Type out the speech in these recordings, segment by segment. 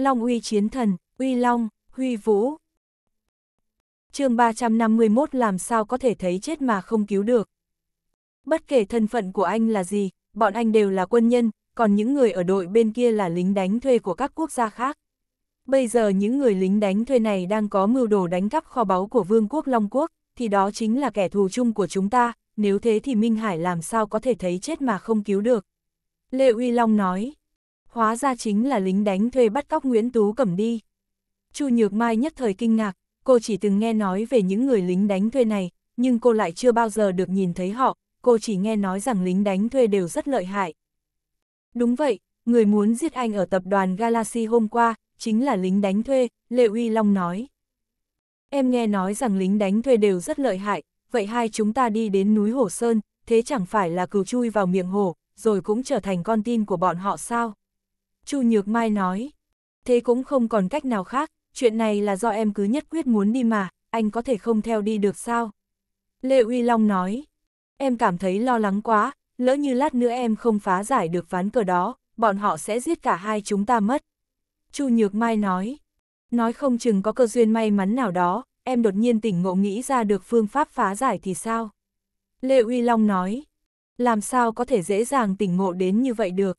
Long uy chiến thần, uy long, huy vũ. chương 351 làm sao có thể thấy chết mà không cứu được. Bất kể thân phận của anh là gì, bọn anh đều là quân nhân, còn những người ở đội bên kia là lính đánh thuê của các quốc gia khác. Bây giờ những người lính đánh thuê này đang có mưu đồ đánh cắp kho báu của Vương quốc Long Quốc, thì đó chính là kẻ thù chung của chúng ta, nếu thế thì Minh Hải làm sao có thể thấy chết mà không cứu được. Lê Uy Long nói hóa ra chính là lính đánh thuê bắt cóc Nguyễn Tú Cẩm đi. Chu Nhược Mai nhất thời kinh ngạc, cô chỉ từng nghe nói về những người lính đánh thuê này, nhưng cô lại chưa bao giờ được nhìn thấy họ, cô chỉ nghe nói rằng lính đánh thuê đều rất lợi hại. Đúng vậy, người muốn giết anh ở tập đoàn Galaxy hôm qua, chính là lính đánh thuê, Lệ Uy Long nói. Em nghe nói rằng lính đánh thuê đều rất lợi hại, vậy hai chúng ta đi đến núi Hồ Sơn, thế chẳng phải là cừu chui vào miệng hồ, rồi cũng trở thành con tin của bọn họ sao? Chu Nhược Mai nói. Thế cũng không còn cách nào khác, chuyện này là do em cứ nhất quyết muốn đi mà, anh có thể không theo đi được sao? Lê Uy Long nói. Em cảm thấy lo lắng quá, lỡ như lát nữa em không phá giải được ván cờ đó, bọn họ sẽ giết cả hai chúng ta mất. Chu Nhược Mai nói. Nói không chừng có cơ duyên may mắn nào đó, em đột nhiên tỉnh ngộ nghĩ ra được phương pháp phá giải thì sao? Lê Uy Long nói. Làm sao có thể dễ dàng tỉnh ngộ đến như vậy được?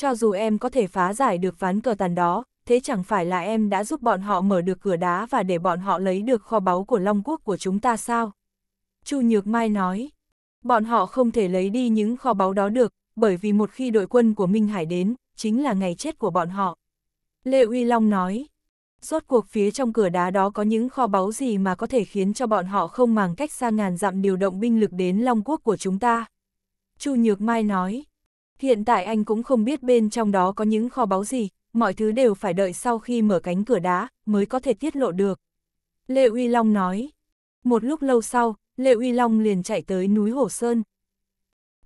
cho dù em có thể phá giải được ván cờ tàn đó, thế chẳng phải là em đã giúp bọn họ mở được cửa đá và để bọn họ lấy được kho báu của Long Quốc của chúng ta sao? Chu Nhược Mai nói, bọn họ không thể lấy đi những kho báu đó được, bởi vì một khi đội quân của Minh Hải đến, chính là ngày chết của bọn họ. Lê Uy Long nói, rốt cuộc phía trong cửa đá đó có những kho báu gì mà có thể khiến cho bọn họ không màng cách xa ngàn dặm điều động binh lực đến Long Quốc của chúng ta? Chu Nhược Mai nói, Hiện tại anh cũng không biết bên trong đó có những kho báu gì, mọi thứ đều phải đợi sau khi mở cánh cửa đá mới có thể tiết lộ được. Lệ Uy Long nói. Một lúc lâu sau, Lệ Uy Long liền chạy tới núi Hồ Sơn.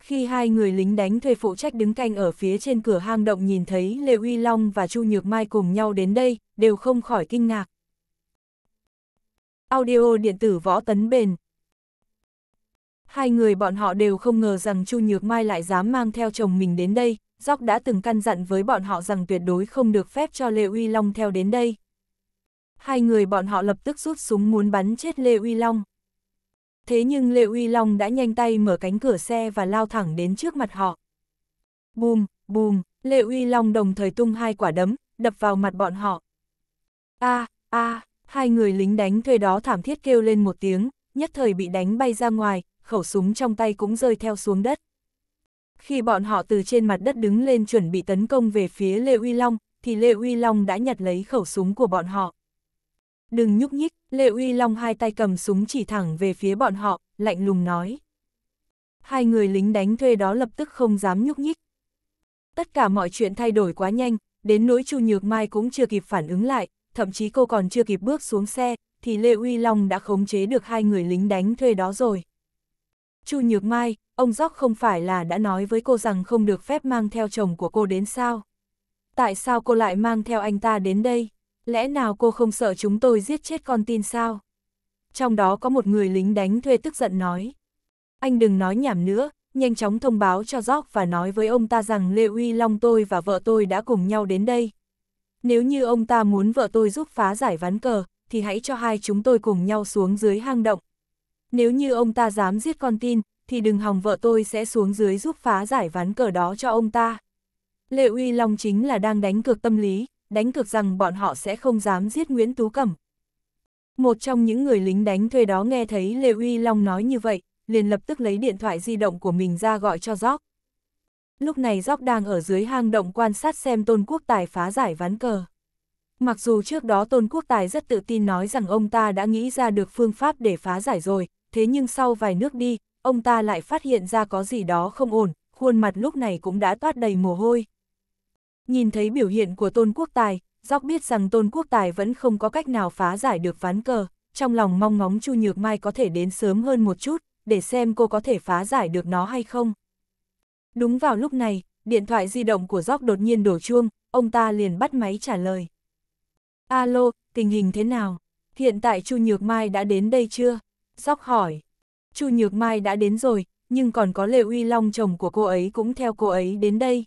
Khi hai người lính đánh thuê phụ trách đứng canh ở phía trên cửa hang động nhìn thấy Lệ Uy Long và Chu Nhược Mai cùng nhau đến đây, đều không khỏi kinh ngạc. Audio điện tử võ tấn bền Hai người bọn họ đều không ngờ rằng Chu Nhược Mai lại dám mang theo chồng mình đến đây, Dóc đã từng căn dặn với bọn họ rằng tuyệt đối không được phép cho Lê Uy Long theo đến đây. Hai người bọn họ lập tức rút súng muốn bắn chết Lê Uy Long. Thế nhưng Lê Uy Long đã nhanh tay mở cánh cửa xe và lao thẳng đến trước mặt họ. Bùm, bùm, Lê Uy Long đồng thời tung hai quả đấm, đập vào mặt bọn họ. A, à, a, à, hai người lính đánh thuê đó thảm thiết kêu lên một tiếng, nhất thời bị đánh bay ra ngoài, khẩu súng trong tay cũng rơi theo xuống đất. Khi bọn họ từ trên mặt đất đứng lên chuẩn bị tấn công về phía Lê Uy Long, thì Lê Uy Long đã nhặt lấy khẩu súng của bọn họ. Đừng nhúc nhích, Lê Uy Long hai tay cầm súng chỉ thẳng về phía bọn họ, lạnh lùng nói. Hai người lính đánh thuê đó lập tức không dám nhúc nhích. Tất cả mọi chuyện thay đổi quá nhanh, đến nỗi Chu Nhược Mai cũng chưa kịp phản ứng lại, thậm chí cô còn chưa kịp bước xuống xe, thì Lê Uy Long đã khống chế được hai người lính đánh thuê đó rồi. Chu Nhược Mai, ông Dóc không phải là đã nói với cô rằng không được phép mang theo chồng của cô đến sao? Tại sao cô lại mang theo anh ta đến đây? Lẽ nào cô không sợ chúng tôi giết chết con tin sao? Trong đó có một người lính đánh thuê tức giận nói. Anh đừng nói nhảm nữa, nhanh chóng thông báo cho Dóc và nói với ông ta rằng Lê Uy Long tôi và vợ tôi đã cùng nhau đến đây. Nếu như ông ta muốn vợ tôi giúp phá giải ván cờ, thì hãy cho hai chúng tôi cùng nhau xuống dưới hang động, nếu như ông ta dám giết con tin, thì đừng hòng vợ tôi sẽ xuống dưới giúp phá giải ván cờ đó cho ông ta. Lệ Uy Long chính là đang đánh cược tâm lý, đánh cược rằng bọn họ sẽ không dám giết Nguyễn Tú Cẩm. Một trong những người lính đánh thuê đó nghe thấy Lệ Uy Long nói như vậy, liền lập tức lấy điện thoại di động của mình ra gọi cho Gióc. Lúc này Gióc đang ở dưới hang động quan sát xem Tôn Quốc Tài phá giải ván cờ. Mặc dù trước đó Tôn Quốc Tài rất tự tin nói rằng ông ta đã nghĩ ra được phương pháp để phá giải rồi, thế nhưng sau vài nước đi, ông ta lại phát hiện ra có gì đó không ổn, khuôn mặt lúc này cũng đã toát đầy mồ hôi. Nhìn thấy biểu hiện của Tôn Quốc Tài, gióc biết rằng Tôn Quốc Tài vẫn không có cách nào phá giải được ván cờ, trong lòng mong ngóng Chu Nhược Mai có thể đến sớm hơn một chút, để xem cô có thể phá giải được nó hay không. Đúng vào lúc này, điện thoại di động của gióc đột nhiên đổ chuông, ông ta liền bắt máy trả lời. Alo, tình hình thế nào? Hiện tại Chu Nhược Mai đã đến đây chưa? Sóc hỏi. Chu Nhược Mai đã đến rồi, nhưng còn có Lệ Uy Long chồng của cô ấy cũng theo cô ấy đến đây.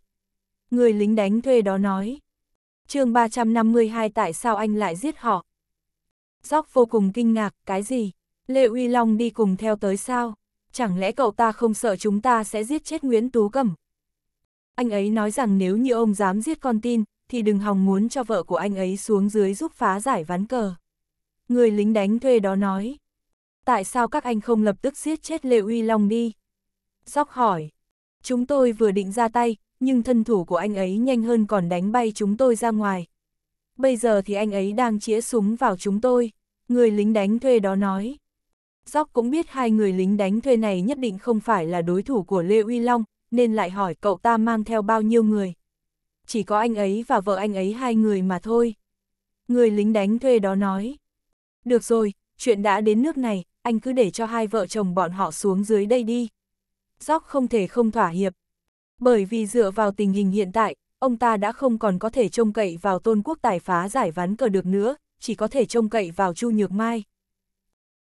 Người lính đánh thuê đó nói. chương 352 tại sao anh lại giết họ? Dóc vô cùng kinh ngạc, cái gì? Lệ Uy Long đi cùng theo tới sao? Chẳng lẽ cậu ta không sợ chúng ta sẽ giết chết Nguyễn Tú Cẩm? Anh ấy nói rằng nếu như ông dám giết con tin, thì đừng hòng muốn cho vợ của anh ấy xuống dưới giúp phá giải ván cờ. Người lính đánh thuê đó nói tại sao các anh không lập tức giết chết Lê Uy Long đi? Dóc hỏi, chúng tôi vừa định ra tay, nhưng thân thủ của anh ấy nhanh hơn còn đánh bay chúng tôi ra ngoài. Bây giờ thì anh ấy đang chĩa súng vào chúng tôi, người lính đánh thuê đó nói. Dóc cũng biết hai người lính đánh thuê này nhất định không phải là đối thủ của Lê Uy Long, nên lại hỏi cậu ta mang theo bao nhiêu người. Chỉ có anh ấy và vợ anh ấy hai người mà thôi. Người lính đánh thuê đó nói. Được rồi, chuyện đã đến nước này, anh cứ để cho hai vợ chồng bọn họ xuống dưới đây đi. Dóc không thể không thỏa hiệp. Bởi vì dựa vào tình hình hiện tại, ông ta đã không còn có thể trông cậy vào tôn quốc tài phá giải ván cờ được nữa, chỉ có thể trông cậy vào Chu Nhược Mai.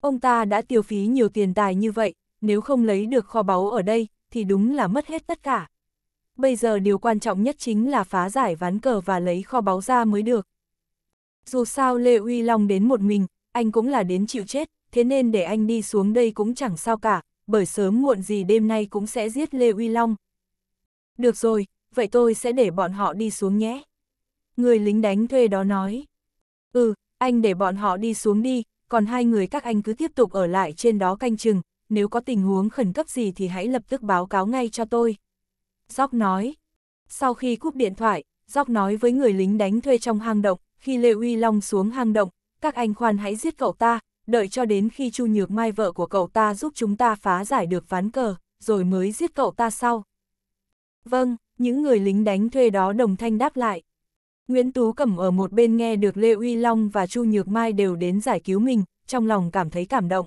Ông ta đã tiêu phí nhiều tiền tài như vậy, nếu không lấy được kho báu ở đây, thì đúng là mất hết tất cả. Bây giờ điều quan trọng nhất chính là phá giải ván cờ và lấy kho báu ra mới được. Dù sao Lê Uy Long đến một mình, anh cũng là đến chịu chết, thế nên để anh đi xuống đây cũng chẳng sao cả, bởi sớm muộn gì đêm nay cũng sẽ giết Lê Uy Long. Được rồi, vậy tôi sẽ để bọn họ đi xuống nhé. Người lính đánh thuê đó nói. Ừ, anh để bọn họ đi xuống đi, còn hai người các anh cứ tiếp tục ở lại trên đó canh chừng, nếu có tình huống khẩn cấp gì thì hãy lập tức báo cáo ngay cho tôi. Gióc nói. Sau khi cúp điện thoại, Gióc nói với người lính đánh thuê trong hang động, khi Lê Uy Long xuống hang động, các anh khoan hãy giết cậu ta, đợi cho đến khi Chu Nhược Mai vợ của cậu ta giúp chúng ta phá giải được ván cờ, rồi mới giết cậu ta sau. Vâng, những người lính đánh thuê đó đồng thanh đáp lại. Nguyễn Tú cầm ở một bên nghe được Lê Uy Long và Chu Nhược Mai đều đến giải cứu mình, trong lòng cảm thấy cảm động.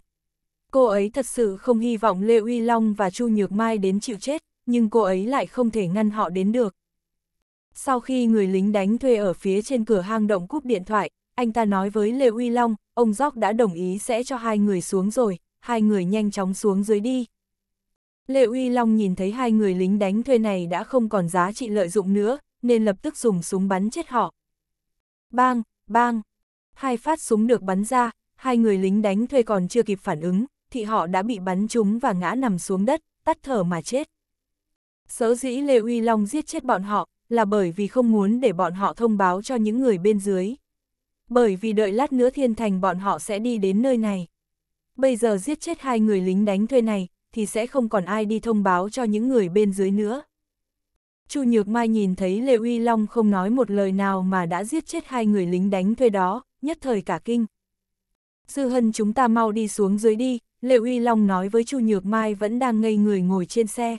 Cô ấy thật sự không hy vọng Lê Uy Long và Chu Nhược Mai đến chịu chết, nhưng cô ấy lại không thể ngăn họ đến được. Sau khi người lính đánh thuê ở phía trên cửa hang động cúp điện thoại, anh ta nói với Lê Uy Long, ông Gióc đã đồng ý sẽ cho hai người xuống rồi, hai người nhanh chóng xuống dưới đi. Lệ Uy Long nhìn thấy hai người lính đánh thuê này đã không còn giá trị lợi dụng nữa, nên lập tức dùng súng bắn chết họ. Bang, bang, hai phát súng được bắn ra, hai người lính đánh thuê còn chưa kịp phản ứng, thì họ đã bị bắn trúng và ngã nằm xuống đất, tắt thở mà chết. Sở dĩ Lê Uy Long giết chết bọn họ là bởi vì không muốn để bọn họ thông báo cho những người bên dưới bởi vì đợi lát nữa thiên thành bọn họ sẽ đi đến nơi này. Bây giờ giết chết hai người lính đánh thuê này, thì sẽ không còn ai đi thông báo cho những người bên dưới nữa. Chu Nhược Mai nhìn thấy Lê Uy Long không nói một lời nào mà đã giết chết hai người lính đánh thuê đó, nhất thời cả kinh. sư Hân chúng ta mau đi xuống dưới đi, Lê Uy Long nói với Chu Nhược Mai vẫn đang ngây người ngồi trên xe.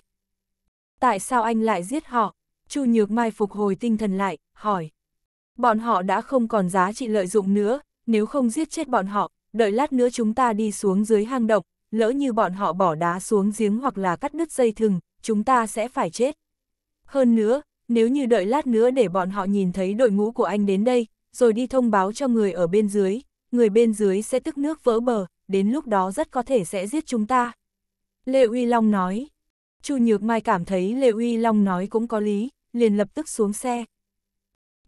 Tại sao anh lại giết họ? Chu Nhược Mai phục hồi tinh thần lại, hỏi bọn họ đã không còn giá trị lợi dụng nữa, nếu không giết chết bọn họ, đợi lát nữa chúng ta đi xuống dưới hang động, lỡ như bọn họ bỏ đá xuống giếng hoặc là cắt đứt dây thừng, chúng ta sẽ phải chết. Hơn nữa, nếu như đợi lát nữa để bọn họ nhìn thấy đội ngũ của anh đến đây, rồi đi thông báo cho người ở bên dưới, người bên dưới sẽ tức nước vỡ bờ, đến lúc đó rất có thể sẽ giết chúng ta. Lê Uy Long nói. Chu Nhược Mai cảm thấy Lê Uy Long nói cũng có lý, liền lập tức xuống xe,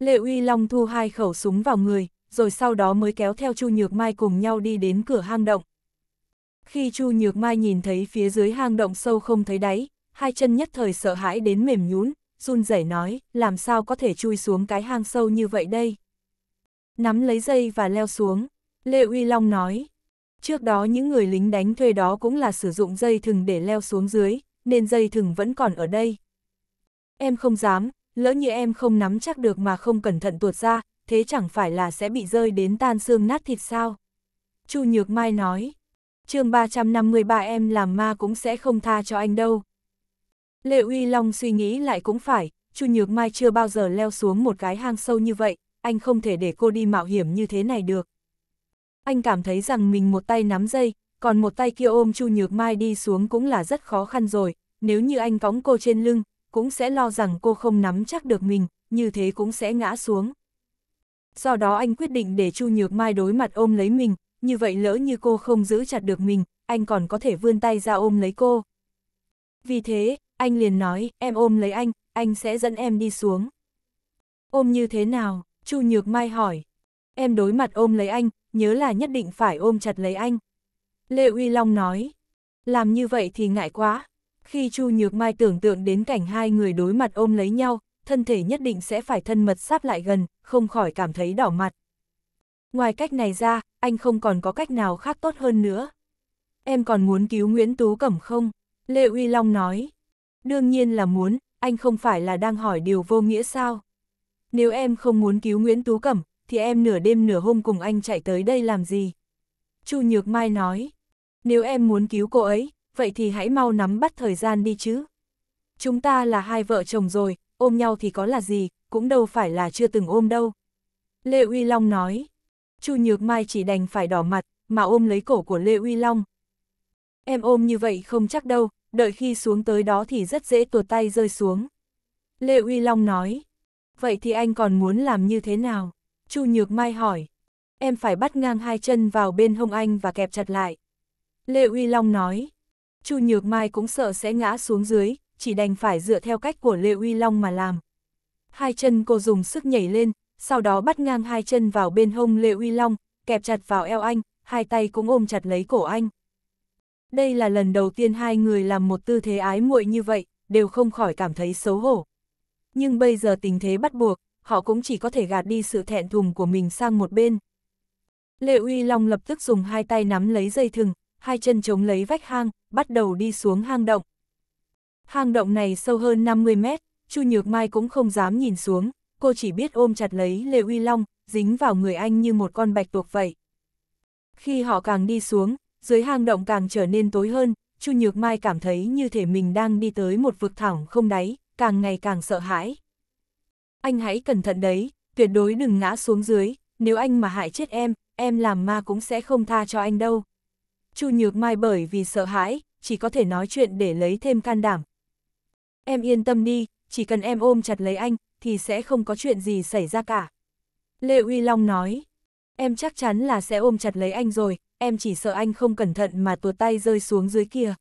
Lệ Uy Long thu hai khẩu súng vào người, rồi sau đó mới kéo theo Chu Nhược Mai cùng nhau đi đến cửa hang động. Khi Chu Nhược Mai nhìn thấy phía dưới hang động sâu không thấy đáy, hai chân nhất thời sợ hãi đến mềm nhũn, run rẩy nói, làm sao có thể chui xuống cái hang sâu như vậy đây? Nắm lấy dây và leo xuống, Lệ Uy Long nói. Trước đó những người lính đánh thuê đó cũng là sử dụng dây thừng để leo xuống dưới, nên dây thừng vẫn còn ở đây. Em không dám, lỡ như em không nắm chắc được mà không cẩn thận tuột ra, thế chẳng phải là sẽ bị rơi đến tan xương nát thịt sao? Chu Nhược Mai nói, chương 353 em làm ma cũng sẽ không tha cho anh đâu. Lệ Uy Long suy nghĩ lại cũng phải, Chu Nhược Mai chưa bao giờ leo xuống một cái hang sâu như vậy, anh không thể để cô đi mạo hiểm như thế này được. Anh cảm thấy rằng mình một tay nắm dây, còn một tay kia ôm Chu Nhược Mai đi xuống cũng là rất khó khăn rồi, nếu như anh cõng cô trên lưng, cũng sẽ lo rằng cô không nắm chắc được mình, như thế cũng sẽ ngã xuống. Do đó anh quyết định để Chu Nhược Mai đối mặt ôm lấy mình, như vậy lỡ như cô không giữ chặt được mình, anh còn có thể vươn tay ra ôm lấy cô. Vì thế, anh liền nói, em ôm lấy anh, anh sẽ dẫn em đi xuống. Ôm như thế nào? Chu Nhược Mai hỏi. Em đối mặt ôm lấy anh, nhớ là nhất định phải ôm chặt lấy anh. Lê Uy Long nói. Làm như vậy thì ngại quá, khi Chu Nhược Mai tưởng tượng đến cảnh hai người đối mặt ôm lấy nhau, thân thể nhất định sẽ phải thân mật sáp lại gần, không khỏi cảm thấy đỏ mặt. Ngoài cách này ra, anh không còn có cách nào khác tốt hơn nữa. Em còn muốn cứu Nguyễn Tú Cẩm không? Lê Uy Long nói. Đương nhiên là muốn, anh không phải là đang hỏi điều vô nghĩa sao? Nếu em không muốn cứu Nguyễn Tú Cẩm, thì em nửa đêm nửa hôm cùng anh chạy tới đây làm gì? Chu Nhược Mai nói. Nếu em muốn cứu cô ấy, vậy thì hãy mau nắm bắt thời gian đi chứ. Chúng ta là hai vợ chồng rồi, ôm nhau thì có là gì, cũng đâu phải là chưa từng ôm đâu. Lê Uy Long nói, Chu Nhược Mai chỉ đành phải đỏ mặt, mà ôm lấy cổ của Lê Uy Long. Em ôm như vậy không chắc đâu, đợi khi xuống tới đó thì rất dễ tuột tay rơi xuống. Lê Uy Long nói, vậy thì anh còn muốn làm như thế nào? Chu Nhược Mai hỏi, em phải bắt ngang hai chân vào bên hông anh và kẹp chặt lại. Lê Uy Long nói, Chu Nhược Mai cũng sợ sẽ ngã xuống dưới, chỉ đành phải dựa theo cách của Lệ Uy Long mà làm. Hai chân cô dùng sức nhảy lên, sau đó bắt ngang hai chân vào bên hông Lệ Uy Long, kẹp chặt vào eo anh, hai tay cũng ôm chặt lấy cổ anh. Đây là lần đầu tiên hai người làm một tư thế ái muội như vậy, đều không khỏi cảm thấy xấu hổ. Nhưng bây giờ tình thế bắt buộc, họ cũng chỉ có thể gạt đi sự thẹn thùng của mình sang một bên. Lệ Uy Long lập tức dùng hai tay nắm lấy dây thừng, hai chân chống lấy vách hang, bắt đầu đi xuống hang động. Hang động này sâu hơn 50 mét, Chu Nhược Mai cũng không dám nhìn xuống, cô chỉ biết ôm chặt lấy Lê Uy Long, dính vào người anh như một con bạch tuộc vậy. Khi họ càng đi xuống, dưới hang động càng trở nên tối hơn, Chu Nhược Mai cảm thấy như thể mình đang đi tới một vực thẳm không đáy, càng ngày càng sợ hãi. Anh hãy cẩn thận đấy, tuyệt đối đừng ngã xuống dưới, nếu anh mà hại chết em, em làm ma cũng sẽ không tha cho anh đâu. Chu Nhược Mai bởi vì sợ hãi, chỉ có thể nói chuyện để lấy thêm can đảm. Em yên tâm đi, chỉ cần em ôm chặt lấy anh, thì sẽ không có chuyện gì xảy ra cả. Lê Uy Long nói, em chắc chắn là sẽ ôm chặt lấy anh rồi, em chỉ sợ anh không cẩn thận mà tuột tay rơi xuống dưới kia.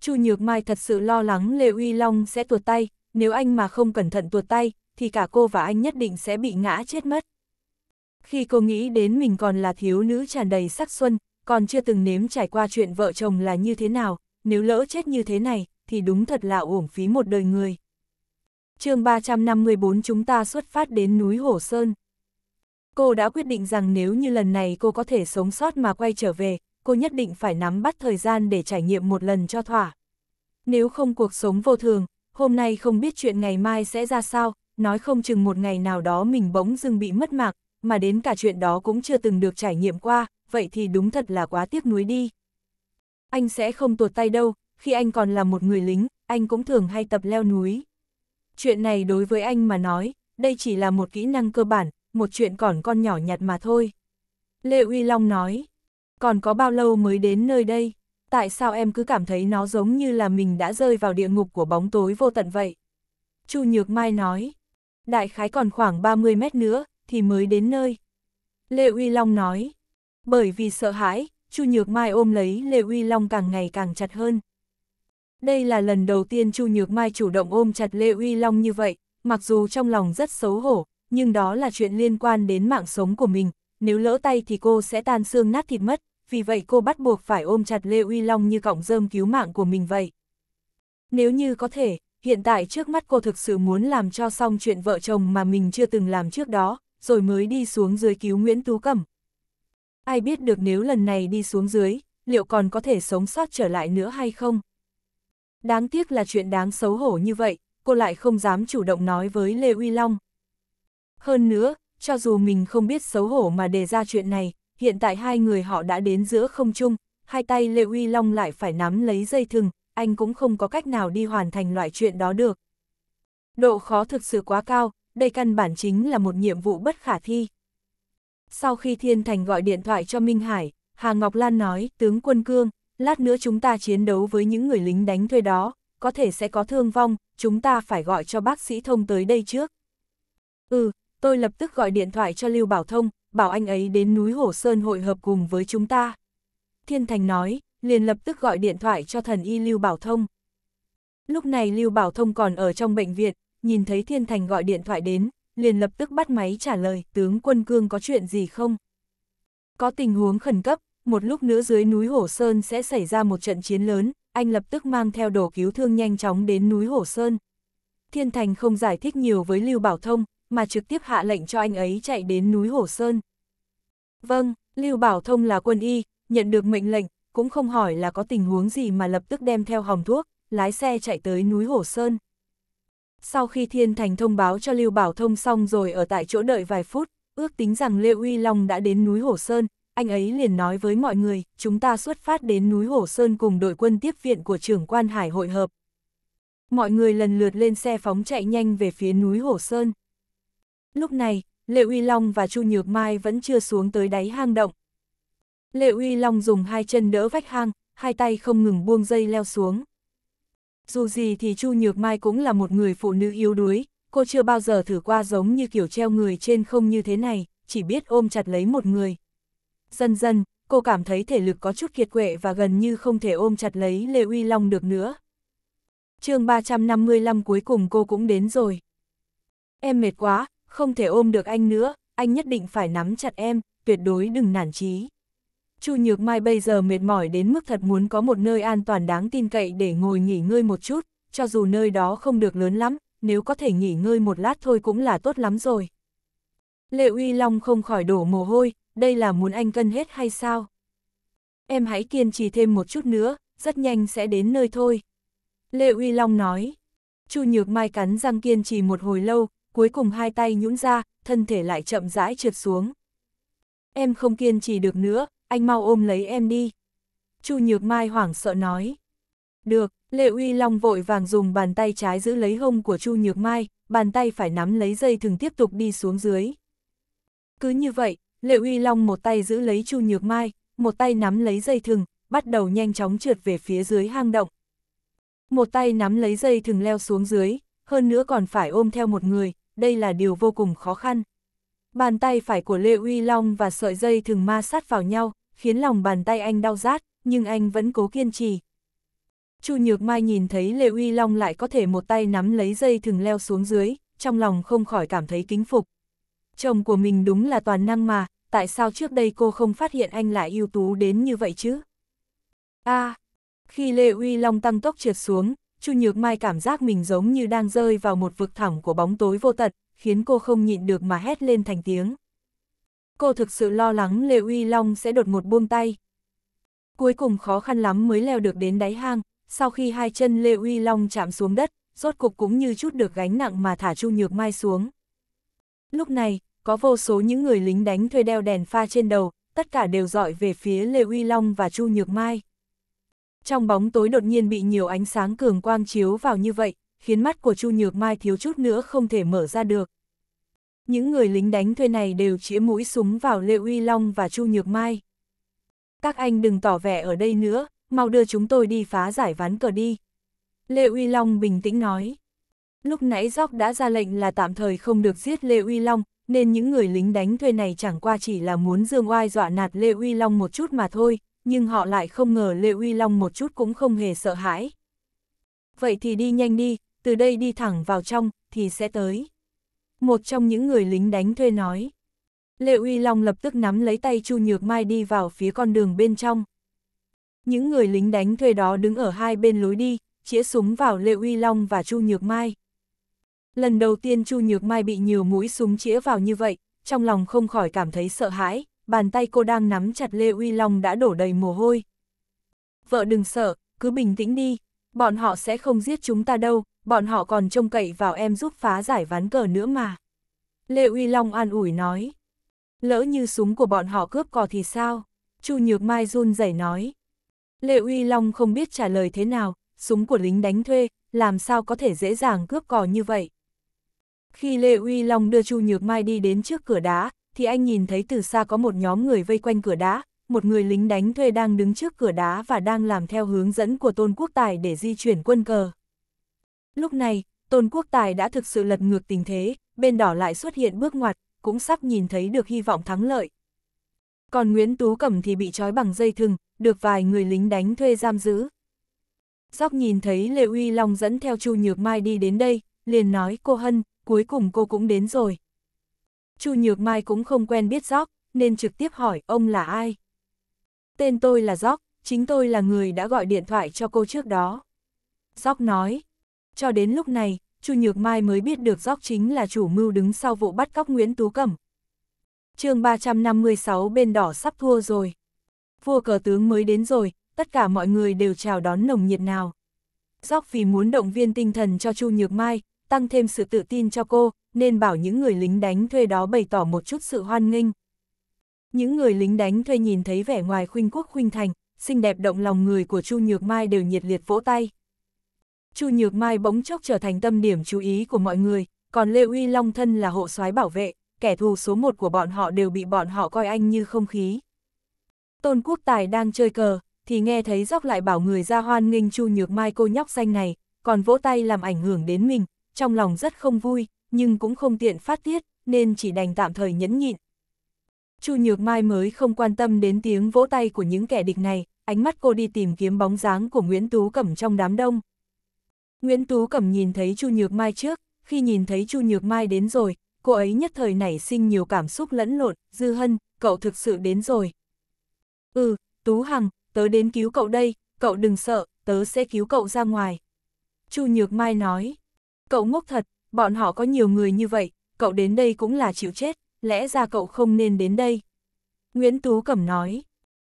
Chu Nhược Mai thật sự lo lắng Lê Uy Long sẽ tuột tay, nếu anh mà không cẩn thận tuột tay, thì cả cô và anh nhất định sẽ bị ngã chết mất. Khi cô nghĩ đến mình còn là thiếu nữ tràn đầy sắc xuân, còn chưa từng nếm trải qua chuyện vợ chồng là như thế nào, nếu lỡ chết như thế này, thì đúng thật là uổng phí một đời người. chương 354 chúng ta xuất phát đến núi Hổ Sơn. Cô đã quyết định rằng nếu như lần này cô có thể sống sót mà quay trở về, cô nhất định phải nắm bắt thời gian để trải nghiệm một lần cho thỏa. Nếu không cuộc sống vô thường, hôm nay không biết chuyện ngày mai sẽ ra sao, nói không chừng một ngày nào đó mình bỗng dưng bị mất mạc, mà đến cả chuyện đó cũng chưa từng được trải nghiệm qua, vậy thì đúng thật là quá tiếc nuối đi. Anh sẽ không tuột tay đâu, khi anh còn là một người lính, anh cũng thường hay tập leo núi. Chuyện này đối với anh mà nói, đây chỉ là một kỹ năng cơ bản, một chuyện còn con nhỏ nhặt mà thôi. Lê Uy Long nói, còn có bao lâu mới đến nơi đây? Tại sao em cứ cảm thấy nó giống như là mình đã rơi vào địa ngục của bóng tối vô tận vậy? Chu Nhược Mai nói, đại khái còn khoảng 30 mét nữa, thì mới đến nơi. Lê Uy Long nói, bởi vì sợ hãi, Chu Nhược Mai ôm lấy Lê Uy Long càng ngày càng chặt hơn. Đây là lần đầu tiên Chu Nhược Mai chủ động ôm chặt Lê Uy Long như vậy, mặc dù trong lòng rất xấu hổ, nhưng đó là chuyện liên quan đến mạng sống của mình, nếu lỡ tay thì cô sẽ tan xương nát thịt mất, vì vậy cô bắt buộc phải ôm chặt Lê Uy Long như cọng rơm cứu mạng của mình vậy. Nếu như có thể, hiện tại trước mắt cô thực sự muốn làm cho xong chuyện vợ chồng mà mình chưa từng làm trước đó, rồi mới đi xuống dưới cứu Nguyễn Tú Cẩm, ai biết được nếu lần này đi xuống dưới, liệu còn có thể sống sót trở lại nữa hay không? Đáng tiếc là chuyện đáng xấu hổ như vậy, cô lại không dám chủ động nói với Lê Uy Long. Hơn nữa, cho dù mình không biết xấu hổ mà đề ra chuyện này, hiện tại hai người họ đã đến giữa không chung, hai tay Lê Uy Long lại phải nắm lấy dây thừng, anh cũng không có cách nào đi hoàn thành loại chuyện đó được. Độ khó thực sự quá cao, đây căn bản chính là một nhiệm vụ bất khả thi sau khi Thiên Thành gọi điện thoại cho Minh Hải, Hà Ngọc Lan nói, tướng quân cương, lát nữa chúng ta chiến đấu với những người lính đánh thuê đó, có thể sẽ có thương vong, chúng ta phải gọi cho bác sĩ thông tới đây trước. Ừ, tôi lập tức gọi điện thoại cho Lưu Bảo Thông, bảo anh ấy đến núi Hổ Sơn hội hợp cùng với chúng ta. Thiên Thành nói, liền lập tức gọi điện thoại cho thần y Lưu Bảo Thông. Lúc này Lưu Bảo Thông còn ở trong bệnh viện, nhìn thấy Thiên Thành gọi điện thoại đến, liền lập tức bắt máy trả lời, tướng quân cương có chuyện gì không? Có tình huống khẩn cấp, một lúc nữa dưới núi Hổ Sơn sẽ xảy ra một trận chiến lớn, anh lập tức mang theo đồ cứu thương nhanh chóng đến núi Hổ Sơn. Thiên Thành không giải thích nhiều với Lưu Bảo Thông, mà trực tiếp hạ lệnh cho anh ấy chạy đến núi Hổ Sơn. Vâng, Lưu Bảo Thông là quân y, nhận được mệnh lệnh, cũng không hỏi là có tình huống gì mà lập tức đem theo hòng thuốc, lái xe chạy tới núi Hổ Sơn. Sau khi Thiên Thành thông báo cho Lưu Bảo Thông xong rồi ở tại chỗ đợi vài phút, ước tính rằng Lê Uy Long đã đến núi Hổ Sơn, anh ấy liền nói với mọi người, chúng ta xuất phát đến núi Hổ Sơn cùng đội quân tiếp viện của trưởng quan hải hội hợp. Mọi người lần lượt lên xe phóng chạy nhanh về phía núi Hổ Sơn. Lúc này, Lê Uy Long và Chu Nhược Mai vẫn chưa xuống tới đáy hang động. Lê Uy Long dùng hai chân đỡ vách hang, hai tay không ngừng buông dây leo xuống. Dù gì thì Chu Nhược Mai cũng là một người phụ nữ yếu đuối, cô chưa bao giờ thử qua giống như kiểu treo người trên không như thế này, chỉ biết ôm chặt lấy một người. Dần dần, cô cảm thấy thể lực có chút kiệt quệ và gần như không thể ôm chặt lấy Lê Uy Long được nữa. chương 355 cuối cùng cô cũng đến rồi. Em mệt quá, không thể ôm được anh nữa, anh nhất định phải nắm chặt em, tuyệt đối đừng nản chí. Chu Nhược Mai bây giờ mệt mỏi đến mức thật muốn có một nơi an toàn đáng tin cậy để ngồi nghỉ ngơi một chút, cho dù nơi đó không được lớn lắm, nếu có thể nghỉ ngơi một lát thôi cũng là tốt lắm rồi. Lệ Uy Long không khỏi đổ mồ hôi, đây là muốn anh cân hết hay sao? Em hãy kiên trì thêm một chút nữa, rất nhanh sẽ đến nơi thôi. Lệ Uy Long nói. Chu Nhược Mai cắn răng kiên trì một hồi lâu, cuối cùng hai tay nhũn ra, thân thể lại chậm rãi trượt xuống. Em không kiên trì được nữa, anh mau ôm lấy em đi. Chu Nhược Mai hoảng sợ nói. Được, Lệ Uy Long vội vàng dùng bàn tay trái giữ lấy hông của Chu Nhược Mai, bàn tay phải nắm lấy dây thừng tiếp tục đi xuống dưới. Cứ như vậy, Lệ Uy Long một tay giữ lấy Chu Nhược Mai, một tay nắm lấy dây thừng, bắt đầu nhanh chóng trượt về phía dưới hang động. Một tay nắm lấy dây thừng leo xuống dưới, hơn nữa còn phải ôm theo một người, đây là điều vô cùng khó khăn. Bàn tay phải của Lệ Uy Long và sợi dây thừng ma sát vào nhau, khiến lòng bàn tay anh đau rát, nhưng anh vẫn cố kiên trì. Chu Nhược Mai nhìn thấy Lê Uy Long lại có thể một tay nắm lấy dây thừng leo xuống dưới, trong lòng không khỏi cảm thấy kính phục. Chồng của mình đúng là toàn năng mà, tại sao trước đây cô không phát hiện anh lại ưu tú đến như vậy chứ? A, à, khi Lê Uy Long tăng tốc trượt xuống, Chu Nhược Mai cảm giác mình giống như đang rơi vào một vực thẳm của bóng tối vô tận, khiến cô không nhịn được mà hét lên thành tiếng. Cô thực sự lo lắng Lê Uy Long sẽ đột ngột buông tay. Cuối cùng khó khăn lắm mới leo được đến đáy hang, sau khi hai chân Lê Uy Long chạm xuống đất, rốt cục cũng như chút được gánh nặng mà thả Chu Nhược Mai xuống. Lúc này, có vô số những người lính đánh thuê đeo đèn pha trên đầu, tất cả đều dọi về phía Lê Uy Long và Chu Nhược Mai. Trong bóng tối đột nhiên bị nhiều ánh sáng cường quang chiếu vào như vậy, khiến mắt của Chu Nhược Mai thiếu chút nữa không thể mở ra được. Những người lính đánh thuê này đều chĩa mũi súng vào Lê Uy Long và Chu Nhược Mai. Các anh đừng tỏ vẻ ở đây nữa, mau đưa chúng tôi đi phá giải ván cờ đi. Lê Uy Long bình tĩnh nói. Lúc nãy Gióc đã ra lệnh là tạm thời không được giết Lê Uy Long, nên những người lính đánh thuê này chẳng qua chỉ là muốn dương oai dọa nạt Lê Uy Long một chút mà thôi, nhưng họ lại không ngờ Lê Uy Long một chút cũng không hề sợ hãi. Vậy thì đi nhanh đi, từ đây đi thẳng vào trong, thì sẽ tới một trong những người lính đánh thuê nói. Lệ Uy Long lập tức nắm lấy tay Chu Nhược Mai đi vào phía con đường bên trong. Những người lính đánh thuê đó đứng ở hai bên lối đi, chĩa súng vào Lệ Uy Long và Chu Nhược Mai. Lần đầu tiên Chu Nhược Mai bị nhiều mũi súng chĩa vào như vậy, trong lòng không khỏi cảm thấy sợ hãi, bàn tay cô đang nắm chặt Lê Uy Long đã đổ đầy mồ hôi. Vợ đừng sợ, cứ bình tĩnh đi, bọn họ sẽ không giết chúng ta đâu, bọn họ còn trông cậy vào em giúp phá giải ván cờ nữa mà. Lê Uy Long an ủi nói. Lỡ như súng của bọn họ cướp cò thì sao? Chu Nhược Mai run rẩy nói. Lê Uy Long không biết trả lời thế nào, súng của lính đánh thuê, làm sao có thể dễ dàng cướp cò như vậy? Khi Lê Uy Long đưa Chu Nhược Mai đi đến trước cửa đá, thì anh nhìn thấy từ xa có một nhóm người vây quanh cửa đá, một người lính đánh thuê đang đứng trước cửa đá và đang làm theo hướng dẫn của Tôn Quốc Tài để di chuyển quân cờ. Lúc này, Tôn Quốc Tài đã thực sự lật ngược tình thế, bên đỏ lại xuất hiện bước ngoặt, cũng sắp nhìn thấy được hy vọng thắng lợi. Còn Nguyễn Tú Cẩm thì bị trói bằng dây thừng, được vài người lính đánh thuê giam giữ. Dóc nhìn thấy lê Uy Long dẫn theo Chu Nhược Mai đi đến đây, liền nói cô Hân, cuối cùng cô cũng đến rồi. Chu Nhược Mai cũng không quen biết Dóc, nên trực tiếp hỏi ông là ai. Tên tôi là Dóc, chính tôi là người đã gọi điện thoại cho cô trước đó. Dóc nói, cho đến lúc này, Chu Nhược Mai mới biết được Gióc chính là chủ mưu đứng sau vụ bắt cóc Nguyễn Tú Cẩm. chương 356 bên đỏ sắp thua rồi. Vua cờ tướng mới đến rồi, tất cả mọi người đều chào đón nồng nhiệt nào. Gióc vì muốn động viên tinh thần cho Chu Nhược Mai, tăng thêm sự tự tin cho cô, nên bảo những người lính đánh thuê đó bày tỏ một chút sự hoan nghênh. Những người lính đánh thuê nhìn thấy vẻ ngoài khuynh quốc khuynh thành, xinh đẹp động lòng người của Chu Nhược Mai đều nhiệt liệt vỗ tay. Chu Nhược Mai bỗng chốc trở thành tâm điểm chú ý của mọi người, còn Lê Uy Long thân là hộ soái bảo vệ, kẻ thù số một của bọn họ đều bị bọn họ coi anh như không khí. Tôn Quốc Tài đang chơi cờ, thì nghe thấy dốc lại bảo người ra hoan nghênh Chu Nhược Mai cô nhóc xanh này, còn vỗ tay làm ảnh hưởng đến mình, trong lòng rất không vui, nhưng cũng không tiện phát tiết, nên chỉ đành tạm thời nhẫn nhịn. Chu Nhược Mai mới không quan tâm đến tiếng vỗ tay của những kẻ địch này, ánh mắt cô đi tìm kiếm bóng dáng của Nguyễn Tú Cẩm trong đám đông. Nguyễn Tú Cẩm nhìn thấy Chu Nhược Mai trước, khi nhìn thấy Chu Nhược Mai đến rồi, cô ấy nhất thời nảy sinh nhiều cảm xúc lẫn lộn, dư hân, cậu thực sự đến rồi. Ừ, Tú Hằng, tớ đến cứu cậu đây, cậu đừng sợ, tớ sẽ cứu cậu ra ngoài. Chu Nhược Mai nói, cậu ngốc thật, bọn họ có nhiều người như vậy, cậu đến đây cũng là chịu chết, lẽ ra cậu không nên đến đây. Nguyễn Tú Cẩm nói,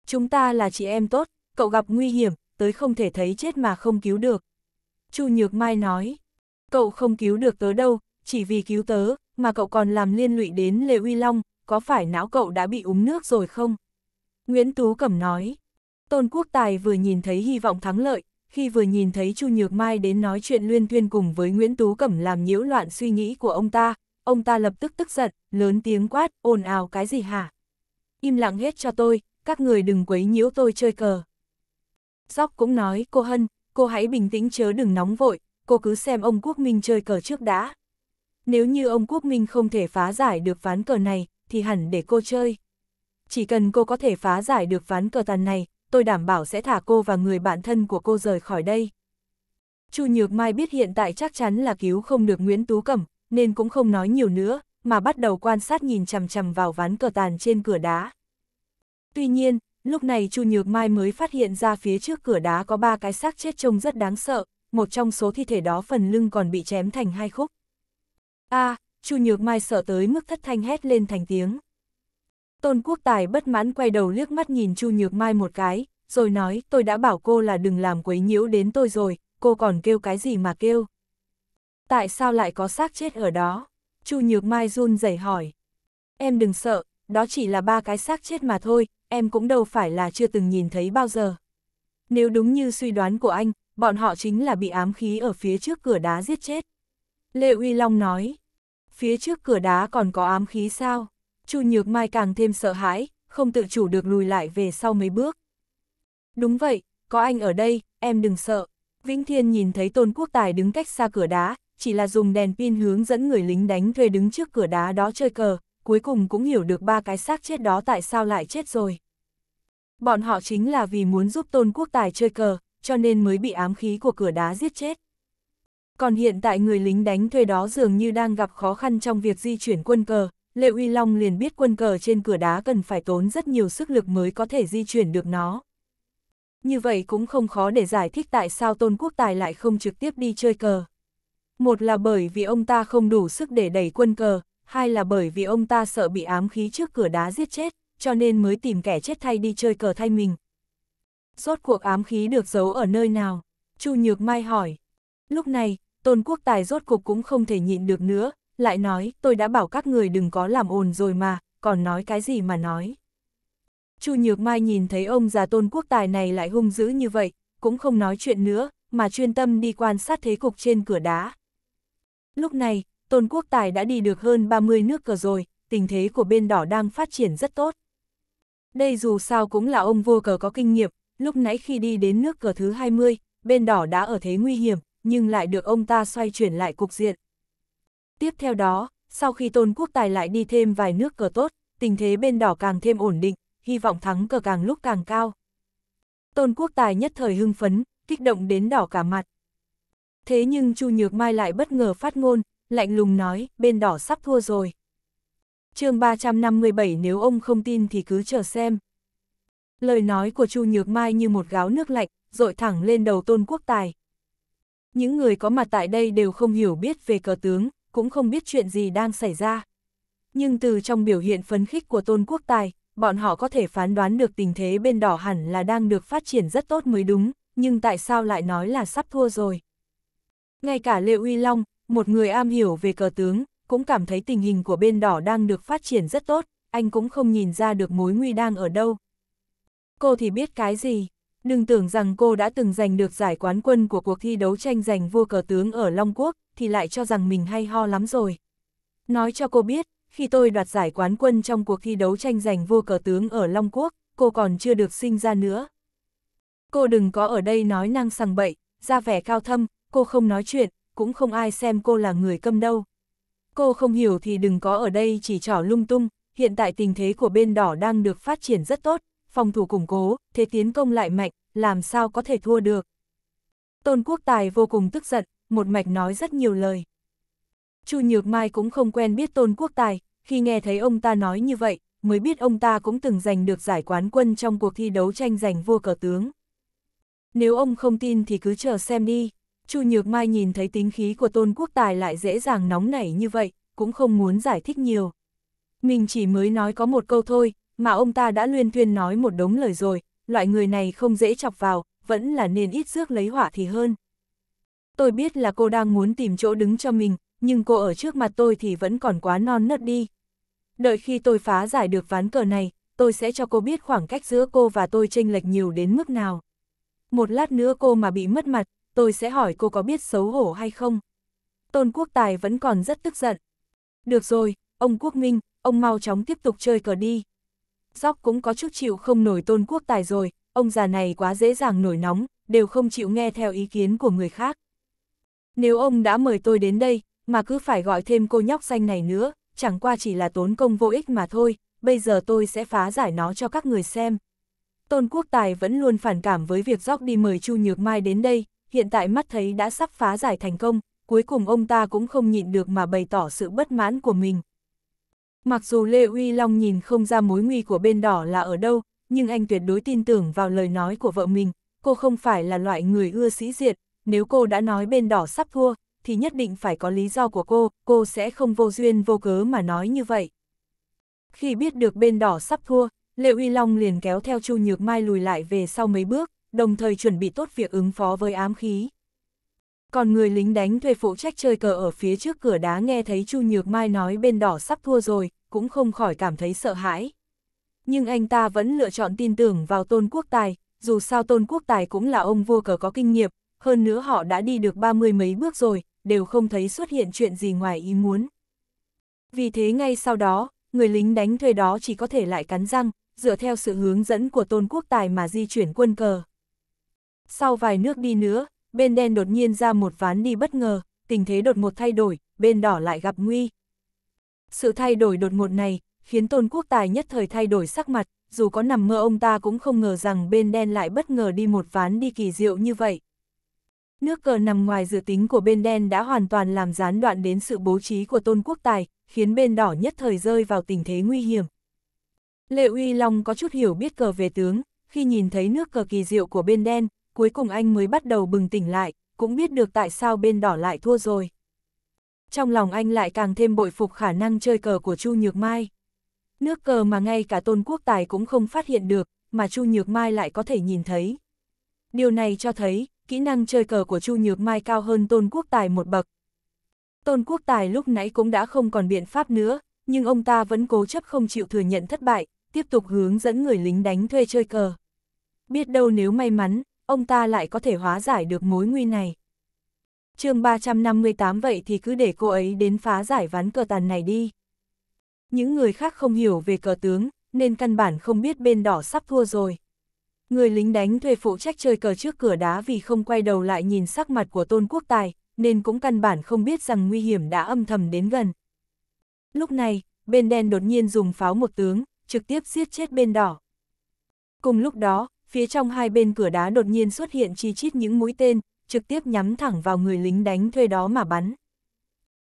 chúng ta là chị em tốt, cậu gặp nguy hiểm, tới không thể thấy chết mà không cứu được. Chu Nhược Mai nói. Cậu không cứu được tớ đâu, chỉ vì cứu tớ, mà cậu còn làm liên lụy đến Lê Uy Long, có phải não cậu đã bị úng nước rồi không? Nguyễn Tú Cẩm nói. Tôn Quốc Tài vừa nhìn thấy hy vọng thắng lợi, khi vừa nhìn thấy Chu Nhược Mai đến nói chuyện luyên thuyên cùng với Nguyễn Tú Cẩm làm nhiễu loạn suy nghĩ của ông ta, ông ta lập tức tức giận, lớn tiếng quát, ồn ào cái gì hả? Im lặng hết cho tôi, các người đừng quấy nhiễu tôi chơi cờ. Sóc cũng nói, cô Hân, cô hãy bình tĩnh chớ đừng nóng vội, cô cứ xem ông Quốc Minh chơi cờ trước đã. Nếu như ông Quốc Minh không thể phá giải được ván cờ này, thì hẳn để cô chơi. Chỉ cần cô có thể phá giải được ván cờ tàn này, tôi đảm bảo sẽ thả cô và người bạn thân của cô rời khỏi đây. Chu Nhược Mai biết hiện tại chắc chắn là cứu không được Nguyễn Tú Cẩm, nên cũng không nói nhiều nữa, mà bắt đầu quan sát nhìn chằm chằm vào ván cờ tàn trên cửa đá. Tuy nhiên, Lúc này Chu Nhược Mai mới phát hiện ra phía trước cửa đá có ba cái xác chết trông rất đáng sợ, một trong số thi thể đó phần lưng còn bị chém thành hai khúc. A, à, Chu Nhược Mai sợ tới mức thất thanh hét lên thành tiếng. Tôn Quốc Tài bất mãn quay đầu liếc mắt nhìn Chu Nhược Mai một cái, rồi nói tôi đã bảo cô là đừng làm quấy nhiễu đến tôi rồi, cô còn kêu cái gì mà kêu. Tại sao lại có xác chết ở đó? Chu Nhược Mai run rẩy hỏi. Em đừng sợ, đó chỉ là ba cái xác chết mà thôi, em cũng đâu phải là chưa từng nhìn thấy bao giờ. Nếu đúng như suy đoán của anh, bọn họ chính là bị ám khí ở phía trước cửa đá giết chết. Lê Uy Long nói, phía trước cửa đá còn có ám khí sao? Chu Nhược Mai càng thêm sợ hãi, không tự chủ được lùi lại về sau mấy bước. Đúng vậy, có anh ở đây, em đừng sợ. Vĩnh Thiên nhìn thấy Tôn Quốc Tài đứng cách xa cửa đá, chỉ là dùng đèn pin hướng dẫn người lính đánh thuê đứng trước cửa đá đó chơi cờ, cuối cùng cũng hiểu được ba cái xác chết đó tại sao lại chết rồi. Bọn họ chính là vì muốn giúp tôn quốc tài chơi cờ, cho nên mới bị ám khí của cửa đá giết chết. Còn hiện tại người lính đánh thuê đó dường như đang gặp khó khăn trong việc di chuyển quân cờ, Lệ Uy Long liền biết quân cờ trên cửa đá cần phải tốn rất nhiều sức lực mới có thể di chuyển được nó. Như vậy cũng không khó để giải thích tại sao Tôn Quốc Tài lại không trực tiếp đi chơi cờ. Một là bởi vì ông ta không đủ sức để đẩy quân cờ, hai là bởi vì ông ta sợ bị ám khí trước cửa đá giết chết cho nên mới tìm kẻ chết thay đi chơi cờ thay mình. Rốt cuộc ám khí được giấu ở nơi nào? Chu Nhược Mai hỏi. Lúc này, Tôn Quốc Tài rốt cuộc cũng không thể nhịn được nữa, lại nói tôi đã bảo các người đừng có làm ồn rồi mà, còn nói cái gì mà nói. Chu Nhược Mai nhìn thấy ông già Tôn Quốc Tài này lại hung dữ như vậy, cũng không nói chuyện nữa, mà chuyên tâm đi quan sát thế cục trên cửa đá. Lúc này, Tôn Quốc Tài đã đi được hơn 30 nước cờ rồi, tình thế của bên đỏ đang phát triển rất tốt. Đây dù sao cũng là ông vua cờ có kinh nghiệm, lúc nãy khi đi đến nước cờ thứ 20, bên đỏ đã ở thế nguy hiểm, nhưng lại được ông ta xoay chuyển lại cục diện. Tiếp theo đó, sau khi Tôn Quốc Tài lại đi thêm vài nước cờ tốt, tình thế bên đỏ càng thêm ổn định, hy vọng thắng cờ càng lúc càng cao. Tôn Quốc Tài nhất thời hưng phấn, kích động đến đỏ cả mặt. Thế nhưng Chu Nhược Mai lại bất ngờ phát ngôn, lạnh lùng nói, bên đỏ sắp thua rồi chương 357 nếu ông không tin thì cứ chờ xem. Lời nói của Chu Nhược Mai như một gáo nước lạnh, dội thẳng lên đầu tôn quốc tài. Những người có mặt tại đây đều không hiểu biết về cờ tướng, cũng không biết chuyện gì đang xảy ra. Nhưng từ trong biểu hiện phấn khích của tôn quốc tài, bọn họ có thể phán đoán được tình thế bên đỏ hẳn là đang được phát triển rất tốt mới đúng, nhưng tại sao lại nói là sắp thua rồi. Ngay cả lê Uy Long, một người am hiểu về cờ tướng, cũng cảm thấy tình hình của bên đỏ đang được phát triển rất tốt, anh cũng không nhìn ra được mối nguy đang ở đâu. Cô thì biết cái gì? Đừng tưởng rằng cô đã từng giành được giải quán quân của cuộc thi đấu tranh giành vua cờ tướng ở Long Quốc, thì lại cho rằng mình hay ho lắm rồi. Nói cho cô biết, khi tôi đoạt giải quán quân trong cuộc thi đấu tranh giành vua cờ tướng ở Long Quốc, cô còn chưa được sinh ra nữa. Cô đừng có ở đây nói năng sằng bậy, ra vẻ cao thâm, cô không nói chuyện, cũng không ai xem cô là người câm đâu cô không hiểu thì đừng có ở đây chỉ trỏ lung tung, hiện tại tình thế của bên đỏ đang được phát triển rất tốt, phòng thủ củng cố, thế tiến công lại mạnh, làm sao có thể thua được. Tôn Quốc Tài vô cùng tức giận, một mạch nói rất nhiều lời. Chu Nhược Mai cũng không quen biết Tôn Quốc Tài, khi nghe thấy ông ta nói như vậy, mới biết ông ta cũng từng giành được giải quán quân trong cuộc thi đấu tranh giành vua cờ tướng. Nếu ông không tin thì cứ chờ xem đi. Chu Nhược Mai nhìn thấy tính khí của Tôn Quốc Tài lại dễ dàng nóng nảy như vậy, cũng không muốn giải thích nhiều. Mình chỉ mới nói có một câu thôi, mà ông ta đã luyên thuyên nói một đống lời rồi, loại người này không dễ chọc vào, vẫn là nên ít rước lấy họa thì hơn. Tôi biết là cô đang muốn tìm chỗ đứng cho mình, nhưng cô ở trước mặt tôi thì vẫn còn quá non nớt đi. Đợi khi tôi phá giải được ván cờ này, tôi sẽ cho cô biết khoảng cách giữa cô và tôi chênh lệch nhiều đến mức nào. Một lát nữa cô mà bị mất mặt, tôi sẽ hỏi cô có biết xấu hổ hay không. Tôn Quốc Tài vẫn còn rất tức giận. Được rồi, ông Quốc Minh, ông mau chóng tiếp tục chơi cờ đi. Dóc cũng có chút chịu không nổi Tôn Quốc Tài rồi, ông già này quá dễ dàng nổi nóng, đều không chịu nghe theo ý kiến của người khác. Nếu ông đã mời tôi đến đây, mà cứ phải gọi thêm cô nhóc xanh này nữa, chẳng qua chỉ là tốn công vô ích mà thôi, bây giờ tôi sẽ phá giải nó cho các người xem. Tôn Quốc Tài vẫn luôn phản cảm với việc Dóc đi mời Chu Nhược Mai đến đây, hiện tại mắt thấy đã sắp phá giải thành công, cuối cùng ông ta cũng không nhịn được mà bày tỏ sự bất mãn của mình. Mặc dù Lê Uy Long nhìn không ra mối nguy của bên đỏ là ở đâu, nhưng anh tuyệt đối tin tưởng vào lời nói của vợ mình, cô không phải là loại người ưa sĩ diệt, nếu cô đã nói bên đỏ sắp thua, thì nhất định phải có lý do của cô, cô sẽ không vô duyên vô cớ mà nói như vậy. Khi biết được bên đỏ sắp thua, Lê Uy Long liền kéo theo Chu Nhược Mai lùi lại về sau mấy bước, đồng thời chuẩn bị tốt việc ứng phó với ám khí. Còn người lính đánh thuê phụ trách chơi cờ ở phía trước cửa đá nghe thấy Chu Nhược Mai nói bên đỏ sắp thua rồi, cũng không khỏi cảm thấy sợ hãi. Nhưng anh ta vẫn lựa chọn tin tưởng vào Tôn Quốc Tài, dù sao Tôn Quốc Tài cũng là ông vua cờ có kinh nghiệm, hơn nữa họ đã đi được ba mươi mấy bước rồi, đều không thấy xuất hiện chuyện gì ngoài ý muốn. Vì thế ngay sau đó, người lính đánh thuê đó chỉ có thể lại cắn răng, dựa theo sự hướng dẫn của Tôn Quốc Tài mà di chuyển quân cờ. Sau vài nước đi nữa, bên đen đột nhiên ra một ván đi bất ngờ, tình thế đột một thay đổi, bên đỏ lại gặp nguy. Sự thay đổi đột ngột này, khiến tôn quốc tài nhất thời thay đổi sắc mặt, dù có nằm mơ ông ta cũng không ngờ rằng bên đen lại bất ngờ đi một ván đi kỳ diệu như vậy. Nước cờ nằm ngoài dự tính của bên đen đã hoàn toàn làm gián đoạn đến sự bố trí của tôn quốc tài, khiến bên đỏ nhất thời rơi vào tình thế nguy hiểm. Lệ Uy Long có chút hiểu biết cờ về tướng, khi nhìn thấy nước cờ kỳ diệu của bên đen, cuối cùng anh mới bắt đầu bừng tỉnh lại, cũng biết được tại sao bên đỏ lại thua rồi. Trong lòng anh lại càng thêm bội phục khả năng chơi cờ của Chu Nhược Mai. Nước cờ mà ngay cả tôn quốc tài cũng không phát hiện được, mà Chu Nhược Mai lại có thể nhìn thấy. Điều này cho thấy, kỹ năng chơi cờ của Chu Nhược Mai cao hơn tôn quốc tài một bậc. Tôn quốc tài lúc nãy cũng đã không còn biện pháp nữa, nhưng ông ta vẫn cố chấp không chịu thừa nhận thất bại, tiếp tục hướng dẫn người lính đánh thuê chơi cờ. Biết đâu nếu may mắn, ông ta lại có thể hóa giải được mối nguy này. chương 358 vậy thì cứ để cô ấy đến phá giải ván cờ tàn này đi. Những người khác không hiểu về cờ tướng, nên căn bản không biết bên đỏ sắp thua rồi. Người lính đánh thuê phụ trách chơi cờ trước cửa đá vì không quay đầu lại nhìn sắc mặt của Tôn Quốc Tài, nên cũng căn bản không biết rằng nguy hiểm đã âm thầm đến gần. Lúc này, bên đen đột nhiên dùng pháo một tướng, trực tiếp giết chết bên đỏ. Cùng lúc đó, phía trong hai bên cửa đá đột nhiên xuất hiện chi chít những mũi tên, trực tiếp nhắm thẳng vào người lính đánh thuê đó mà bắn.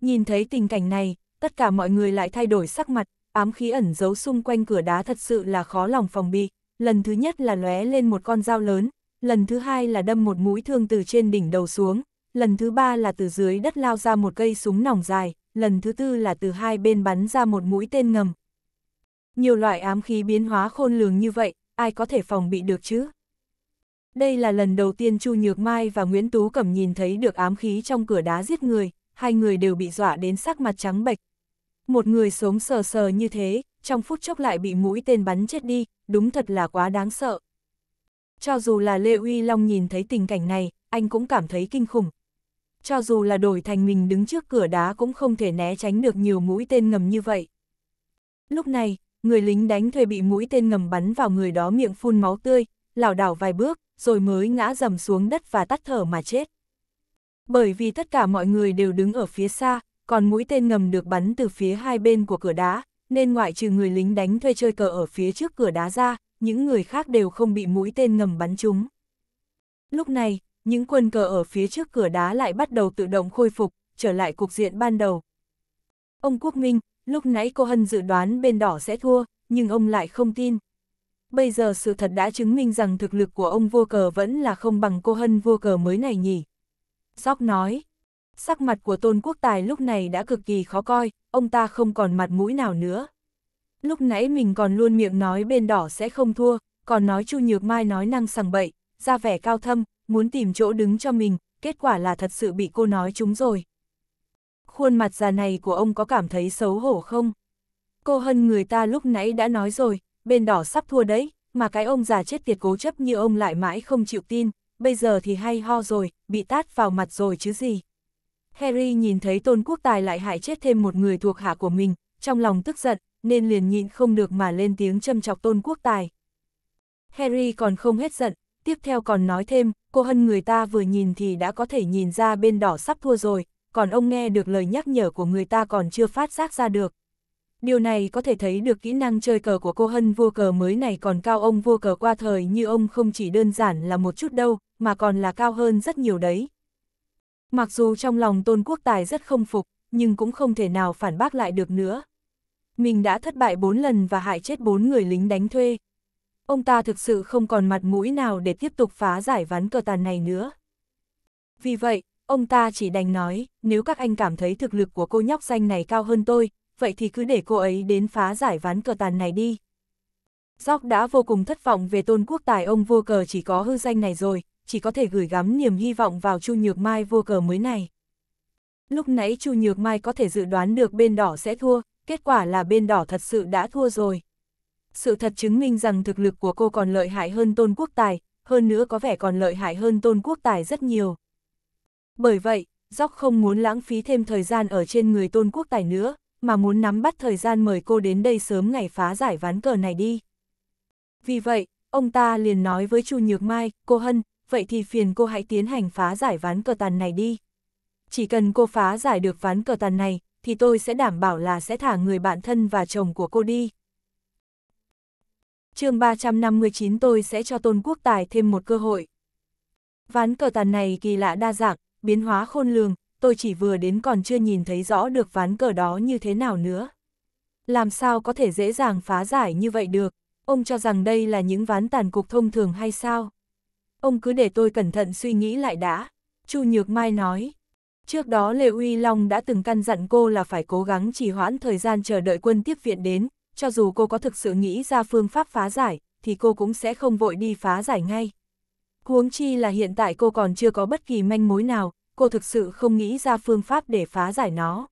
Nhìn thấy tình cảnh này, tất cả mọi người lại thay đổi sắc mặt, ám khí ẩn giấu xung quanh cửa đá thật sự là khó lòng phòng bị, lần thứ nhất là lóe lên một con dao lớn, lần thứ hai là đâm một mũi thương từ trên đỉnh đầu xuống, lần thứ ba là từ dưới đất lao ra một cây súng nòng dài, lần thứ tư là từ hai bên bắn ra một mũi tên ngầm. Nhiều loại ám khí biến hóa khôn lường như vậy, ai có thể phòng bị được chứ? Đây là lần đầu tiên Chu Nhược Mai và Nguyễn Tú Cẩm nhìn thấy được ám khí trong cửa đá giết người, hai người đều bị dọa đến sắc mặt trắng bệch. Một người sống sờ sờ như thế, trong phút chốc lại bị mũi tên bắn chết đi, đúng thật là quá đáng sợ. Cho dù là Lê Uy Long nhìn thấy tình cảnh này, anh cũng cảm thấy kinh khủng. Cho dù là đổi thành mình đứng trước cửa đá cũng không thể né tránh được nhiều mũi tên ngầm như vậy. Lúc này, người lính đánh thuê bị mũi tên ngầm bắn vào người đó miệng phun máu tươi, lảo đảo vài bước, rồi mới ngã rầm xuống đất và tắt thở mà chết. Bởi vì tất cả mọi người đều đứng ở phía xa, còn mũi tên ngầm được bắn từ phía hai bên của cửa đá, nên ngoại trừ người lính đánh thuê chơi cờ ở phía trước cửa đá ra, những người khác đều không bị mũi tên ngầm bắn trúng. Lúc này, những quân cờ ở phía trước cửa đá lại bắt đầu tự động khôi phục, trở lại cục diện ban đầu. Ông Quốc Minh, Lúc nãy cô Hân dự đoán bên đỏ sẽ thua, nhưng ông lại không tin. Bây giờ sự thật đã chứng minh rằng thực lực của ông vua cờ vẫn là không bằng cô Hân vua cờ mới này nhỉ. Gióc nói, sắc mặt của Tôn Quốc Tài lúc này đã cực kỳ khó coi, ông ta không còn mặt mũi nào nữa. Lúc nãy mình còn luôn miệng nói bên đỏ sẽ không thua, còn nói Chu Nhược Mai nói năng sằng bậy, ra vẻ cao thâm, muốn tìm chỗ đứng cho mình, kết quả là thật sự bị cô nói trúng rồi khuôn mặt già này của ông có cảm thấy xấu hổ không? Cô Hân người ta lúc nãy đã nói rồi, bên đỏ sắp thua đấy, mà cái ông già chết tiệt cố chấp như ông lại mãi không chịu tin, bây giờ thì hay ho rồi, bị tát vào mặt rồi chứ gì. Harry nhìn thấy Tôn Quốc Tài lại hại chết thêm một người thuộc hạ của mình, trong lòng tức giận, nên liền nhịn không được mà lên tiếng châm chọc Tôn Quốc Tài. Harry còn không hết giận, tiếp theo còn nói thêm, cô hân người ta vừa nhìn thì đã có thể nhìn ra bên đỏ sắp thua rồi, còn ông nghe được lời nhắc nhở của người ta còn chưa phát giác ra được. Điều này có thể thấy được kỹ năng chơi cờ của cô Hân vua cờ mới này còn cao ông vua cờ qua thời như ông không chỉ đơn giản là một chút đâu, mà còn là cao hơn rất nhiều đấy. Mặc dù trong lòng Tôn Quốc Tài rất không phục, nhưng cũng không thể nào phản bác lại được nữa. Mình đã thất bại bốn lần và hại chết bốn người lính đánh thuê. Ông ta thực sự không còn mặt mũi nào để tiếp tục phá giải ván cờ tàn này nữa. Vì vậy, Ông ta chỉ đành nói, nếu các anh cảm thấy thực lực của cô nhóc xanh này cao hơn tôi, vậy thì cứ để cô ấy đến phá giải ván cờ tàn này đi. Jock đã vô cùng thất vọng về tôn quốc tài ông vô cờ chỉ có hư danh này rồi, chỉ có thể gửi gắm niềm hy vọng vào Chu Nhược Mai vô cờ mới này. Lúc nãy Chu Nhược Mai có thể dự đoán được bên đỏ sẽ thua, kết quả là bên đỏ thật sự đã thua rồi. Sự thật chứng minh rằng thực lực của cô còn lợi hại hơn tôn quốc tài, hơn nữa có vẻ còn lợi hại hơn tôn quốc tài rất nhiều. Bởi vậy, Dóc không muốn lãng phí thêm thời gian ở trên người tôn quốc tài nữa, mà muốn nắm bắt thời gian mời cô đến đây sớm ngày phá giải ván cờ này đi. Vì vậy, ông ta liền nói với Chu Nhược Mai, cô Hân, vậy thì phiền cô hãy tiến hành phá giải ván cờ tàn này đi. Chỉ cần cô phá giải được ván cờ tàn này, thì tôi sẽ đảm bảo là sẽ thả người bạn thân và chồng của cô đi. chương 359 tôi sẽ cho Tôn Quốc Tài thêm một cơ hội. Ván cờ tàn này kỳ lạ đa dạng, biến hóa khôn lường, tôi chỉ vừa đến còn chưa nhìn thấy rõ được ván cờ đó như thế nào nữa. Làm sao có thể dễ dàng phá giải như vậy được, ông cho rằng đây là những ván tàn cục thông thường hay sao? Ông cứ để tôi cẩn thận suy nghĩ lại đã, Chu Nhược Mai nói. Trước đó Lê Uy Long đã từng căn dặn cô là phải cố gắng trì hoãn thời gian chờ đợi quân tiếp viện đến, cho dù cô có thực sự nghĩ ra phương pháp phá giải, thì cô cũng sẽ không vội đi phá giải ngay. Huống chi là hiện tại cô còn chưa có bất kỳ manh mối nào, cô thực sự không nghĩ ra phương pháp để phá giải nó.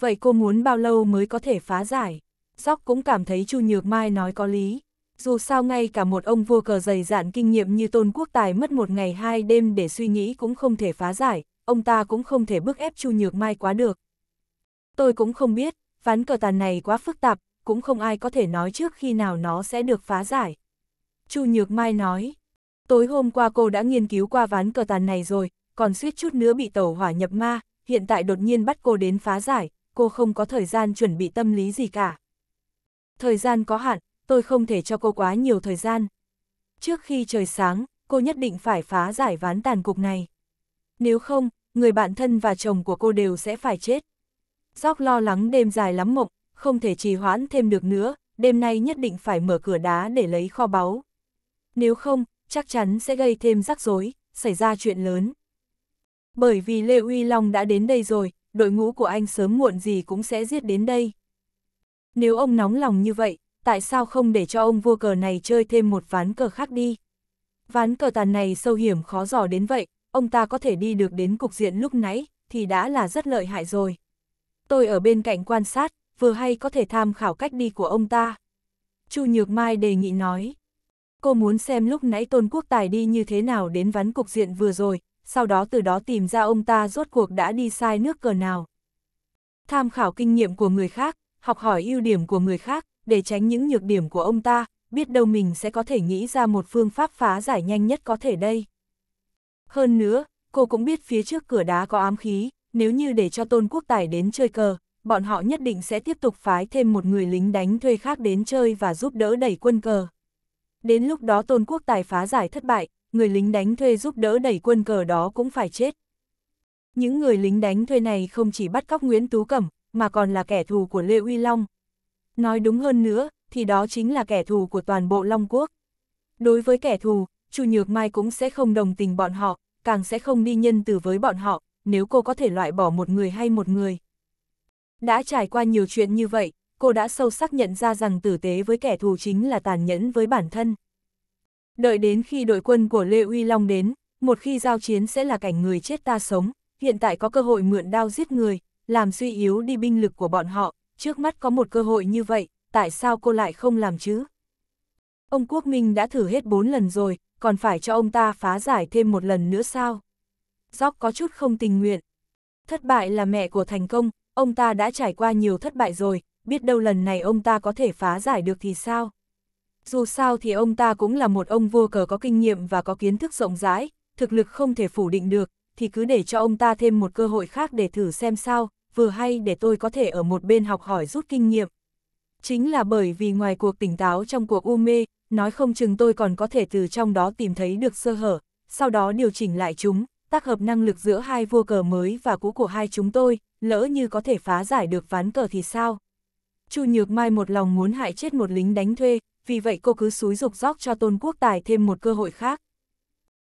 Vậy cô muốn bao lâu mới có thể phá giải? Sóc cũng cảm thấy Chu Nhược Mai nói có lý. Dù sao ngay cả một ông vua cờ dày dạn kinh nghiệm như Tôn Quốc Tài mất một ngày hai đêm để suy nghĩ cũng không thể phá giải, ông ta cũng không thể bức ép Chu Nhược Mai quá được. Tôi cũng không biết, ván cờ tàn này quá phức tạp, cũng không ai có thể nói trước khi nào nó sẽ được phá giải. Chu Nhược Mai nói, tối hôm qua cô đã nghiên cứu qua ván cờ tàn này rồi, còn suýt chút nữa bị tẩu hỏa nhập ma, hiện tại đột nhiên bắt cô đến phá giải, cô không có thời gian chuẩn bị tâm lý gì cả. Thời gian có hạn, tôi không thể cho cô quá nhiều thời gian. Trước khi trời sáng, cô nhất định phải phá giải ván tàn cục này. Nếu không, người bạn thân và chồng của cô đều sẽ phải chết. Gióc lo lắng đêm dài lắm mộng, không thể trì hoãn thêm được nữa, đêm nay nhất định phải mở cửa đá để lấy kho báu. Nếu không, chắc chắn sẽ gây thêm rắc rối, xảy ra chuyện lớn. Bởi vì Lê Uy Long đã đến đây rồi, đội ngũ của anh sớm muộn gì cũng sẽ giết đến đây. Nếu ông nóng lòng như vậy, tại sao không để cho ông vua cờ này chơi thêm một ván cờ khác đi? Ván cờ tàn này sâu hiểm khó dò đến vậy, ông ta có thể đi được đến cục diện lúc nãy, thì đã là rất lợi hại rồi. Tôi ở bên cạnh quan sát, vừa hay có thể tham khảo cách đi của ông ta. Chu Nhược Mai đề nghị nói. Cô muốn xem lúc nãy Tôn Quốc Tài đi như thế nào đến ván cục diện vừa rồi, sau đó từ đó tìm ra ông ta rốt cuộc đã đi sai nước cờ nào. Tham khảo kinh nghiệm của người khác, học hỏi ưu điểm của người khác, để tránh những nhược điểm của ông ta, biết đâu mình sẽ có thể nghĩ ra một phương pháp phá giải nhanh nhất có thể đây. Hơn nữa, cô cũng biết phía trước cửa đá có ám khí, nếu như để cho Tôn Quốc Tài đến chơi cờ, bọn họ nhất định sẽ tiếp tục phái thêm một người lính đánh thuê khác đến chơi và giúp đỡ đẩy quân cờ. Đến lúc đó Tôn Quốc Tài phá giải thất bại, người lính đánh thuê giúp đỡ đẩy quân cờ đó cũng phải chết. Những người lính đánh thuê này không chỉ bắt cóc Nguyễn Tú Cẩm, mà còn là kẻ thù của Lê Uy Long. Nói đúng hơn nữa, thì đó chính là kẻ thù của toàn bộ Long Quốc. Đối với kẻ thù, Chu Nhược Mai cũng sẽ không đồng tình bọn họ, càng sẽ không đi nhân từ với bọn họ, nếu cô có thể loại bỏ một người hay một người. Đã trải qua nhiều chuyện như vậy, cô đã sâu sắc nhận ra rằng tử tế với kẻ thù chính là tàn nhẫn với bản thân. Đợi đến khi đội quân của Lê Uy Long đến, một khi giao chiến sẽ là cảnh người chết ta sống, hiện tại có cơ hội mượn đao giết người, làm suy yếu đi binh lực của bọn họ, trước mắt có một cơ hội như vậy, tại sao cô lại không làm chứ? Ông Quốc Minh đã thử hết bốn lần rồi, còn phải cho ông ta phá giải thêm một lần nữa sao? Gióc có chút không tình nguyện. Thất bại là mẹ của thành công, ông ta đã trải qua nhiều thất bại rồi, biết đâu lần này ông ta có thể phá giải được thì sao? dù sao thì ông ta cũng là một ông vua cờ có kinh nghiệm và có kiến thức rộng rãi, thực lực không thể phủ định được, thì cứ để cho ông ta thêm một cơ hội khác để thử xem sao, vừa hay để tôi có thể ở một bên học hỏi rút kinh nghiệm. Chính là bởi vì ngoài cuộc tỉnh táo trong cuộc u mê, e, nói không chừng tôi còn có thể từ trong đó tìm thấy được sơ hở, sau đó điều chỉnh lại chúng, tác hợp năng lực giữa hai vua cờ mới và cũ của hai chúng tôi, lỡ như có thể phá giải được ván cờ thì sao? Chu Nhược Mai một lòng muốn hại chết một lính đánh thuê, vì vậy cô cứ xúi dục rót cho Tôn Quốc Tài thêm một cơ hội khác.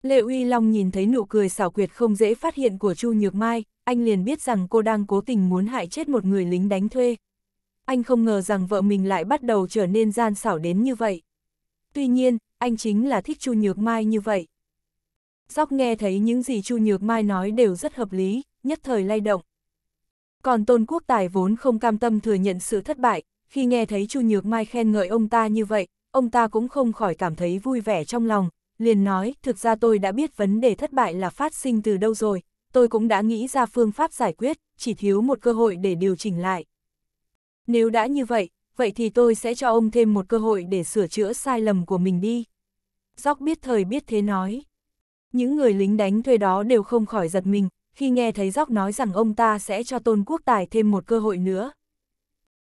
Lệ Uy Long nhìn thấy nụ cười xảo quyệt không dễ phát hiện của Chu Nhược Mai, anh liền biết rằng cô đang cố tình muốn hại chết một người lính đánh thuê. Anh không ngờ rằng vợ mình lại bắt đầu trở nên gian xảo đến như vậy. Tuy nhiên, anh chính là thích Chu Nhược Mai như vậy. Dóc nghe thấy những gì Chu Nhược Mai nói đều rất hợp lý, nhất thời lay động. Còn Tôn Quốc Tài vốn không cam tâm thừa nhận sự thất bại, khi nghe thấy Chu Nhược Mai khen ngợi ông ta như vậy, ông ta cũng không khỏi cảm thấy vui vẻ trong lòng, liền nói, thực ra tôi đã biết vấn đề thất bại là phát sinh từ đâu rồi, tôi cũng đã nghĩ ra phương pháp giải quyết, chỉ thiếu một cơ hội để điều chỉnh lại. Nếu đã như vậy, vậy thì tôi sẽ cho ông thêm một cơ hội để sửa chữa sai lầm của mình đi. Dóc biết thời biết thế nói. Những người lính đánh thuê đó đều không khỏi giật mình, khi nghe thấy Dóc nói rằng ông ta sẽ cho Tôn Quốc Tài thêm một cơ hội nữa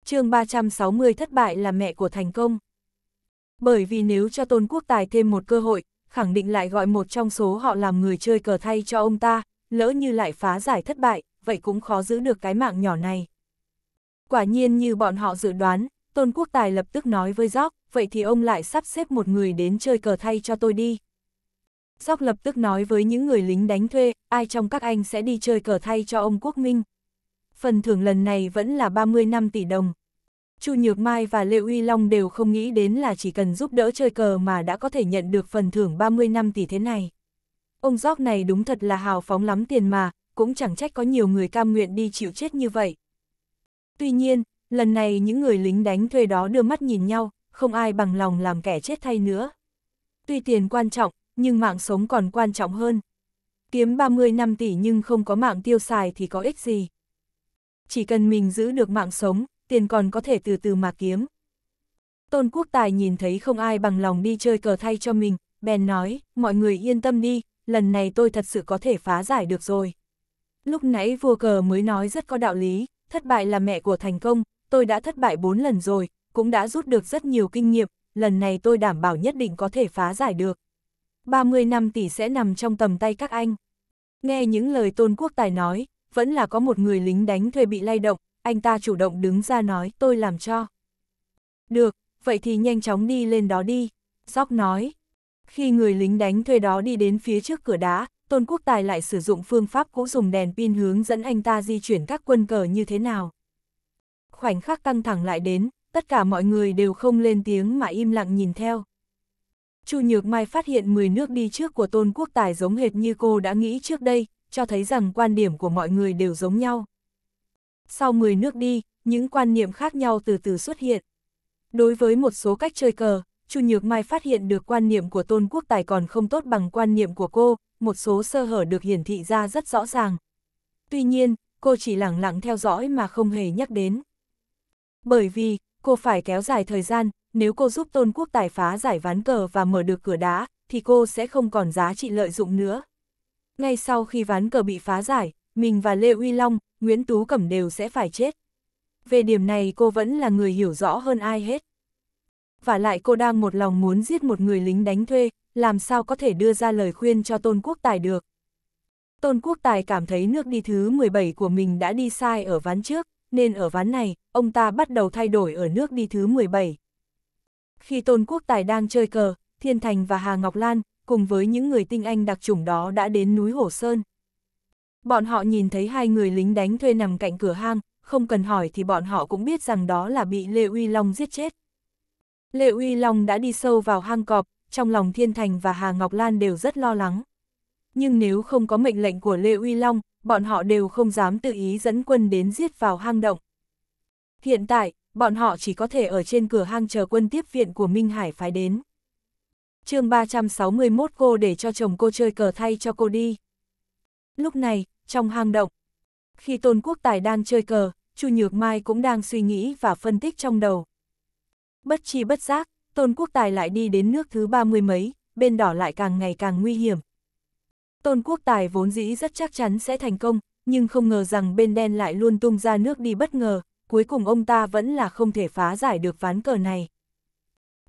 chương 360 thất bại là mẹ của thành công. Bởi vì nếu cho Tôn Quốc Tài thêm một cơ hội, khẳng định lại gọi một trong số họ làm người chơi cờ thay cho ông ta, lỡ như lại phá giải thất bại, vậy cũng khó giữ được cái mạng nhỏ này. Quả nhiên như bọn họ dự đoán, Tôn Quốc Tài lập tức nói với Gióc, vậy thì ông lại sắp xếp một người đến chơi cờ thay cho tôi đi. Gióc lập tức nói với những người lính đánh thuê, ai trong các anh sẽ đi chơi cờ thay cho ông Quốc Minh phần thưởng lần này vẫn là 30 năm tỷ đồng. Chu Nhược Mai và Lê Uy Long đều không nghĩ đến là chỉ cần giúp đỡ chơi cờ mà đã có thể nhận được phần thưởng 30 năm tỷ thế này. Ông gióc này đúng thật là hào phóng lắm tiền mà, cũng chẳng trách có nhiều người cam nguyện đi chịu chết như vậy. Tuy nhiên, lần này những người lính đánh thuê đó đưa mắt nhìn nhau, không ai bằng lòng làm kẻ chết thay nữa. Tuy tiền quan trọng, nhưng mạng sống còn quan trọng hơn. Kiếm 30 năm tỷ nhưng không có mạng tiêu xài thì có ích gì chỉ cần mình giữ được mạng sống, tiền còn có thể từ từ mà kiếm. Tôn Quốc Tài nhìn thấy không ai bằng lòng đi chơi cờ thay cho mình, bèn nói, mọi người yên tâm đi, lần này tôi thật sự có thể phá giải được rồi. Lúc nãy vua cờ mới nói rất có đạo lý, thất bại là mẹ của thành công, tôi đã thất bại 4 lần rồi, cũng đã rút được rất nhiều kinh nghiệm, lần này tôi đảm bảo nhất định có thể phá giải được. 30 năm tỷ sẽ nằm trong tầm tay các anh. Nghe những lời Tôn Quốc Tài nói, vẫn là có một người lính đánh thuê bị lay động, anh ta chủ động đứng ra nói tôi làm cho. Được, vậy thì nhanh chóng đi lên đó đi, Sóc nói. Khi người lính đánh thuê đó đi đến phía trước cửa đá, Tôn Quốc Tài lại sử dụng phương pháp cũ dùng đèn pin hướng dẫn anh ta di chuyển các quân cờ như thế nào. Khoảnh khắc căng thẳng lại đến, tất cả mọi người đều không lên tiếng mà im lặng nhìn theo. Chu Nhược Mai phát hiện 10 nước đi trước của Tôn Quốc Tài giống hệt như cô đã nghĩ trước đây, cho thấy rằng quan điểm của mọi người đều giống nhau. Sau 10 nước đi, những quan niệm khác nhau từ từ xuất hiện. Đối với một số cách chơi cờ, Chu Nhược Mai phát hiện được quan niệm của Tôn Quốc Tài còn không tốt bằng quan niệm của cô, một số sơ hở được hiển thị ra rất rõ ràng. Tuy nhiên, cô chỉ lẳng lặng theo dõi mà không hề nhắc đến. Bởi vì, cô phải kéo dài thời gian, nếu cô giúp Tôn Quốc Tài phá giải ván cờ và mở được cửa đá, thì cô sẽ không còn giá trị lợi dụng nữa. Ngay sau khi ván cờ bị phá giải, mình và Lê Uy Long, Nguyễn Tú Cẩm đều sẽ phải chết. Về điểm này cô vẫn là người hiểu rõ hơn ai hết. Và lại cô đang một lòng muốn giết một người lính đánh thuê, làm sao có thể đưa ra lời khuyên cho Tôn Quốc Tài được. Tôn Quốc Tài cảm thấy nước đi thứ 17 của mình đã đi sai ở ván trước, nên ở ván này, ông ta bắt đầu thay đổi ở nước đi thứ 17. Khi Tôn Quốc Tài đang chơi cờ, Thiên Thành và Hà Ngọc Lan, cùng với những người tinh anh đặc chủng đó đã đến núi Hổ Sơn. Bọn họ nhìn thấy hai người lính đánh thuê nằm cạnh cửa hang, không cần hỏi thì bọn họ cũng biết rằng đó là bị Lê Uy Long giết chết. Lê Uy Long đã đi sâu vào hang cọp, trong lòng Thiên Thành và Hà Ngọc Lan đều rất lo lắng. Nhưng nếu không có mệnh lệnh của Lê Uy Long, bọn họ đều không dám tự ý dẫn quân đến giết vào hang động. Hiện tại, bọn họ chỉ có thể ở trên cửa hang chờ quân tiếp viện của Minh Hải phái đến chương 361 cô để cho chồng cô chơi cờ thay cho cô đi. Lúc này, trong hang động, khi Tôn Quốc Tài đang chơi cờ, Chu Nhược Mai cũng đang suy nghĩ và phân tích trong đầu. Bất chi bất giác, Tôn Quốc Tài lại đi đến nước thứ ba mươi mấy, bên đỏ lại càng ngày càng nguy hiểm. Tôn Quốc Tài vốn dĩ rất chắc chắn sẽ thành công, nhưng không ngờ rằng bên đen lại luôn tung ra nước đi bất ngờ, cuối cùng ông ta vẫn là không thể phá giải được ván cờ này.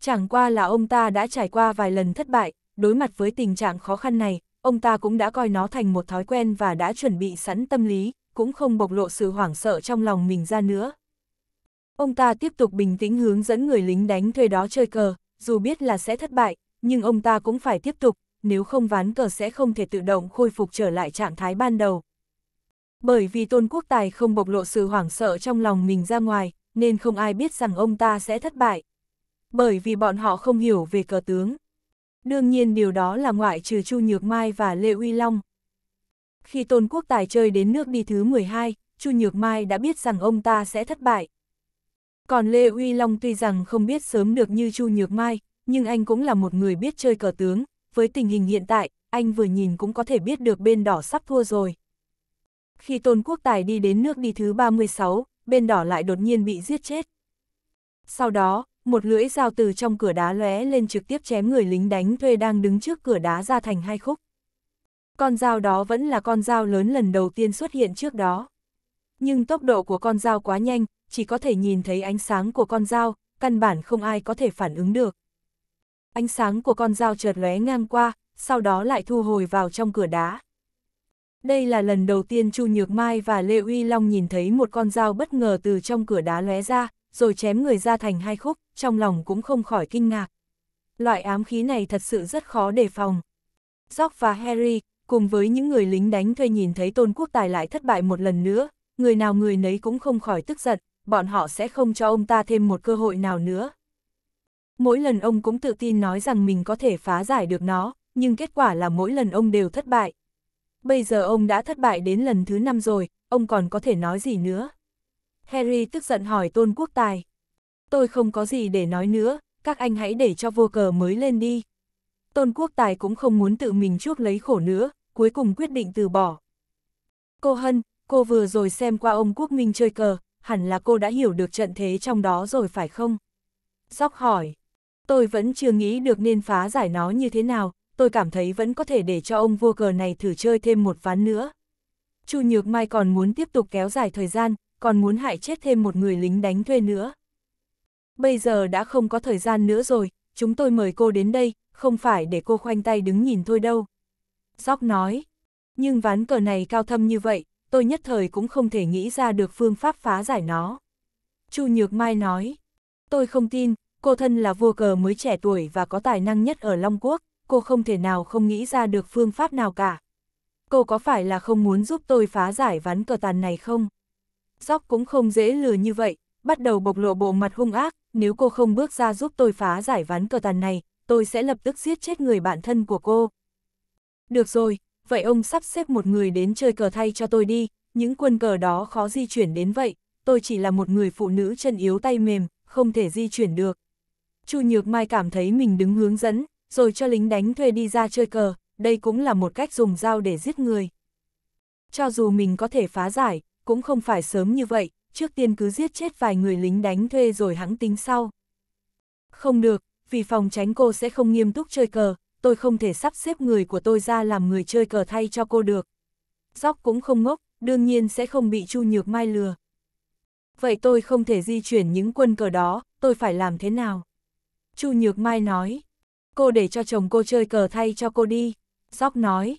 Chẳng qua là ông ta đã trải qua vài lần thất bại, đối mặt với tình trạng khó khăn này, ông ta cũng đã coi nó thành một thói quen và đã chuẩn bị sẵn tâm lý, cũng không bộc lộ sự hoảng sợ trong lòng mình ra nữa. Ông ta tiếp tục bình tĩnh hướng dẫn người lính đánh thuê đó chơi cờ, dù biết là sẽ thất bại, nhưng ông ta cũng phải tiếp tục, nếu không ván cờ sẽ không thể tự động khôi phục trở lại trạng thái ban đầu. Bởi vì Tôn Quốc Tài không bộc lộ sự hoảng sợ trong lòng mình ra ngoài, nên không ai biết rằng ông ta sẽ thất bại bởi vì bọn họ không hiểu về cờ tướng. Đương nhiên điều đó là ngoại trừ Chu Nhược Mai và Lê Uy Long. Khi Tôn Quốc Tài chơi đến nước đi thứ 12, Chu Nhược Mai đã biết rằng ông ta sẽ thất bại. Còn Lê Uy Long tuy rằng không biết sớm được như Chu Nhược Mai, nhưng anh cũng là một người biết chơi cờ tướng, với tình hình hiện tại, anh vừa nhìn cũng có thể biết được bên đỏ sắp thua rồi. Khi Tôn Quốc Tài đi đến nước đi thứ 36, bên đỏ lại đột nhiên bị giết chết. Sau đó, một lưỡi dao từ trong cửa đá lóe lên trực tiếp chém người lính đánh thuê đang đứng trước cửa đá ra thành hai khúc. Con dao đó vẫn là con dao lớn lần đầu tiên xuất hiện trước đó. Nhưng tốc độ của con dao quá nhanh, chỉ có thể nhìn thấy ánh sáng của con dao, căn bản không ai có thể phản ứng được. Ánh sáng của con dao chợt lóe ngang qua, sau đó lại thu hồi vào trong cửa đá. Đây là lần đầu tiên Chu Nhược Mai và Lê Uy Long nhìn thấy một con dao bất ngờ từ trong cửa đá lóe ra, rồi chém người ra thành hai khúc, trong lòng cũng không khỏi kinh ngạc. Loại ám khí này thật sự rất khó đề phòng. Jock và Harry, cùng với những người lính đánh thuê nhìn thấy tôn quốc tài lại thất bại một lần nữa, người nào người nấy cũng không khỏi tức giận, bọn họ sẽ không cho ông ta thêm một cơ hội nào nữa. Mỗi lần ông cũng tự tin nói rằng mình có thể phá giải được nó, nhưng kết quả là mỗi lần ông đều thất bại. Bây giờ ông đã thất bại đến lần thứ năm rồi, ông còn có thể nói gì nữa? Harry tức giận hỏi Tôn Quốc Tài. Tôi không có gì để nói nữa, các anh hãy để cho vua cờ mới lên đi. Tôn Quốc Tài cũng không muốn tự mình chuốc lấy khổ nữa, cuối cùng quyết định từ bỏ. Cô Hân, cô vừa rồi xem qua ông Quốc Minh chơi cờ, hẳn là cô đã hiểu được trận thế trong đó rồi phải không? Dóc hỏi. Tôi vẫn chưa nghĩ được nên phá giải nó như thế nào, tôi cảm thấy vẫn có thể để cho ông vua cờ này thử chơi thêm một ván nữa. Chu Nhược Mai còn muốn tiếp tục kéo dài thời gian, còn muốn hại chết thêm một người lính đánh thuê nữa. Bây giờ đã không có thời gian nữa rồi, chúng tôi mời cô đến đây, không phải để cô khoanh tay đứng nhìn thôi đâu. Gióc nói, nhưng ván cờ này cao thâm như vậy, tôi nhất thời cũng không thể nghĩ ra được phương pháp phá giải nó. Chu Nhược Mai nói, tôi không tin, cô thân là vua cờ mới trẻ tuổi và có tài năng nhất ở Long Quốc, cô không thể nào không nghĩ ra được phương pháp nào cả. Cô có phải là không muốn giúp tôi phá giải ván cờ tàn này không? gióc cũng không dễ lừa như vậy, bắt đầu bộc lộ bộ mặt hung ác, nếu cô không bước ra giúp tôi phá giải ván cờ tàn này, tôi sẽ lập tức giết chết người bạn thân của cô. Được rồi, vậy ông sắp xếp một người đến chơi cờ thay cho tôi đi, những quân cờ đó khó di chuyển đến vậy, tôi chỉ là một người phụ nữ chân yếu tay mềm, không thể di chuyển được. Chu Nhược Mai cảm thấy mình đứng hướng dẫn, rồi cho lính đánh thuê đi ra chơi cờ, đây cũng là một cách dùng dao để giết người. Cho dù mình có thể phá giải, cũng không phải sớm như vậy, trước tiên cứ giết chết vài người lính đánh thuê rồi hãng tính sau. Không được, vì phòng tránh cô sẽ không nghiêm túc chơi cờ, tôi không thể sắp xếp người của tôi ra làm người chơi cờ thay cho cô được. Dóc cũng không ngốc, đương nhiên sẽ không bị Chu Nhược Mai lừa. Vậy tôi không thể di chuyển những quân cờ đó, tôi phải làm thế nào? Chu Nhược Mai nói, cô để cho chồng cô chơi cờ thay cho cô đi. Dóc nói,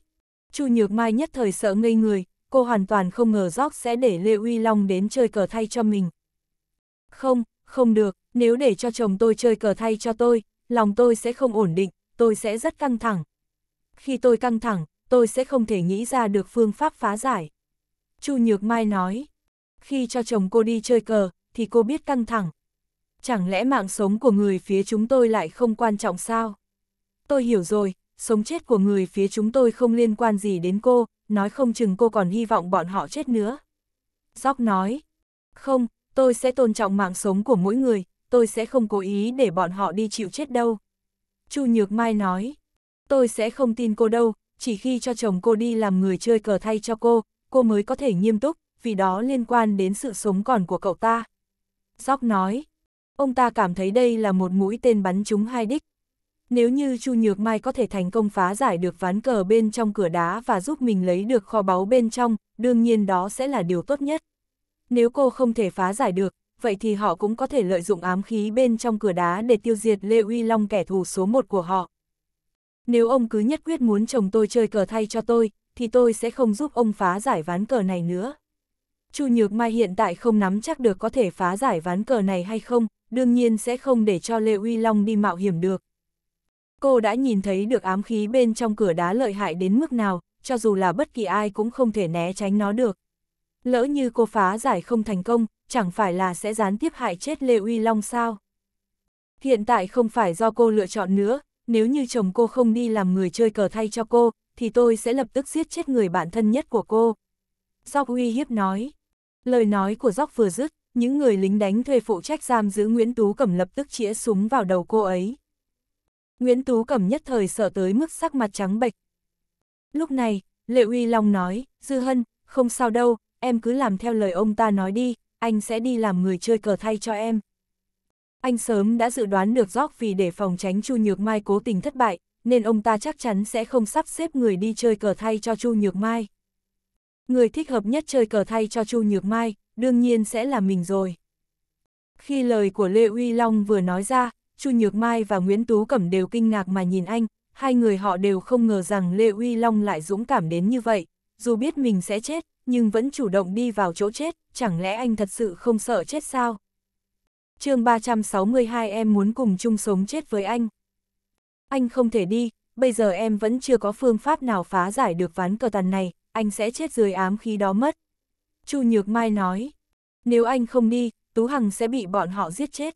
Chu Nhược Mai nhất thời sợ ngây người, cô hoàn toàn không ngờ Jock sẽ để Lê Uy Long đến chơi cờ thay cho mình. Không, không được, nếu để cho chồng tôi chơi cờ thay cho tôi, lòng tôi sẽ không ổn định, tôi sẽ rất căng thẳng. Khi tôi căng thẳng, tôi sẽ không thể nghĩ ra được phương pháp phá giải. Chu Nhược Mai nói, khi cho chồng cô đi chơi cờ, thì cô biết căng thẳng. Chẳng lẽ mạng sống của người phía chúng tôi lại không quan trọng sao? Tôi hiểu rồi, sống chết của người phía chúng tôi không liên quan gì đến cô, nói không chừng cô còn hy vọng bọn họ chết nữa. Gióc nói, không, tôi sẽ tôn trọng mạng sống của mỗi người, tôi sẽ không cố ý để bọn họ đi chịu chết đâu. Chu Nhược Mai nói, tôi sẽ không tin cô đâu, chỉ khi cho chồng cô đi làm người chơi cờ thay cho cô, cô mới có thể nghiêm túc, vì đó liên quan đến sự sống còn của cậu ta. Gióc nói, ông ta cảm thấy đây là một mũi tên bắn trúng hai đích, nếu như Chu Nhược Mai có thể thành công phá giải được ván cờ bên trong cửa đá và giúp mình lấy được kho báu bên trong, đương nhiên đó sẽ là điều tốt nhất. Nếu cô không thể phá giải được, vậy thì họ cũng có thể lợi dụng ám khí bên trong cửa đá để tiêu diệt Lê Uy Long kẻ thù số một của họ. Nếu ông cứ nhất quyết muốn chồng tôi chơi cờ thay cho tôi, thì tôi sẽ không giúp ông phá giải ván cờ này nữa. Chu Nhược Mai hiện tại không nắm chắc được có thể phá giải ván cờ này hay không, đương nhiên sẽ không để cho Lê Uy Long đi mạo hiểm được, Cô đã nhìn thấy được ám khí bên trong cửa đá lợi hại đến mức nào, cho dù là bất kỳ ai cũng không thể né tránh nó được. Lỡ như cô phá giải không thành công, chẳng phải là sẽ gián tiếp hại chết Lê Uy Long sao? Hiện tại không phải do cô lựa chọn nữa, nếu như chồng cô không đi làm người chơi cờ thay cho cô, thì tôi sẽ lập tức giết chết người bạn thân nhất của cô. Dọc uy hiếp nói. Lời nói của Dọc vừa dứt, những người lính đánh thuê phụ trách giam giữ Nguyễn Tú Cẩm lập tức chĩa súng vào đầu cô ấy. Nguyễn Tú Cẩm nhất thời sợ tới mức sắc mặt trắng bệch. Lúc này, Lệ Uy Long nói, Dư Hân, không sao đâu, em cứ làm theo lời ông ta nói đi, anh sẽ đi làm người chơi cờ thay cho em. Anh sớm đã dự đoán được dốc vì để phòng tránh Chu Nhược Mai cố tình thất bại, nên ông ta chắc chắn sẽ không sắp xếp người đi chơi cờ thay cho Chu Nhược Mai. Người thích hợp nhất chơi cờ thay cho Chu Nhược Mai, đương nhiên sẽ là mình rồi. Khi lời của Lê Uy Long vừa nói ra, Chu Nhược Mai và Nguyễn Tú Cẩm đều kinh ngạc mà nhìn anh, hai người họ đều không ngờ rằng Lê Uy Long lại dũng cảm đến như vậy, dù biết mình sẽ chết, nhưng vẫn chủ động đi vào chỗ chết, chẳng lẽ anh thật sự không sợ chết sao? chương 362 em muốn cùng chung sống chết với anh. Anh không thể đi, bây giờ em vẫn chưa có phương pháp nào phá giải được ván cờ tàn này, anh sẽ chết dưới ám khí đó mất. Chu Nhược Mai nói, nếu anh không đi, Tú Hằng sẽ bị bọn họ giết chết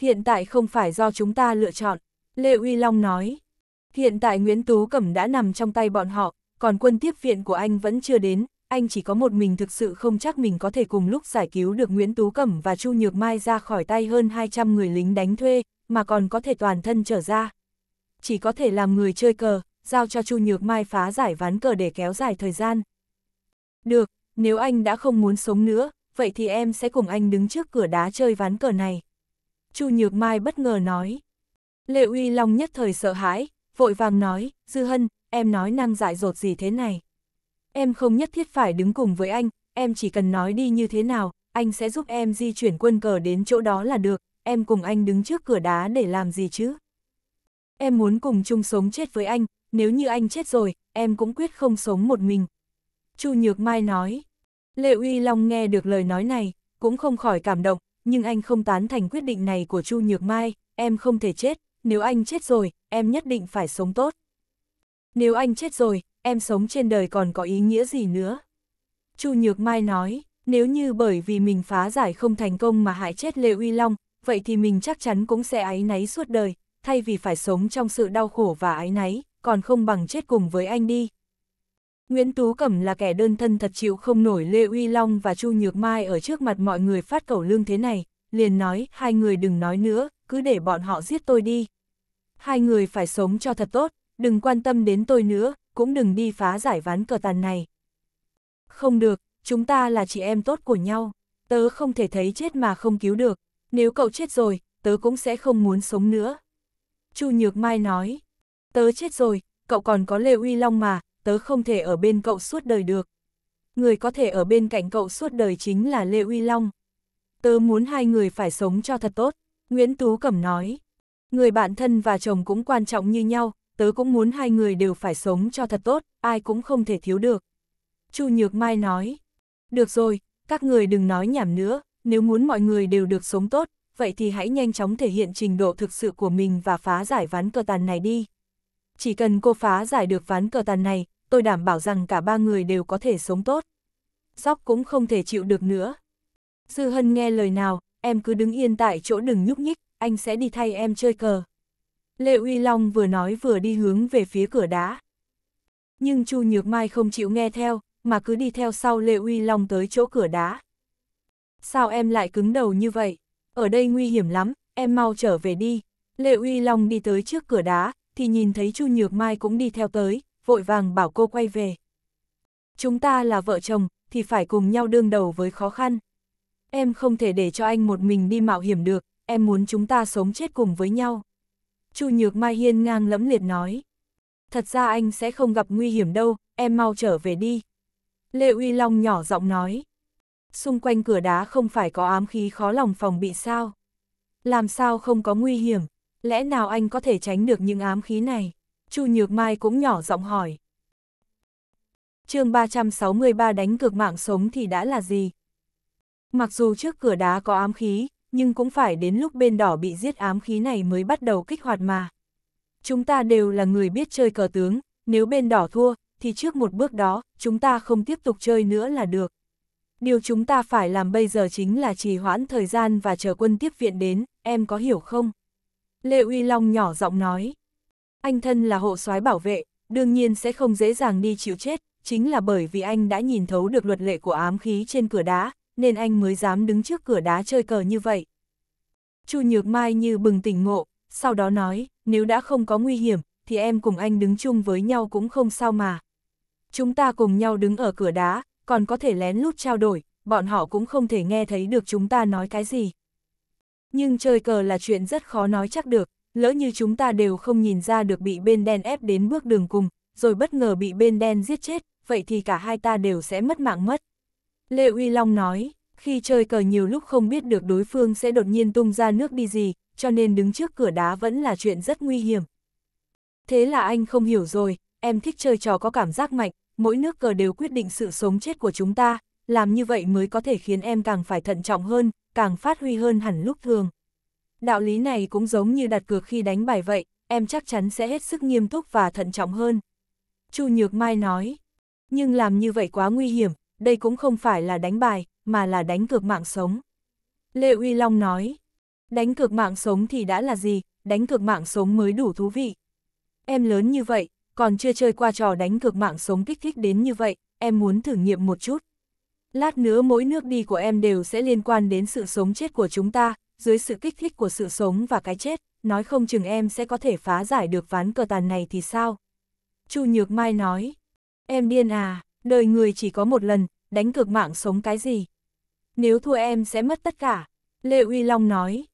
hiện tại không phải do chúng ta lựa chọn, Lê Uy Long nói. Hiện tại Nguyễn Tú Cẩm đã nằm trong tay bọn họ, còn quân tiếp viện của anh vẫn chưa đến, anh chỉ có một mình thực sự không chắc mình có thể cùng lúc giải cứu được Nguyễn Tú Cẩm và Chu Nhược Mai ra khỏi tay hơn 200 người lính đánh thuê, mà còn có thể toàn thân trở ra. Chỉ có thể làm người chơi cờ, giao cho Chu Nhược Mai phá giải ván cờ để kéo dài thời gian. Được, nếu anh đã không muốn sống nữa, vậy thì em sẽ cùng anh đứng trước cửa đá chơi ván cờ này. Chu Nhược Mai bất ngờ nói. Lệ Uy Long nhất thời sợ hãi, vội vàng nói, Dư Hân, em nói năng dại dột gì thế này. Em không nhất thiết phải đứng cùng với anh, em chỉ cần nói đi như thế nào, anh sẽ giúp em di chuyển quân cờ đến chỗ đó là được, em cùng anh đứng trước cửa đá để làm gì chứ? Em muốn cùng chung sống chết với anh, nếu như anh chết rồi, em cũng quyết không sống một mình. Chu Nhược Mai nói. Lệ Uy Long nghe được lời nói này, cũng không khỏi cảm động, nhưng anh không tán thành quyết định này của Chu Nhược Mai, em không thể chết, nếu anh chết rồi, em nhất định phải sống tốt. Nếu anh chết rồi, em sống trên đời còn có ý nghĩa gì nữa? Chu Nhược Mai nói, nếu như bởi vì mình phá giải không thành công mà hại chết Lê Uy Long, vậy thì mình chắc chắn cũng sẽ áy náy suốt đời, thay vì phải sống trong sự đau khổ và áy náy, còn không bằng chết cùng với anh đi. Nguyễn Tú Cẩm là kẻ đơn thân thật chịu không nổi Lê Uy Long và Chu Nhược Mai ở trước mặt mọi người phát cẩu lương thế này, liền nói, hai người đừng nói nữa, cứ để bọn họ giết tôi đi. Hai người phải sống cho thật tốt, đừng quan tâm đến tôi nữa, cũng đừng đi phá giải ván cờ tàn này. Không được, chúng ta là chị em tốt của nhau, tớ không thể thấy chết mà không cứu được, nếu cậu chết rồi, tớ cũng sẽ không muốn sống nữa. Chu Nhược Mai nói, tớ chết rồi, cậu còn có Lê Uy Long mà, tớ không thể ở bên cậu suốt đời được. Người có thể ở bên cạnh cậu suốt đời chính là Lê Uy Long. Tớ muốn hai người phải sống cho thật tốt, Nguyễn Tú Cẩm nói. Người bạn thân và chồng cũng quan trọng như nhau, tớ cũng muốn hai người đều phải sống cho thật tốt, ai cũng không thể thiếu được. Chu Nhược Mai nói. Được rồi, các người đừng nói nhảm nữa, nếu muốn mọi người đều được sống tốt, vậy thì hãy nhanh chóng thể hiện trình độ thực sự của mình và phá giải ván cờ tàn này đi. Chỉ cần cô phá giải được ván cờ tàn này, tôi đảm bảo rằng cả ba người đều có thể sống tốt. Sóc cũng không thể chịu được nữa. Dư Hân nghe lời nào, em cứ đứng yên tại chỗ đừng nhúc nhích, anh sẽ đi thay em chơi cờ. Lệ Uy Long vừa nói vừa đi hướng về phía cửa đá. Nhưng Chu Nhược Mai không chịu nghe theo, mà cứ đi theo sau Lệ Uy Long tới chỗ cửa đá. Sao em lại cứng đầu như vậy? Ở đây nguy hiểm lắm, em mau trở về đi. Lệ Uy Long đi tới trước cửa đá, thì nhìn thấy Chu Nhược Mai cũng đi theo tới, vội vàng bảo cô quay về. Chúng ta là vợ chồng, thì phải cùng nhau đương đầu với khó khăn. Em không thể để cho anh một mình đi mạo hiểm được, em muốn chúng ta sống chết cùng với nhau. Chu Nhược Mai hiên ngang lẫm liệt nói. Thật ra anh sẽ không gặp nguy hiểm đâu, em mau trở về đi. Lê Uy Long nhỏ giọng nói. Xung quanh cửa đá không phải có ám khí khó lòng phòng bị sao? Làm sao không có nguy hiểm? Lẽ nào anh có thể tránh được những ám khí này? Chu Nhược Mai cũng nhỏ giọng hỏi. chương 363 đánh cược mạng sống thì đã là gì? Mặc dù trước cửa đá có ám khí, nhưng cũng phải đến lúc bên đỏ bị giết ám khí này mới bắt đầu kích hoạt mà. Chúng ta đều là người biết chơi cờ tướng, nếu bên đỏ thua, thì trước một bước đó, chúng ta không tiếp tục chơi nữa là được. Điều chúng ta phải làm bây giờ chính là trì hoãn thời gian và chờ quân tiếp viện đến, em có hiểu không? Lê Uy Long nhỏ giọng nói. Anh thân là hộ soái bảo vệ, đương nhiên sẽ không dễ dàng đi chịu chết, chính là bởi vì anh đã nhìn thấu được luật lệ của ám khí trên cửa đá, nên anh mới dám đứng trước cửa đá chơi cờ như vậy. Chu Nhược Mai như bừng tỉnh ngộ, sau đó nói, nếu đã không có nguy hiểm, thì em cùng anh đứng chung với nhau cũng không sao mà. Chúng ta cùng nhau đứng ở cửa đá, còn có thể lén lút trao đổi, bọn họ cũng không thể nghe thấy được chúng ta nói cái gì. Nhưng chơi cờ là chuyện rất khó nói chắc được, lỡ như chúng ta đều không nhìn ra được bị bên đen ép đến bước đường cùng, rồi bất ngờ bị bên đen giết chết, vậy thì cả hai ta đều sẽ mất mạng mất. Lệ Uy Long nói, khi chơi cờ nhiều lúc không biết được đối phương sẽ đột nhiên tung ra nước đi gì, cho nên đứng trước cửa đá vẫn là chuyện rất nguy hiểm. Thế là anh không hiểu rồi, em thích chơi trò có cảm giác mạnh, mỗi nước cờ đều quyết định sự sống chết của chúng ta, làm như vậy mới có thể khiến em càng phải thận trọng hơn, càng phát huy hơn hẳn lúc thường. Đạo lý này cũng giống như đặt cược khi đánh bài vậy, em chắc chắn sẽ hết sức nghiêm túc và thận trọng hơn. Chu Nhược Mai nói, nhưng làm như vậy quá nguy hiểm, đây cũng không phải là đánh bài, mà là đánh cược mạng sống. Lê Uy Long nói, đánh cược mạng sống thì đã là gì, đánh cược mạng sống mới đủ thú vị. Em lớn như vậy, còn chưa chơi qua trò đánh cược mạng sống kích thích đến như vậy, em muốn thử nghiệm một chút. Lát nữa mỗi nước đi của em đều sẽ liên quan đến sự sống chết của chúng ta, dưới sự kích thích của sự sống và cái chết, nói không chừng em sẽ có thể phá giải được ván cờ tàn này thì sao? Chu Nhược Mai nói, em điên à, đời người chỉ có một lần, đánh cược mạng sống cái gì? Nếu thua em sẽ mất tất cả. Lê Uy Long nói,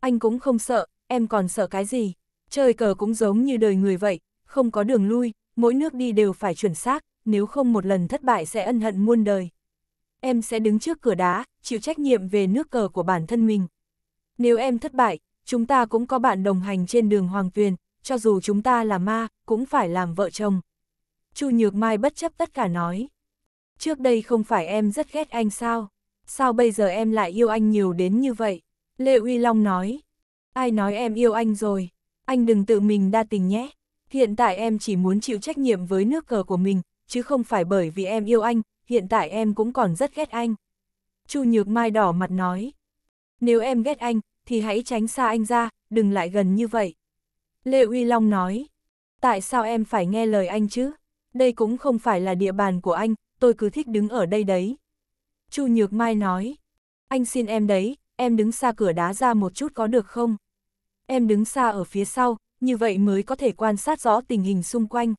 anh cũng không sợ, em còn sợ cái gì? Chơi cờ cũng giống như đời người vậy, không có đường lui, mỗi nước đi đều phải chuẩn xác, nếu không một lần thất bại sẽ ân hận muôn đời. Em sẽ đứng trước cửa đá, chịu trách nhiệm về nước cờ của bản thân mình. Nếu em thất bại, chúng ta cũng có bạn đồng hành trên đường hoàng tuyền, cho dù chúng ta là ma, cũng phải làm vợ chồng. Chu Nhược Mai bất chấp tất cả nói. Trước đây không phải em rất ghét anh sao? Sao bây giờ em lại yêu anh nhiều đến như vậy? Lê Uy Long nói. Ai nói em yêu anh rồi? Anh đừng tự mình đa tình nhé. Hiện tại em chỉ muốn chịu trách nhiệm với nước cờ của mình, chứ không phải bởi vì em yêu anh, hiện tại em cũng còn rất ghét anh. Chu Nhược Mai đỏ mặt nói. Nếu em ghét anh, thì hãy tránh xa anh ra, đừng lại gần như vậy. Lê Uy Long nói, tại sao em phải nghe lời anh chứ? Đây cũng không phải là địa bàn của anh, tôi cứ thích đứng ở đây đấy. Chu Nhược Mai nói, anh xin em đấy, em đứng xa cửa đá ra một chút có được không? Em đứng xa ở phía sau, như vậy mới có thể quan sát rõ tình hình xung quanh.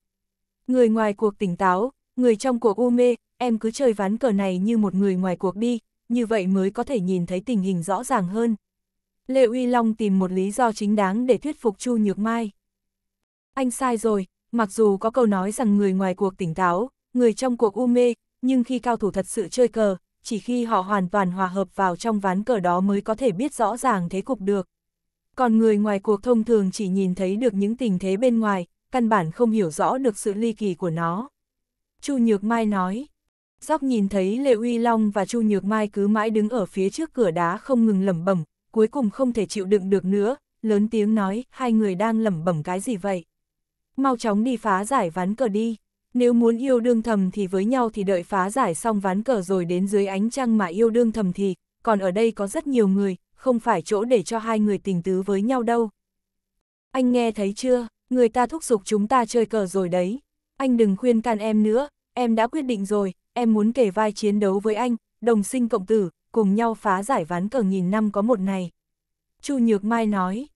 Người ngoài cuộc tỉnh táo, người trong cuộc u mê, em cứ chơi ván cờ này như một người ngoài cuộc đi, như vậy mới có thể nhìn thấy tình hình rõ ràng hơn. Lê Uy Long tìm một lý do chính đáng để thuyết phục Chu Nhược Mai. Anh sai rồi, mặc dù có câu nói rằng người ngoài cuộc tỉnh táo, người trong cuộc u mê, nhưng khi cao thủ thật sự chơi cờ, chỉ khi họ hoàn toàn hòa hợp vào trong ván cờ đó mới có thể biết rõ ràng thế cục được. Còn người ngoài cuộc thông thường chỉ nhìn thấy được những tình thế bên ngoài, căn bản không hiểu rõ được sự ly kỳ của nó. Chu Nhược Mai nói, Dóc nhìn thấy Lệ Uy Long và Chu Nhược Mai cứ mãi đứng ở phía trước cửa đá không ngừng lẩm bẩm, cuối cùng không thể chịu đựng được nữa, lớn tiếng nói, hai người đang lẩm bẩm cái gì vậy? Mau chóng đi phá giải ván cờ đi. Nếu muốn yêu đương thầm thì với nhau thì đợi phá giải xong ván cờ rồi đến dưới ánh trăng mà yêu đương thầm thì, còn ở đây có rất nhiều người, không phải chỗ để cho hai người tình tứ với nhau đâu. Anh nghe thấy chưa, người ta thúc giục chúng ta chơi cờ rồi đấy. Anh đừng khuyên can em nữa, em đã quyết định rồi, em muốn kể vai chiến đấu với anh, đồng sinh cộng tử, cùng nhau phá giải ván cờ nghìn năm có một ngày. Chu Nhược Mai nói,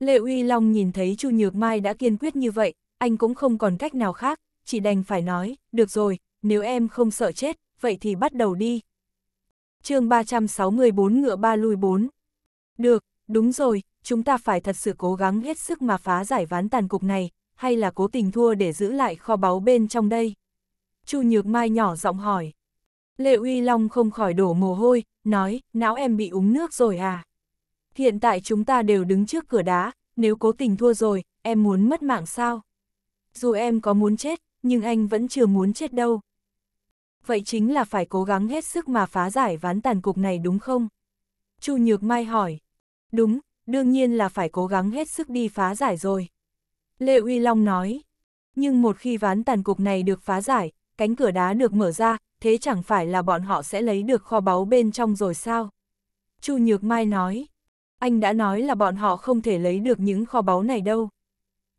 Lệ Uy Long nhìn thấy Chu Nhược Mai đã kiên quyết như vậy, anh cũng không còn cách nào khác, chỉ đành phải nói, được rồi, nếu em không sợ chết, vậy thì bắt đầu đi. chương 364 ngựa ba lùi 4 Được, đúng rồi, chúng ta phải thật sự cố gắng hết sức mà phá giải ván tàn cục này, hay là cố tình thua để giữ lại kho báu bên trong đây. Chu Nhược Mai nhỏ giọng hỏi. Lệ Uy Long không khỏi đổ mồ hôi, nói, não em bị uống nước rồi à? Hiện tại chúng ta đều đứng trước cửa đá, nếu cố tình thua rồi, em muốn mất mạng sao? Dù em có muốn chết, nhưng anh vẫn chưa muốn chết đâu. Vậy chính là phải cố gắng hết sức mà phá giải ván tàn cục này đúng không? Chu Nhược Mai hỏi. Đúng, đương nhiên là phải cố gắng hết sức đi phá giải rồi. Lệ Uy Long nói. Nhưng một khi ván tàn cục này được phá giải, cánh cửa đá được mở ra, thế chẳng phải là bọn họ sẽ lấy được kho báu bên trong rồi sao? Chu Nhược Mai nói, anh đã nói là bọn họ không thể lấy được những kho báu này đâu.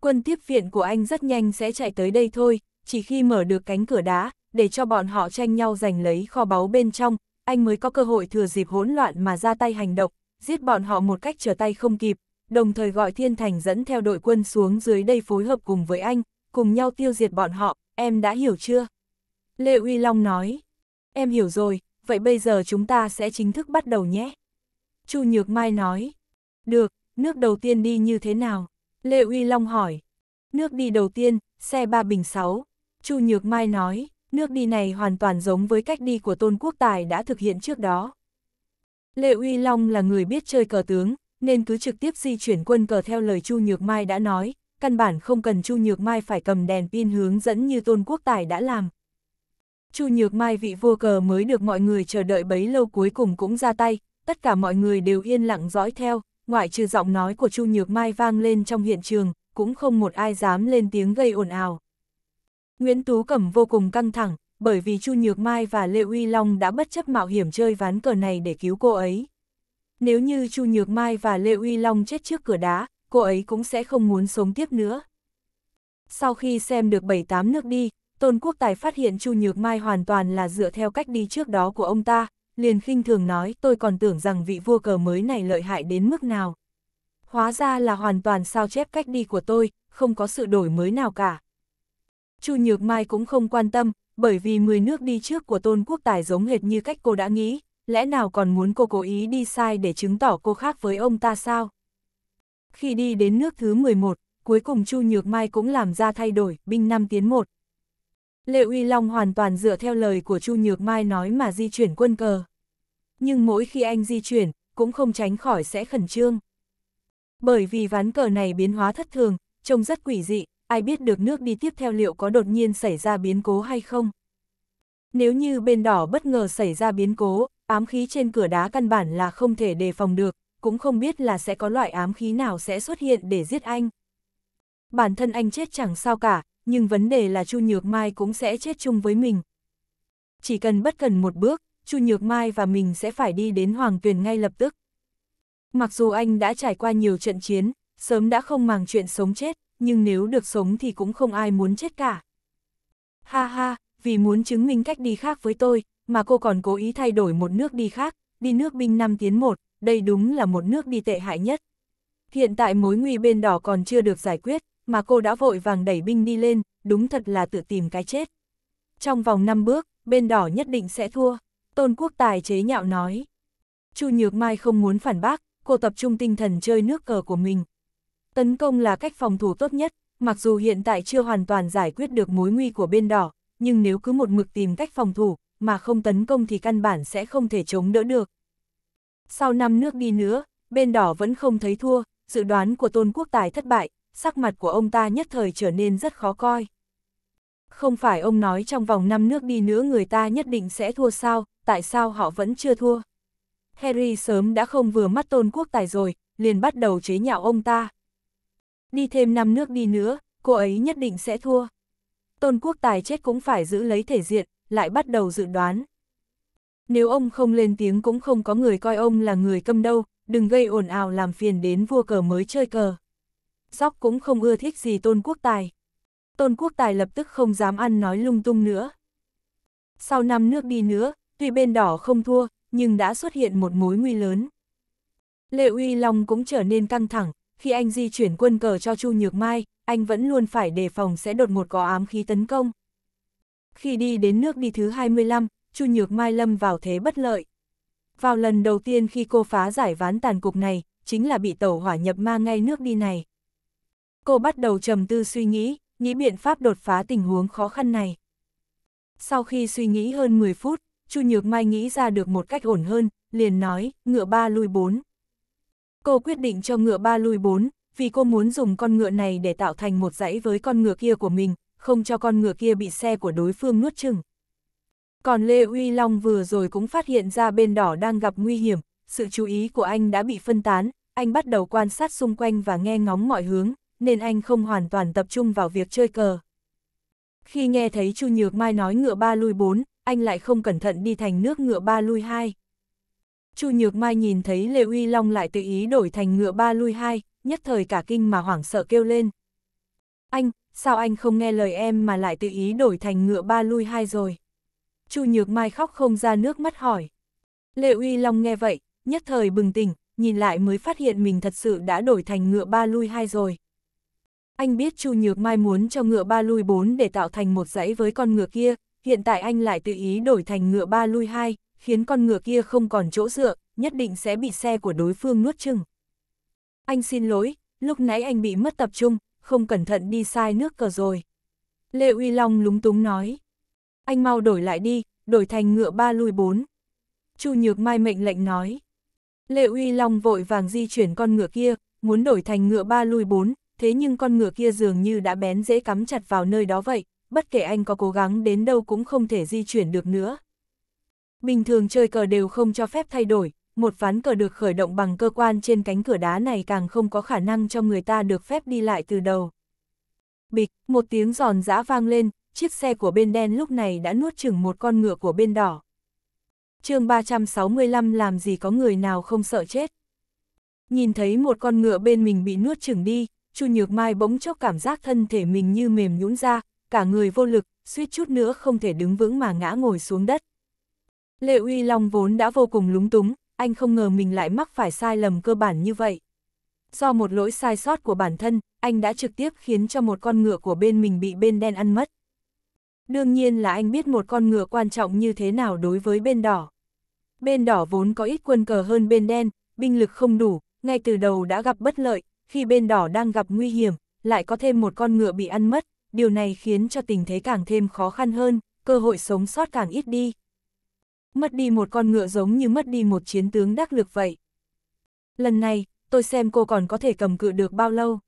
Quân tiếp viện của anh rất nhanh sẽ chạy tới đây thôi, chỉ khi mở được cánh cửa đá, để cho bọn họ tranh nhau giành lấy kho báu bên trong, anh mới có cơ hội thừa dịp hỗn loạn mà ra tay hành động, giết bọn họ một cách trở tay không kịp, đồng thời gọi Thiên Thành dẫn theo đội quân xuống dưới đây phối hợp cùng với anh, cùng nhau tiêu diệt bọn họ, em đã hiểu chưa? Lê Uy Long nói, em hiểu rồi, vậy bây giờ chúng ta sẽ chính thức bắt đầu nhé. Chu Nhược Mai nói, được, nước đầu tiên đi như thế nào? Lê Uy Long hỏi, nước đi đầu tiên, xe ba bình 6. Chu Nhược Mai nói, nước đi này hoàn toàn giống với cách đi của Tôn Quốc Tài đã thực hiện trước đó. Lê Uy Long là người biết chơi cờ tướng, nên cứ trực tiếp di chuyển quân cờ theo lời Chu Nhược Mai đã nói, căn bản không cần Chu Nhược Mai phải cầm đèn pin hướng dẫn như Tôn Quốc Tài đã làm, Chu Nhược Mai vị vua cờ mới được mọi người chờ đợi bấy lâu cuối cùng cũng ra tay, tất cả mọi người đều yên lặng dõi theo, ngoại trừ giọng nói của Chu Nhược Mai vang lên trong hiện trường, cũng không một ai dám lên tiếng gây ồn ào. Nguyễn Tú Cẩm vô cùng căng thẳng, bởi vì Chu Nhược Mai và Lê Uy Long đã bất chấp mạo hiểm chơi ván cờ này để cứu cô ấy. Nếu như Chu Nhược Mai và Lê Uy Long chết trước cửa đá, cô ấy cũng sẽ không muốn sống tiếp nữa. Sau khi xem được 7-8 nước đi, Tôn Quốc Tài phát hiện Chu Nhược Mai hoàn toàn là dựa theo cách đi trước đó của ông ta, liền khinh thường nói tôi còn tưởng rằng vị vua cờ mới này lợi hại đến mức nào. Hóa ra là hoàn toàn sao chép cách đi của tôi, không có sự đổi mới nào cả. Chu Nhược Mai cũng không quan tâm, bởi vì 10 nước đi trước của Tôn Quốc Tài giống hệt như cách cô đã nghĩ, lẽ nào còn muốn cô cố ý đi sai để chứng tỏ cô khác với ông ta sao? Khi đi đến nước thứ 11, cuối cùng Chu Nhược Mai cũng làm ra thay đổi, binh năm tiến một Lệ Uy Long hoàn toàn dựa theo lời của Chu Nhược Mai nói mà di chuyển quân cờ. Nhưng mỗi khi anh di chuyển, cũng không tránh khỏi sẽ khẩn trương. Bởi vì ván cờ này biến hóa thất thường, trông rất quỷ dị, ai biết được nước đi tiếp theo liệu có đột nhiên xảy ra biến cố hay không. Nếu như bên đỏ bất ngờ xảy ra biến cố, ám khí trên cửa đá căn bản là không thể đề phòng được, cũng không biết là sẽ có loại ám khí nào sẽ xuất hiện để giết anh. Bản thân anh chết chẳng sao cả, nhưng vấn đề là Chu Nhược Mai cũng sẽ chết chung với mình. Chỉ cần bất cần một bước, Chu Nhược Mai và mình sẽ phải đi đến Hoàng Tuyền ngay lập tức. Mặc dù anh đã trải qua nhiều trận chiến, sớm đã không màng chuyện sống chết, nhưng nếu được sống thì cũng không ai muốn chết cả. Ha ha, vì muốn chứng minh cách đi khác với tôi, mà cô còn cố ý thay đổi một nước đi khác, đi nước binh năm tiến một, đây đúng là một nước đi tệ hại nhất. Hiện tại mối nguy bên đỏ còn chưa được giải quyết, mà cô đã vội vàng đẩy binh đi lên, đúng thật là tự tìm cái chết. Trong vòng 5 bước, bên đỏ nhất định sẽ thua, Tôn Quốc Tài chế nhạo nói. Chu Nhược Mai không muốn phản bác, cô tập trung tinh thần chơi nước cờ của mình. Tấn công là cách phòng thủ tốt nhất, mặc dù hiện tại chưa hoàn toàn giải quyết được mối nguy của bên đỏ, nhưng nếu cứ một mực tìm cách phòng thủ, mà không tấn công thì căn bản sẽ không thể chống đỡ được. Sau năm nước đi nữa, bên đỏ vẫn không thấy thua, dự đoán của Tôn Quốc Tài thất bại, sắc mặt của ông ta nhất thời trở nên rất khó coi. Không phải ông nói trong vòng năm nước đi nữa người ta nhất định sẽ thua sao, tại sao họ vẫn chưa thua? Harry sớm đã không vừa mắt tôn quốc tài rồi, liền bắt đầu chế nhạo ông ta. Đi thêm năm nước đi nữa, cô ấy nhất định sẽ thua. Tôn quốc tài chết cũng phải giữ lấy thể diện, lại bắt đầu dự đoán. Nếu ông không lên tiếng cũng không có người coi ông là người câm đâu, đừng gây ồn ào làm phiền đến vua cờ mới chơi cờ. Sóc cũng không ưa thích gì Tôn Quốc Tài. Tôn Quốc Tài lập tức không dám ăn nói lung tung nữa. Sau năm nước đi nữa, tuy bên đỏ không thua, nhưng đã xuất hiện một mối nguy lớn. Lệ Uy Long cũng trở nên căng thẳng, khi anh di chuyển quân cờ cho Chu Nhược Mai, anh vẫn luôn phải đề phòng sẽ đột một có ám khí tấn công. Khi đi đến nước đi thứ 25, Chu Nhược Mai lâm vào thế bất lợi. Vào lần đầu tiên khi cô phá giải ván tàn cục này, chính là bị tẩu hỏa nhập ma ngay nước đi này cô bắt đầu trầm tư suy nghĩ, nghĩ biện pháp đột phá tình huống khó khăn này. Sau khi suy nghĩ hơn 10 phút, Chu Nhược Mai nghĩ ra được một cách ổn hơn, liền nói, ngựa ba lui bốn. Cô quyết định cho ngựa ba lui bốn, vì cô muốn dùng con ngựa này để tạo thành một dãy với con ngựa kia của mình, không cho con ngựa kia bị xe của đối phương nuốt chừng. Còn Lê Uy Long vừa rồi cũng phát hiện ra bên đỏ đang gặp nguy hiểm, sự chú ý của anh đã bị phân tán, anh bắt đầu quan sát xung quanh và nghe ngóng mọi hướng, nên anh không hoàn toàn tập trung vào việc chơi cờ. Khi nghe thấy Chu Nhược Mai nói ngựa ba lui bốn, anh lại không cẩn thận đi thành nước ngựa ba lui hai. Chu Nhược Mai nhìn thấy Lê Uy Long lại tự ý đổi thành ngựa ba lui hai, nhất thời cả kinh mà hoảng sợ kêu lên. Anh, sao anh không nghe lời em mà lại tự ý đổi thành ngựa ba lui hai rồi? Chu Nhược Mai khóc không ra nước mắt hỏi. Lê Uy Long nghe vậy, nhất thời bừng tỉnh, nhìn lại mới phát hiện mình thật sự đã đổi thành ngựa ba lui hai rồi. Anh biết Chu Nhược Mai muốn cho ngựa ba lui bốn để tạo thành một dãy với con ngựa kia, hiện tại anh lại tự ý đổi thành ngựa ba lui hai, khiến con ngựa kia không còn chỗ dựa, nhất định sẽ bị xe của đối phương nuốt chừng. Anh xin lỗi, lúc nãy anh bị mất tập trung, không cẩn thận đi sai nước cờ rồi. Lê Uy Long lúng túng nói. Anh mau đổi lại đi, đổi thành ngựa ba lui bốn. Chu Nhược Mai mệnh lệnh nói. Lê Uy Long vội vàng di chuyển con ngựa kia, muốn đổi thành ngựa ba lui bốn thế nhưng con ngựa kia dường như đã bén dễ cắm chặt vào nơi đó vậy, bất kể anh có cố gắng đến đâu cũng không thể di chuyển được nữa. Bình thường chơi cờ đều không cho phép thay đổi, một ván cờ được khởi động bằng cơ quan trên cánh cửa đá này càng không có khả năng cho người ta được phép đi lại từ đầu. Bịch, một tiếng giòn giã vang lên, chiếc xe của bên đen lúc này đã nuốt chừng một con ngựa của bên đỏ. chương 365 làm gì có người nào không sợ chết. Nhìn thấy một con ngựa bên mình bị nuốt chừng đi, Chu Nhược Mai bỗng chốc cảm giác thân thể mình như mềm nhũn ra, cả người vô lực, suýt chút nữa không thể đứng vững mà ngã ngồi xuống đất. Lệ Uy Long vốn đã vô cùng lúng túng, anh không ngờ mình lại mắc phải sai lầm cơ bản như vậy. Do một lỗi sai sót của bản thân, anh đã trực tiếp khiến cho một con ngựa của bên mình bị bên đen ăn mất. Đương nhiên là anh biết một con ngựa quan trọng như thế nào đối với bên đỏ. Bên đỏ vốn có ít quân cờ hơn bên đen, binh lực không đủ, ngay từ đầu đã gặp bất lợi, khi bên đỏ đang gặp nguy hiểm, lại có thêm một con ngựa bị ăn mất, điều này khiến cho tình thế càng thêm khó khăn hơn, cơ hội sống sót càng ít đi. Mất đi một con ngựa giống như mất đi một chiến tướng đắc lực vậy. Lần này, tôi xem cô còn có thể cầm cự được bao lâu.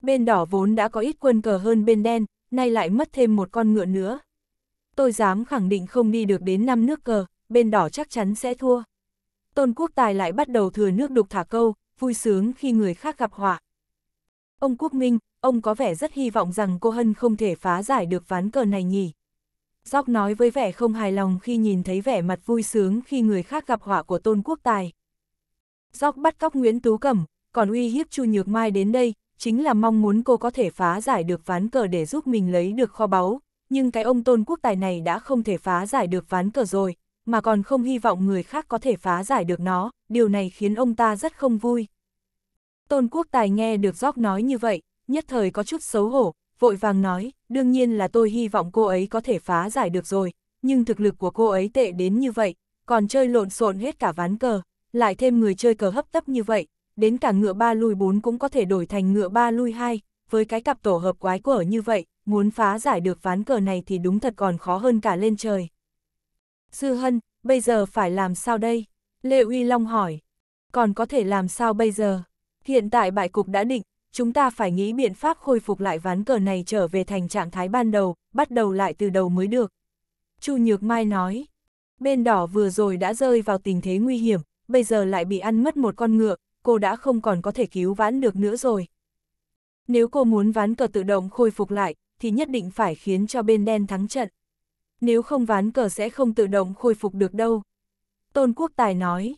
Bên đỏ vốn đã có ít quân cờ hơn bên đen, nay lại mất thêm một con ngựa nữa. Tôi dám khẳng định không đi được đến năm nước cờ, bên đỏ chắc chắn sẽ thua. Tôn Quốc Tài lại bắt đầu thừa nước đục thả câu, vui sướng khi người khác gặp họa. Ông Quốc Minh, ông có vẻ rất hy vọng rằng cô Hân không thể phá giải được ván cờ này nhỉ. Gióc nói với vẻ không hài lòng khi nhìn thấy vẻ mặt vui sướng khi người khác gặp họa của Tôn Quốc Tài. Gióc bắt cóc Nguyễn Tú Cẩm, còn uy hiếp Chu Nhược Mai đến đây, chính là mong muốn cô có thể phá giải được ván cờ để giúp mình lấy được kho báu, nhưng cái ông Tôn Quốc Tài này đã không thể phá giải được ván cờ rồi, mà còn không hy vọng người khác có thể phá giải được nó, điều này khiến ông ta rất không vui. Tôn Quốc Tài nghe được Gióc nói như vậy, nhất thời có chút xấu hổ, vội vàng nói, đương nhiên là tôi hy vọng cô ấy có thể phá giải được rồi, nhưng thực lực của cô ấy tệ đến như vậy, còn chơi lộn xộn hết cả ván cờ, lại thêm người chơi cờ hấp tấp như vậy, đến cả ngựa ba lui bốn cũng có thể đổi thành ngựa ba lui hai, với cái cặp tổ hợp quái của như vậy, muốn phá giải được ván cờ này thì đúng thật còn khó hơn cả lên trời. Sư Hân, bây giờ phải làm sao đây? Lê Uy Long hỏi. Còn có thể làm sao bây giờ? Hiện tại bại cục đã định, chúng ta phải nghĩ biện pháp khôi phục lại ván cờ này trở về thành trạng thái ban đầu, bắt đầu lại từ đầu mới được. Chu Nhược Mai nói. Bên đỏ vừa rồi đã rơi vào tình thế nguy hiểm, bây giờ lại bị ăn mất một con ngựa, cô đã không còn có thể cứu vãn được nữa rồi. Nếu cô muốn ván cờ tự động khôi phục lại, thì nhất định phải khiến cho bên đen thắng trận nếu không ván cờ sẽ không tự động khôi phục được đâu. Tôn Quốc Tài nói,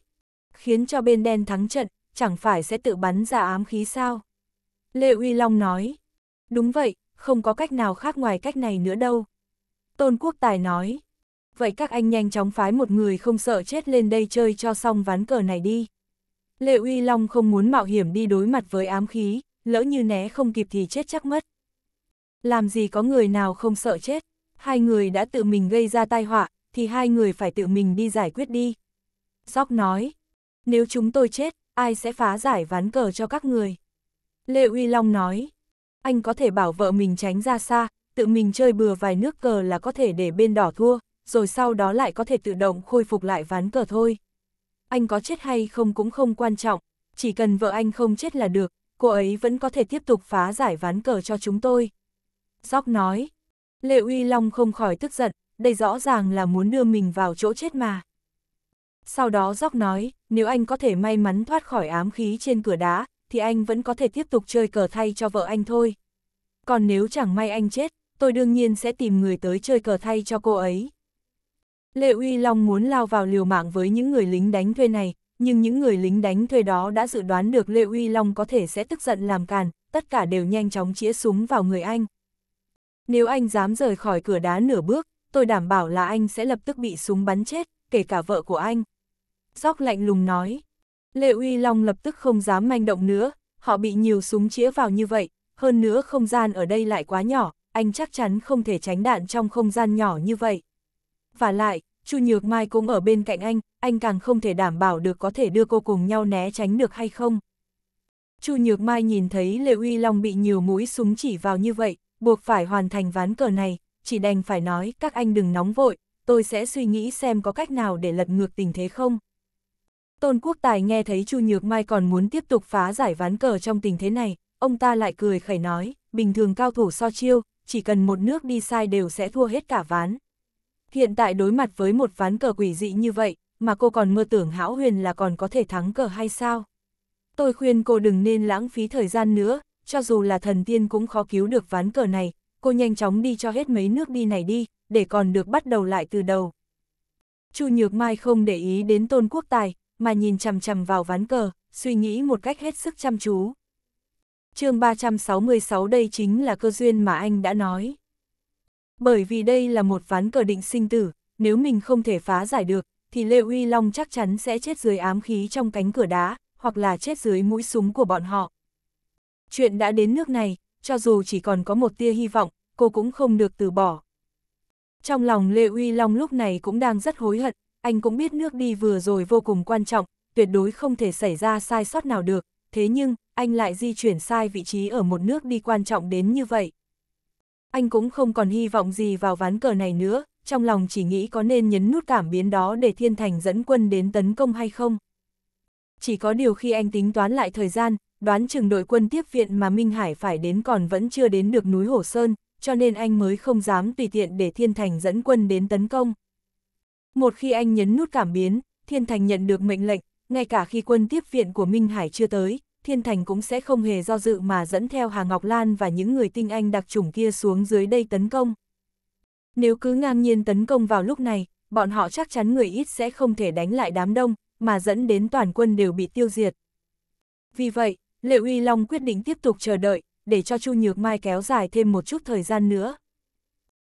khiến cho bên đen thắng trận, chẳng phải sẽ tự bắn ra ám khí sao? Lê Uy Long nói, đúng vậy, không có cách nào khác ngoài cách này nữa đâu. Tôn Quốc Tài nói, vậy các anh nhanh chóng phái một người không sợ chết lên đây chơi cho xong ván cờ này đi. Lệ Uy Long không muốn mạo hiểm đi đối mặt với ám khí, lỡ như né không kịp thì chết chắc mất. Làm gì có người nào không sợ chết? hai người đã tự mình gây ra tai họa, thì hai người phải tự mình đi giải quyết đi. Sóc nói, nếu chúng tôi chết, ai sẽ phá giải ván cờ cho các người? Lê Uy Long nói, anh có thể bảo vợ mình tránh ra xa, tự mình chơi bừa vài nước cờ là có thể để bên đỏ thua, rồi sau đó lại có thể tự động khôi phục lại ván cờ thôi. Anh có chết hay không cũng không quan trọng, chỉ cần vợ anh không chết là được, cô ấy vẫn có thể tiếp tục phá giải ván cờ cho chúng tôi. Gióc nói, Lệ Uy Long không khỏi tức giận, đây rõ ràng là muốn đưa mình vào chỗ chết mà. Sau đó dốc nói, nếu anh có thể may mắn thoát khỏi ám khí trên cửa đá, thì anh vẫn có thể tiếp tục chơi cờ thay cho vợ anh thôi. Còn nếu chẳng may anh chết, tôi đương nhiên sẽ tìm người tới chơi cờ thay cho cô ấy. Lệ Uy Long muốn lao vào liều mạng với những người lính đánh thuê này, nhưng những người lính đánh thuê đó đã dự đoán được Lệ Uy Long có thể sẽ tức giận làm càn, tất cả đều nhanh chóng chĩa súng vào người anh. Nếu anh dám rời khỏi cửa đá nửa bước, tôi đảm bảo là anh sẽ lập tức bị súng bắn chết, kể cả vợ của anh. Sóc lạnh lùng nói. Lệ Uy Long lập tức không dám manh động nữa, họ bị nhiều súng chĩa vào như vậy, hơn nữa không gian ở đây lại quá nhỏ, anh chắc chắn không thể tránh đạn trong không gian nhỏ như vậy. Và lại, Chu Nhược Mai cũng ở bên cạnh anh, anh càng không thể đảm bảo được có thể đưa cô cùng nhau né tránh được hay không. Chu Nhược Mai nhìn thấy Lệ Uy Long bị nhiều mũi súng chỉ vào như vậy, buộc phải hoàn thành ván cờ này, chỉ đành phải nói các anh đừng nóng vội, tôi sẽ suy nghĩ xem có cách nào để lật ngược tình thế không. Tôn Quốc Tài nghe thấy Chu Nhược Mai còn muốn tiếp tục phá giải ván cờ trong tình thế này, ông ta lại cười khẩy nói, bình thường cao thủ so chiêu, chỉ cần một nước đi sai đều sẽ thua hết cả ván. Hiện tại đối mặt với một ván cờ quỷ dị như vậy, mà cô còn mơ tưởng hão huyền là còn có thể thắng cờ hay sao? Tôi khuyên cô đừng nên lãng phí thời gian nữa, cho dù là thần tiên cũng khó cứu được ván cờ này, cô nhanh chóng đi cho hết mấy nước đi này đi, để còn được bắt đầu lại từ đầu. Chu Nhược Mai không để ý đến tôn quốc tài, mà nhìn chằm chằm vào ván cờ, suy nghĩ một cách hết sức chăm chú. chương 366 đây chính là cơ duyên mà anh đã nói. Bởi vì đây là một ván cờ định sinh tử, nếu mình không thể phá giải được, thì Lê Uy Long chắc chắn sẽ chết dưới ám khí trong cánh cửa đá, hoặc là chết dưới mũi súng của bọn họ. Chuyện đã đến nước này, cho dù chỉ còn có một tia hy vọng, cô cũng không được từ bỏ. Trong lòng Lê Uy Long lúc này cũng đang rất hối hận, anh cũng biết nước đi vừa rồi vô cùng quan trọng, tuyệt đối không thể xảy ra sai sót nào được, thế nhưng, anh lại di chuyển sai vị trí ở một nước đi quan trọng đến như vậy. Anh cũng không còn hy vọng gì vào ván cờ này nữa, trong lòng chỉ nghĩ có nên nhấn nút cảm biến đó để Thiên Thành dẫn quân đến tấn công hay không. Chỉ có điều khi anh tính toán lại thời gian, đoán chừng đội quân tiếp viện mà Minh Hải phải đến còn vẫn chưa đến được núi Hổ Sơn, cho nên anh mới không dám tùy tiện để Thiên Thành dẫn quân đến tấn công. Một khi anh nhấn nút cảm biến, Thiên Thành nhận được mệnh lệnh, ngay cả khi quân tiếp viện của Minh Hải chưa tới, Thiên Thành cũng sẽ không hề do dự mà dẫn theo Hà Ngọc Lan và những người tinh anh đặc chủng kia xuống dưới đây tấn công. Nếu cứ ngang nhiên tấn công vào lúc này, bọn họ chắc chắn người ít sẽ không thể đánh lại đám đông, mà dẫn đến toàn quân đều bị tiêu diệt. Vì vậy, Lệ Uy Long quyết định tiếp tục chờ đợi, để cho Chu Nhược Mai kéo dài thêm một chút thời gian nữa.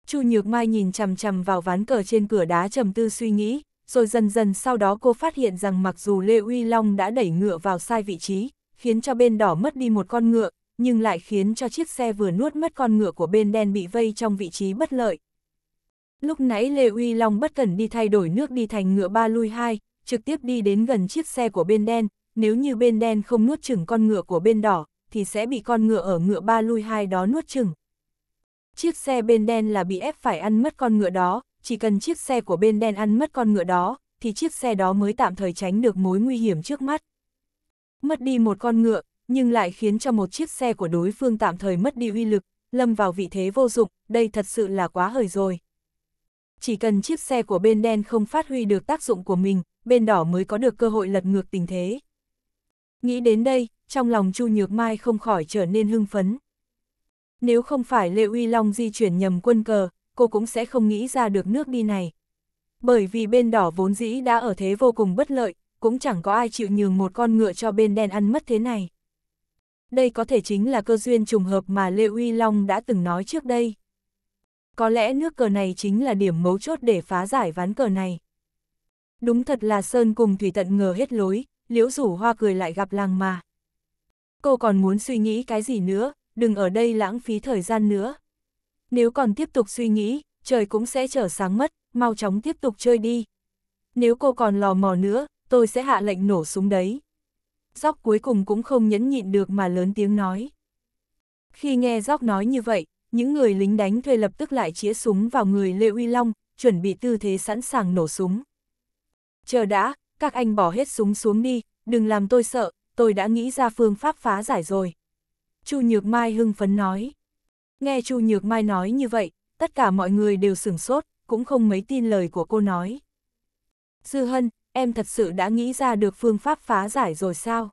Chu Nhược Mai nhìn chằm chằm vào ván cờ trên cửa đá trầm tư suy nghĩ, rồi dần dần sau đó cô phát hiện rằng mặc dù Lê Uy Long đã đẩy ngựa vào sai vị trí, khiến cho bên đỏ mất đi một con ngựa, nhưng lại khiến cho chiếc xe vừa nuốt mất con ngựa của bên đen bị vây trong vị trí bất lợi. Lúc nãy Lê Uy Long bất cần đi thay đổi nước đi thành ngựa ba lui hai, trực tiếp đi đến gần chiếc xe của bên đen, nếu như bên đen không nuốt chửng con ngựa của bên đỏ, thì sẽ bị con ngựa ở ngựa ba lui hai đó nuốt chửng Chiếc xe bên đen là bị ép phải ăn mất con ngựa đó, chỉ cần chiếc xe của bên đen ăn mất con ngựa đó, thì chiếc xe đó mới tạm thời tránh được mối nguy hiểm trước mắt. Mất đi một con ngựa, nhưng lại khiến cho một chiếc xe của đối phương tạm thời mất đi uy lực, lâm vào vị thế vô dụng, đây thật sự là quá hời rồi. Chỉ cần chiếc xe của bên đen không phát huy được tác dụng của mình, bên đỏ mới có được cơ hội lật ngược tình thế. Nghĩ đến đây, trong lòng Chu Nhược Mai không khỏi trở nên hưng phấn. Nếu không phải Lệ Uy Long di chuyển nhầm quân cờ, cô cũng sẽ không nghĩ ra được nước đi này. Bởi vì bên đỏ vốn dĩ đã ở thế vô cùng bất lợi, cũng chẳng có ai chịu nhường một con ngựa cho bên đen ăn mất thế này. Đây có thể chính là cơ duyên trùng hợp mà Lệ Uy Long đã từng nói trước đây. Có lẽ nước cờ này chính là điểm mấu chốt để phá giải ván cờ này. Đúng thật là Sơn cùng Thủy Tận ngờ hết lối, liễu rủ hoa cười lại gặp làng mà. Cô còn muốn suy nghĩ cái gì nữa, đừng ở đây lãng phí thời gian nữa. Nếu còn tiếp tục suy nghĩ, trời cũng sẽ trở sáng mất, mau chóng tiếp tục chơi đi. Nếu cô còn lò mò nữa, tôi sẽ hạ lệnh nổ súng đấy. Dóc cuối cùng cũng không nhẫn nhịn được mà lớn tiếng nói. Khi nghe Dóc nói như vậy, những người lính đánh thuê lập tức lại chĩa súng vào người Lê Uy Long, chuẩn bị tư thế sẵn sàng nổ súng. Chờ đã, các anh bỏ hết súng xuống đi, đừng làm tôi sợ, tôi đã nghĩ ra phương pháp phá giải rồi. Chu Nhược Mai hưng phấn nói. Nghe Chu Nhược Mai nói như vậy, tất cả mọi người đều sửng sốt, cũng không mấy tin lời của cô nói. Dư Hân, em thật sự đã nghĩ ra được phương pháp phá giải rồi sao?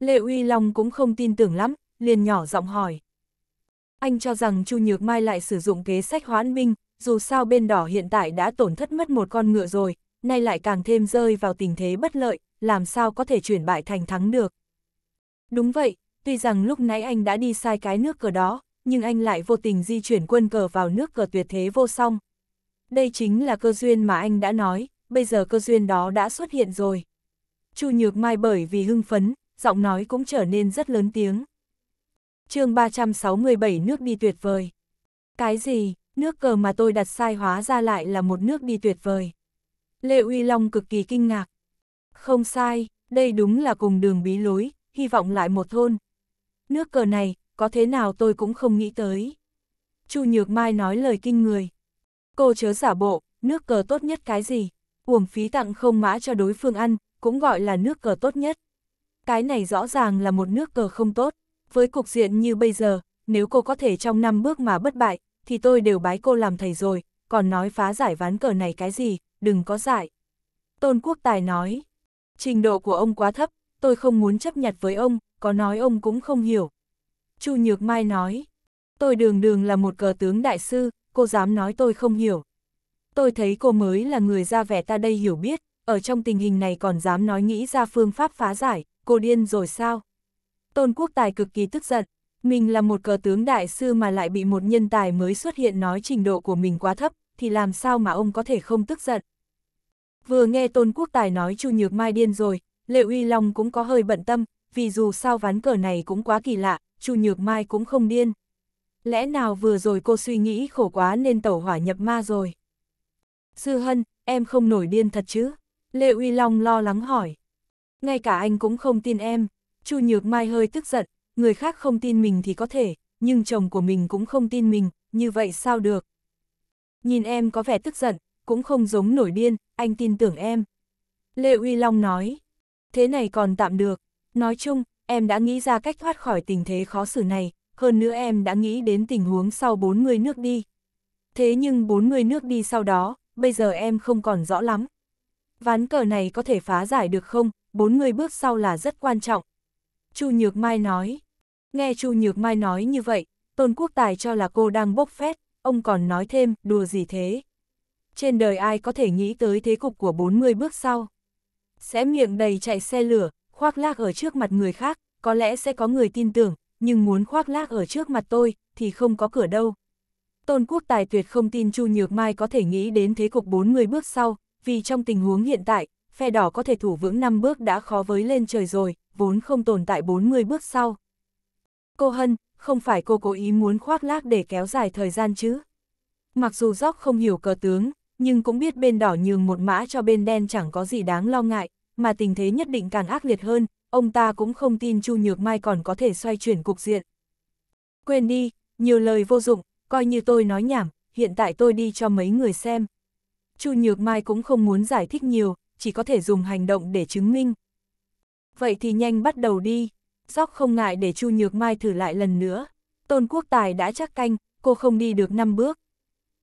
Lệ Uy Long cũng không tin tưởng lắm, liền nhỏ giọng hỏi. Anh cho rằng Chu Nhược Mai lại sử dụng kế sách hoãn binh, dù sao bên đỏ hiện tại đã tổn thất mất một con ngựa rồi, nay lại càng thêm rơi vào tình thế bất lợi, làm sao có thể chuyển bại thành thắng được. Đúng vậy, tuy rằng lúc nãy anh đã đi sai cái nước cờ đó, nhưng anh lại vô tình di chuyển quân cờ vào nước cờ tuyệt thế vô song. Đây chính là cơ duyên mà anh đã nói, bây giờ cơ duyên đó đã xuất hiện rồi. Chu Nhược Mai bởi vì hưng phấn, giọng nói cũng trở nên rất lớn tiếng. chương 367 nước đi tuyệt vời. Cái gì, nước cờ mà tôi đặt sai hóa ra lại là một nước đi tuyệt vời. Lê Uy Long cực kỳ kinh ngạc. Không sai, đây đúng là cùng đường bí lối, hy vọng lại một thôn. Nước cờ này, có thế nào tôi cũng không nghĩ tới. Chu Nhược Mai nói lời kinh người. Cô chớ giả bộ, nước cờ tốt nhất cái gì? Uổng phí tặng không mã cho đối phương ăn, cũng gọi là nước cờ tốt nhất. Cái này rõ ràng là một nước cờ không tốt. Với cục diện như bây giờ, nếu cô có thể trong năm bước mà bất bại, thì tôi đều bái cô làm thầy rồi, còn nói phá giải ván cờ này cái gì, đừng có giải. Tôn Quốc Tài nói, trình độ của ông quá thấp, tôi không muốn chấp nhặt với ông, có nói ông cũng không hiểu. Chu Nhược Mai nói, tôi đường đường là một cờ tướng đại sư, cô dám nói tôi không hiểu. Tôi thấy cô mới là người ra vẻ ta đây hiểu biết, ở trong tình hình này còn dám nói nghĩ ra phương pháp phá giải, cô điên rồi sao? Tôn Quốc Tài cực kỳ tức giận, mình là một cờ tướng đại sư mà lại bị một nhân tài mới xuất hiện nói trình độ của mình quá thấp, thì làm sao mà ông có thể không tức giận? Vừa nghe Tôn Quốc Tài nói Chu Nhược Mai điên rồi, Lệ Uy Long cũng có hơi bận tâm, vì dù sao ván cờ này cũng quá kỳ lạ, Chu Nhược Mai cũng không điên. Lẽ nào vừa rồi cô suy nghĩ khổ quá nên tẩu hỏa nhập ma rồi? Sư Hân, em không nổi điên thật chứ? Lệ Uy Long lo lắng hỏi. Ngay cả anh cũng không tin em. Chu Nhược Mai hơi tức giận, người khác không tin mình thì có thể, nhưng chồng của mình cũng không tin mình, như vậy sao được? Nhìn em có vẻ tức giận, cũng không giống nổi điên, anh tin tưởng em. Lê Uy Long nói, thế này còn tạm được, nói chung, em đã nghĩ ra cách thoát khỏi tình thế khó xử này, hơn nữa em đã nghĩ đến tình huống sau 40 nước đi. Thế nhưng 40 nước đi sau đó, bây giờ em không còn rõ lắm. Ván cờ này có thể phá giải được không, 40 bước sau là rất quan trọng. Chu Nhược Mai nói, nghe Chu Nhược Mai nói như vậy, Tôn Quốc Tài cho là cô đang bốc phét, ông còn nói thêm, đùa gì thế, trên đời ai có thể nghĩ tới thế cục của 40 bước sau. Sẽ miệng đầy chạy xe lửa, khoác lác ở trước mặt người khác, có lẽ sẽ có người tin tưởng, nhưng muốn khoác lác ở trước mặt tôi, thì không có cửa đâu. Tôn Quốc Tài tuyệt không tin Chu Nhược Mai có thể nghĩ đến thế cục 40 bước sau, vì trong tình huống hiện tại, phe đỏ có thể thủ vững 5 bước đã khó với lên trời rồi, vốn không tồn tại 40 bước sau. Cô Hân, không phải cô cố ý muốn khoác lác để kéo dài thời gian chứ? Mặc dù Dóc không hiểu cờ tướng, nhưng cũng biết bên đỏ nhường một mã cho bên đen chẳng có gì đáng lo ngại, mà tình thế nhất định càng ác liệt hơn, ông ta cũng không tin Chu Nhược Mai còn có thể xoay chuyển cục diện. Quên đi, nhiều lời vô dụng, coi như tôi nói nhảm, hiện tại tôi đi cho mấy người xem. Chu Nhược Mai cũng không muốn giải thích nhiều, chỉ có thể dùng hành động để chứng minh. Vậy thì nhanh bắt đầu đi, Sóc không ngại để Chu Nhược Mai thử lại lần nữa. Tôn Quốc Tài đã chắc canh, cô không đi được 5 bước.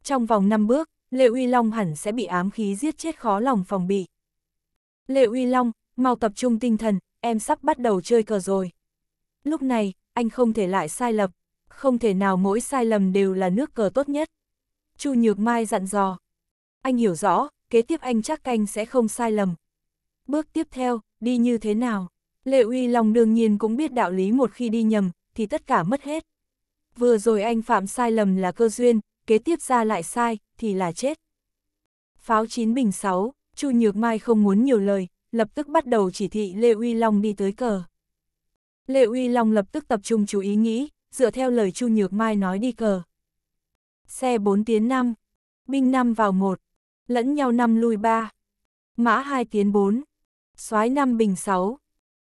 Trong vòng 5 bước, Lệ Uy Long hẳn sẽ bị ám khí giết chết khó lòng phòng bị. Lệ Uy Long, mau tập trung tinh thần, em sắp bắt đầu chơi cờ rồi. Lúc này, anh không thể lại sai lầm, không thể nào mỗi sai lầm đều là nước cờ tốt nhất. Chu Nhược Mai dặn dò. Anh hiểu rõ, kế tiếp anh chắc canh sẽ không sai lầm. Bước tiếp theo, đi như thế nào? Lệ Uy Long đương nhiên cũng biết đạo lý một khi đi nhầm, thì tất cả mất hết. Vừa rồi anh phạm sai lầm là cơ duyên, kế tiếp ra lại sai, thì là chết. Pháo 9 bình 6, Chu Nhược Mai không muốn nhiều lời, lập tức bắt đầu chỉ thị Lê Uy Long đi tới cờ. Lê Uy Long lập tức tập trung chú ý nghĩ, dựa theo lời Chu Nhược Mai nói đi cờ. Xe 4 tiến 5, binh 5 vào 1, lẫn nhau 5 lui 3, mã 2 tiến 4, soái 5 bình 6.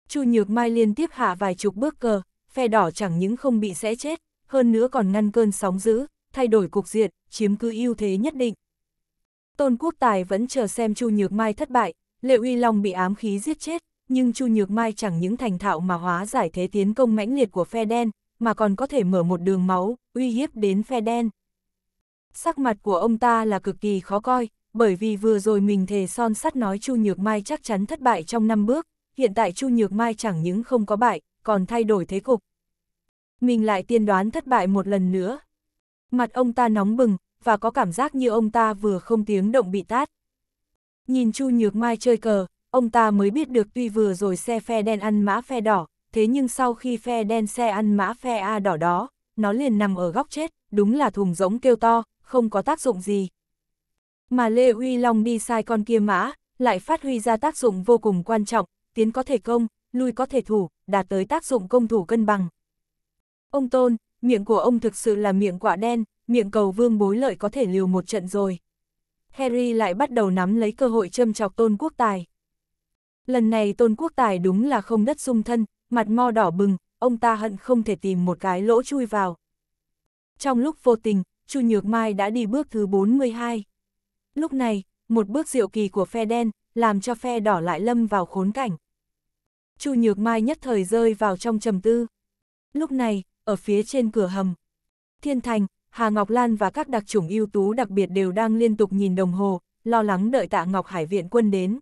Chu Nhược Mai liên tiếp hạ vài chục bước cờ, phe đỏ chẳng những không bị sẽ chết, hơn nữa còn ngăn cơn sóng dữ, thay đổi cục diện, chiếm cứ ưu thế nhất định. Tôn Quốc Tài vẫn chờ xem Chu Nhược Mai thất bại, Lệ Uy Long bị ám khí giết chết, nhưng Chu Nhược Mai chẳng những thành thạo mà hóa giải thế tiến công mãnh liệt của phe đen, mà còn có thể mở một đường máu, uy hiếp đến phe đen. Sắc mặt của ông ta là cực kỳ khó coi, bởi vì vừa rồi mình thề son sắt nói Chu Nhược Mai chắc chắn thất bại trong năm bước, hiện tại Chu Nhược Mai chẳng những không có bại, còn thay đổi thế cục. Mình lại tiên đoán thất bại một lần nữa, Mặt ông ta nóng bừng, và có cảm giác như ông ta vừa không tiếng động bị tát. Nhìn Chu Nhược Mai chơi cờ, ông ta mới biết được tuy vừa rồi xe phe đen ăn mã phe đỏ, thế nhưng sau khi phe đen xe ăn mã phe A đỏ đó, nó liền nằm ở góc chết, đúng là thùng rỗng kêu to, không có tác dụng gì. Mà Lê Uy Long đi sai con kia mã, lại phát huy ra tác dụng vô cùng quan trọng, tiến có thể công, lui có thể thủ, đạt tới tác dụng công thủ cân bằng. Ông Tôn, miệng của ông thực sự là miệng quả đen, miệng cầu vương bối lợi có thể liều một trận rồi. Harry lại bắt đầu nắm lấy cơ hội châm chọc tôn quốc tài. Lần này tôn quốc tài đúng là không đất sung thân, mặt mo đỏ bừng, ông ta hận không thể tìm một cái lỗ chui vào. Trong lúc vô tình, Chu Nhược Mai đã đi bước thứ 42. Lúc này, một bước diệu kỳ của phe đen, làm cho phe đỏ lại lâm vào khốn cảnh. Chu Nhược Mai nhất thời rơi vào trong trầm tư. Lúc này, ở phía trên cửa hầm. Thiên Thành, Hà Ngọc Lan và các đặc chủng ưu tú đặc biệt đều đang liên tục nhìn đồng hồ, lo lắng đợi tạ Ngọc Hải viện quân đến.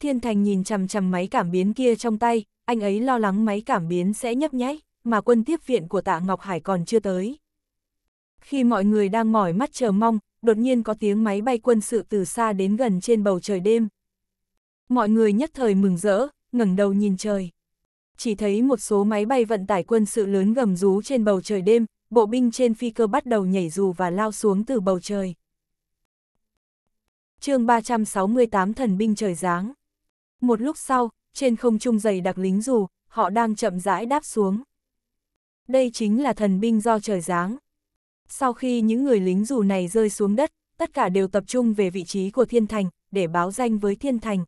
Thiên Thành nhìn chằm chằm máy cảm biến kia trong tay, anh ấy lo lắng máy cảm biến sẽ nhấp nháy, mà quân tiếp viện của tạ Ngọc Hải còn chưa tới. Khi mọi người đang mỏi mắt chờ mong, đột nhiên có tiếng máy bay quân sự từ xa đến gần trên bầu trời đêm. Mọi người nhất thời mừng rỡ, ngẩng đầu nhìn trời chỉ thấy một số máy bay vận tải quân sự lớn gầm rú trên bầu trời đêm, bộ binh trên phi cơ bắt đầu nhảy dù và lao xuống từ bầu trời. chương 368 Thần binh trời giáng Một lúc sau, trên không trung dày đặc lính dù, họ đang chậm rãi đáp xuống. Đây chính là thần binh do trời giáng. Sau khi những người lính dù này rơi xuống đất, tất cả đều tập trung về vị trí của thiên thành, để báo danh với thiên thành.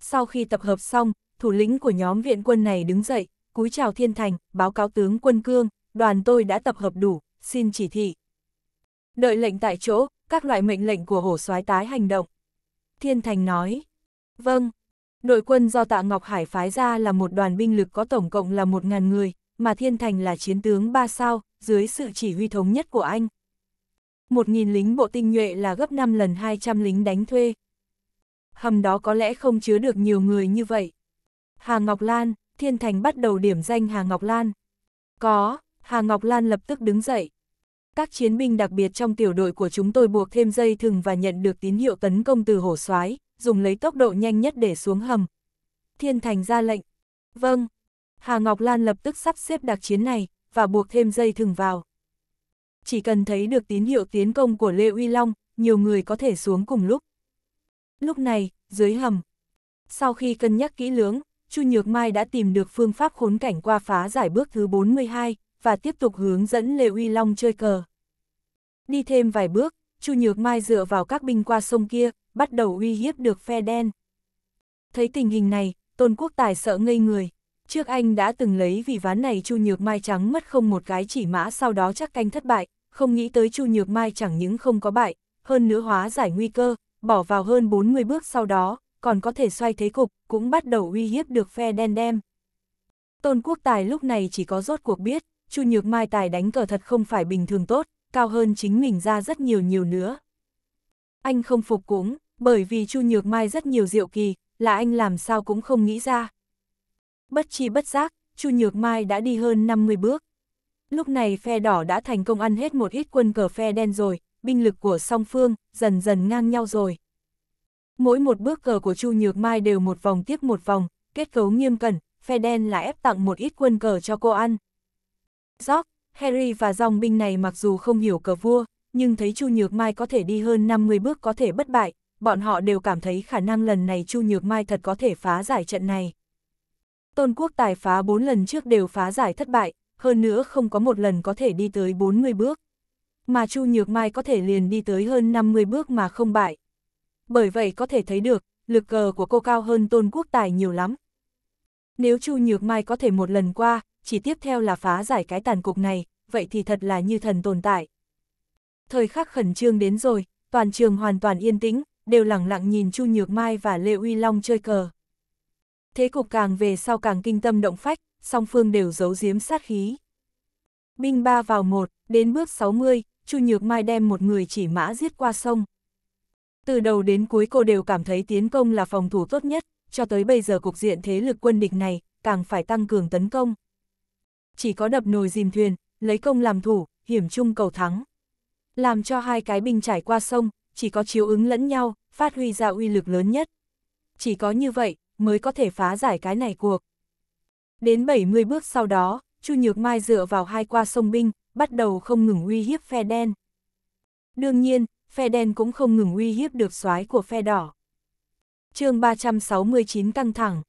Sau khi tập hợp xong, thủ lĩnh của nhóm viện quân này đứng dậy, cúi chào thiên thành, báo cáo tướng quân cương, đoàn tôi đã tập hợp đủ, xin chỉ thị. Đợi lệnh tại chỗ, các loại mệnh lệnh của hổ soái tái hành động. Thiên thành nói, vâng, đội quân do tạ Ngọc Hải phái ra là một đoàn binh lực có tổng cộng là 1.000 người, mà thiên thành là chiến tướng ba sao, dưới sự chỉ huy thống nhất của anh. 1.000 lính bộ tinh nhuệ là gấp 5 lần 200 lính đánh thuê. Hầm đó có lẽ không chứa được nhiều người như vậy. Hà Ngọc Lan, Thiên Thành bắt đầu điểm danh Hà Ngọc Lan. Có, Hà Ngọc Lan lập tức đứng dậy. Các chiến binh đặc biệt trong tiểu đội của chúng tôi buộc thêm dây thừng và nhận được tín hiệu tấn công từ hổ soái, dùng lấy tốc độ nhanh nhất để xuống hầm. Thiên Thành ra lệnh. Vâng. Hà Ngọc Lan lập tức sắp xếp đặc chiến này, và buộc thêm dây thừng vào. Chỉ cần thấy được tín hiệu tiến công của Lê Uy Long, nhiều người có thể xuống cùng lúc. Lúc này, dưới hầm. Sau khi cân nhắc kỹ lưỡng, Chu Nhược Mai đã tìm được phương pháp khốn cảnh qua phá giải bước thứ 42, và tiếp tục hướng dẫn Lê Uy Long chơi cờ. Đi thêm vài bước, Chu Nhược Mai dựa vào các binh qua sông kia, bắt đầu uy hiếp được phe đen. Thấy tình hình này, Tôn Quốc Tài sợ ngây người. Trước anh đã từng lấy vì ván này Chu Nhược Mai trắng mất không một gái chỉ mã sau đó chắc canh thất bại, không nghĩ tới Chu Nhược Mai chẳng những không có bại, hơn nữa hóa giải nguy cơ, bỏ vào hơn 40 bước sau đó, còn có thể xoay thế cục, cũng bắt đầu uy hiếp được phe đen đem. Tôn Quốc Tài lúc này chỉ có rốt cuộc biết, Chu Nhược Mai Tài đánh cờ thật không phải bình thường tốt, cao hơn chính mình ra rất nhiều nhiều nữa. Anh không phục cũng, bởi vì Chu Nhược Mai rất nhiều diệu kỳ, là anh làm sao cũng không nghĩ ra. Bất chi bất giác, Chu Nhược Mai đã đi hơn 50 bước. Lúc này phe đỏ đã thành công ăn hết một ít quân cờ phe đen rồi, binh lực của song phương dần dần ngang nhau rồi. Mỗi một bước cờ của Chu Nhược Mai đều một vòng tiếp một vòng, kết cấu nghiêm cẩn, phe đen là ép tặng một ít quân cờ cho cô ăn. Jock, Harry và dòng binh này mặc dù không hiểu cờ vua, nhưng thấy Chu Nhược Mai có thể đi hơn 50 bước có thể bất bại, bọn họ đều cảm thấy khả năng lần này Chu Nhược Mai thật có thể phá giải trận này. Tôn Quốc Tài phá 4 lần trước đều phá giải thất bại, hơn nữa không có một lần có thể đi tới 40 bước. Mà Chu Nhược Mai có thể liền đi tới hơn 50 bước mà không bại, bởi vậy có thể thấy được, lực cờ của cô cao hơn tôn quốc tài nhiều lắm. Nếu Chu Nhược Mai có thể một lần qua, chỉ tiếp theo là phá giải cái tàn cục này, vậy thì thật là như thần tồn tại. Thời khắc khẩn trương đến rồi, toàn trường hoàn toàn yên tĩnh, đều lặng lặng nhìn Chu Nhược Mai và Lê Uy Long chơi cờ. Thế cục càng về sau càng kinh tâm động phách, song phương đều giấu giếm sát khí. Binh ba vào một đến bước 60, Chu Nhược Mai đem một người chỉ mã giết qua sông, từ đầu đến cuối cô đều cảm thấy tiến công là phòng thủ tốt nhất, cho tới bây giờ cục diện thế lực quân địch này, càng phải tăng cường tấn công. Chỉ có đập nồi dìm thuyền, lấy công làm thủ, hiểm chung cầu thắng. Làm cho hai cái binh trải qua sông, chỉ có chiếu ứng lẫn nhau, phát huy ra uy lực lớn nhất. Chỉ có như vậy, mới có thể phá giải cái này cuộc. Đến 70 bước sau đó, Chu Nhược Mai dựa vào hai qua sông binh, bắt đầu không ngừng uy hiếp phe đen. Đương nhiên, phe đen cũng không ngừng uy hiếp được soái của phe đỏ. chương 369 căng thẳng.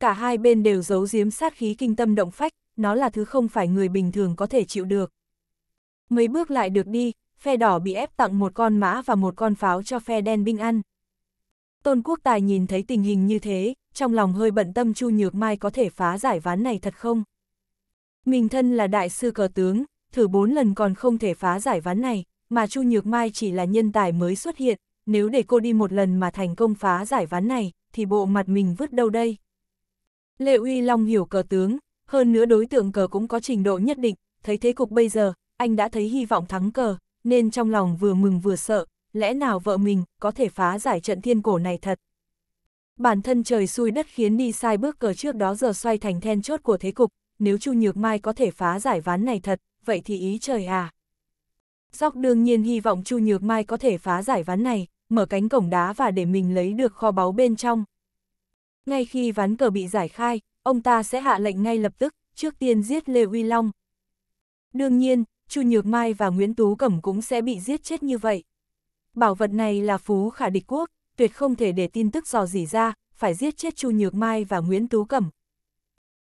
Cả hai bên đều giấu giếm sát khí kinh tâm động phách, nó là thứ không phải người bình thường có thể chịu được. Mấy bước lại được đi, phe đỏ bị ép tặng một con mã và một con pháo cho phe đen binh ăn. Tôn Quốc Tài nhìn thấy tình hình như thế, trong lòng hơi bận tâm Chu Nhược Mai có thể phá giải ván này thật không? Mình thân là đại sư cờ tướng, thử bốn lần còn không thể phá giải ván này, mà Chu Nhược Mai chỉ là nhân tài mới xuất hiện, nếu để cô đi một lần mà thành công phá giải ván này, thì bộ mặt mình vứt đâu đây? Lệ Uy Long hiểu cờ tướng, hơn nữa đối tượng cờ cũng có trình độ nhất định, thấy thế cục bây giờ, anh đã thấy hy vọng thắng cờ, nên trong lòng vừa mừng vừa sợ, lẽ nào vợ mình có thể phá giải trận thiên cổ này thật? Bản thân trời xui đất khiến đi sai bước cờ trước đó giờ xoay thành then chốt của thế cục, nếu Chu Nhược Mai có thể phá giải ván này thật, vậy thì ý trời à? Sóc đương nhiên hy vọng Chu Nhược Mai có thể phá giải ván này, mở cánh cổng đá và để mình lấy được kho báu bên trong. Ngay khi ván cờ bị giải khai, ông ta sẽ hạ lệnh ngay lập tức, trước tiên giết Lê Uy Long. Đương nhiên, Chu Nhược Mai và Nguyễn Tú Cẩm cũng sẽ bị giết chết như vậy. Bảo vật này là phú khả địch quốc, tuyệt không thể để tin tức dò dỉ ra, phải giết chết Chu Nhược Mai và Nguyễn Tú Cẩm.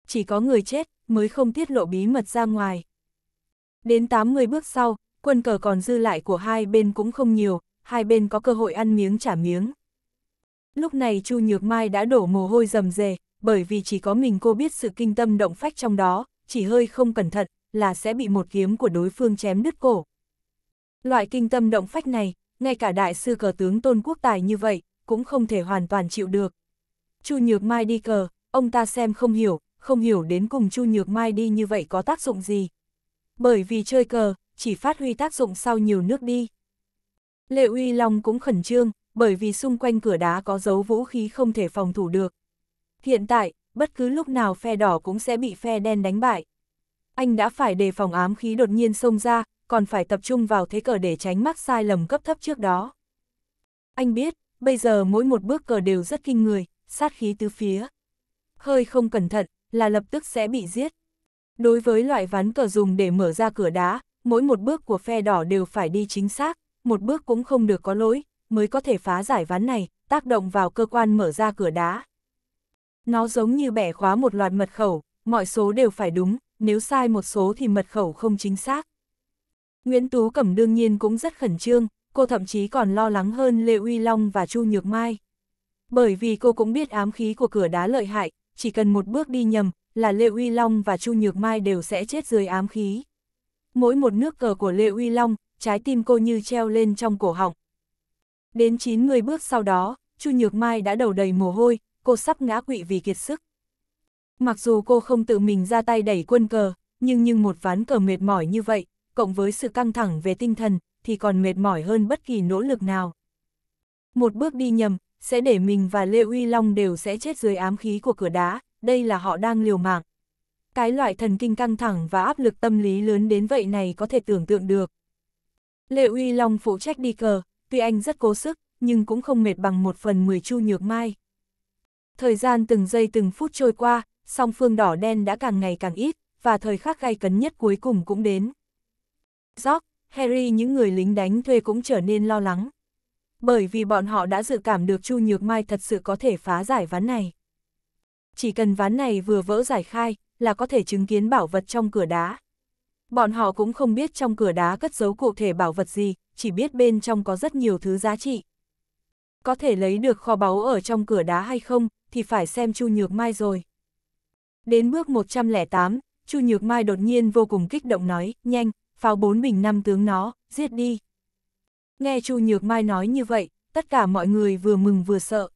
Chỉ có người chết mới không tiết lộ bí mật ra ngoài. Đến 80 bước sau, quân cờ còn dư lại của hai bên cũng không nhiều, hai bên có cơ hội ăn miếng trả miếng. Lúc này Chu Nhược Mai đã đổ mồ hôi rầm rề, bởi vì chỉ có mình cô biết sự kinh tâm động phách trong đó, chỉ hơi không cẩn thận là sẽ bị một kiếm của đối phương chém đứt cổ. Loại kinh tâm động phách này, ngay cả đại sư cờ tướng Tôn Quốc Tài như vậy, cũng không thể hoàn toàn chịu được. Chu Nhược Mai đi cờ, ông ta xem không hiểu, không hiểu đến cùng Chu Nhược Mai đi như vậy có tác dụng gì. Bởi vì chơi cờ, chỉ phát huy tác dụng sau nhiều nước đi. Lệ Uy Long cũng khẩn trương, bởi vì xung quanh cửa đá có dấu vũ khí không thể phòng thủ được. Hiện tại, bất cứ lúc nào phe đỏ cũng sẽ bị phe đen đánh bại. Anh đã phải đề phòng ám khí đột nhiên xông ra, còn phải tập trung vào thế cờ để tránh mắc sai lầm cấp thấp trước đó. Anh biết, bây giờ mỗi một bước cờ đều rất kinh người, sát khí tứ phía. Hơi không cẩn thận là lập tức sẽ bị giết. Đối với loại ván cờ dùng để mở ra cửa đá, mỗi một bước của phe đỏ đều phải đi chính xác, một bước cũng không được có lỗi, mới có thể phá giải ván này, tác động vào cơ quan mở ra cửa đá. Nó giống như bẻ khóa một loạt mật khẩu, mọi số đều phải đúng, nếu sai một số thì mật khẩu không chính xác. Nguyễn Tú Cẩm đương nhiên cũng rất khẩn trương, cô thậm chí còn lo lắng hơn Lê Uy Long và Chu Nhược Mai. Bởi vì cô cũng biết ám khí của cửa đá lợi hại, chỉ cần một bước đi nhầm là Lê Uy Long và Chu Nhược Mai đều sẽ chết dưới ám khí mỗi một nước cờ của Lê Uy Long, trái tim cô như treo lên trong cổ họng. Đến 90 bước sau đó, Chu Nhược Mai đã đầu đầy mồ hôi, cô sắp ngã quỵ vì kiệt sức. Mặc dù cô không tự mình ra tay đẩy quân cờ, nhưng nhưng một ván cờ mệt mỏi như vậy, cộng với sự căng thẳng về tinh thần, thì còn mệt mỏi hơn bất kỳ nỗ lực nào. Một bước đi nhầm, sẽ để mình và Lê Uy Long đều sẽ chết dưới ám khí của cửa đá, đây là họ đang liều mạng cái loại thần kinh căng thẳng và áp lực tâm lý lớn đến vậy này có thể tưởng tượng được. Lệ Uy Long phụ trách đi cờ, tuy anh rất cố sức, nhưng cũng không mệt bằng một phần mười chu nhược mai. Thời gian từng giây từng phút trôi qua, song phương đỏ đen đã càng ngày càng ít, và thời khắc gay cấn nhất cuối cùng cũng đến. Jock, Harry những người lính đánh thuê cũng trở nên lo lắng. Bởi vì bọn họ đã dự cảm được Chu Nhược Mai thật sự có thể phá giải ván này. Chỉ cần ván này vừa vỡ giải khai, là có thể chứng kiến bảo vật trong cửa đá. Bọn họ cũng không biết trong cửa đá cất giấu cụ thể bảo vật gì, chỉ biết bên trong có rất nhiều thứ giá trị. Có thể lấy được kho báu ở trong cửa đá hay không, thì phải xem Chu Nhược Mai rồi. Đến bước 108, Chu Nhược Mai đột nhiên vô cùng kích động nói, nhanh, pháo bốn bình năm tướng nó, giết đi. Nghe Chu Nhược Mai nói như vậy, tất cả mọi người vừa mừng vừa sợ.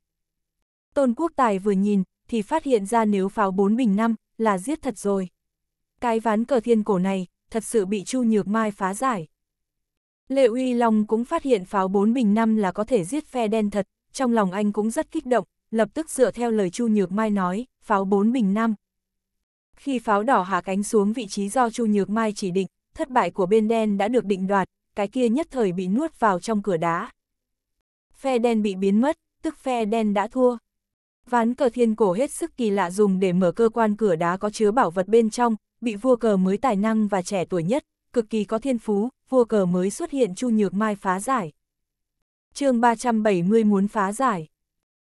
Tôn Quốc Tài vừa nhìn, thì phát hiện ra nếu pháo bốn bình năm là giết thật rồi. Cái ván cờ thiên cổ này, thật sự bị Chu Nhược Mai phá giải. Lệ Uy Long cũng phát hiện pháo 4 bình 5 là có thể giết phe đen thật, trong lòng anh cũng rất kích động, lập tức dựa theo lời Chu Nhược Mai nói, pháo 4 bình 5. Khi pháo đỏ hạ cánh xuống vị trí do Chu Nhược Mai chỉ định, thất bại của bên đen đã được định đoạt, cái kia nhất thời bị nuốt vào trong cửa đá. Phe đen bị biến mất, tức phe đen đã thua. Ván cờ thiên cổ hết sức kỳ lạ dùng để mở cơ quan cửa đá có chứa bảo vật bên trong, bị vua cờ mới tài năng và trẻ tuổi nhất, cực kỳ có thiên phú, vua cờ mới xuất hiện chu nhược mai phá giải. chương 370 muốn phá giải.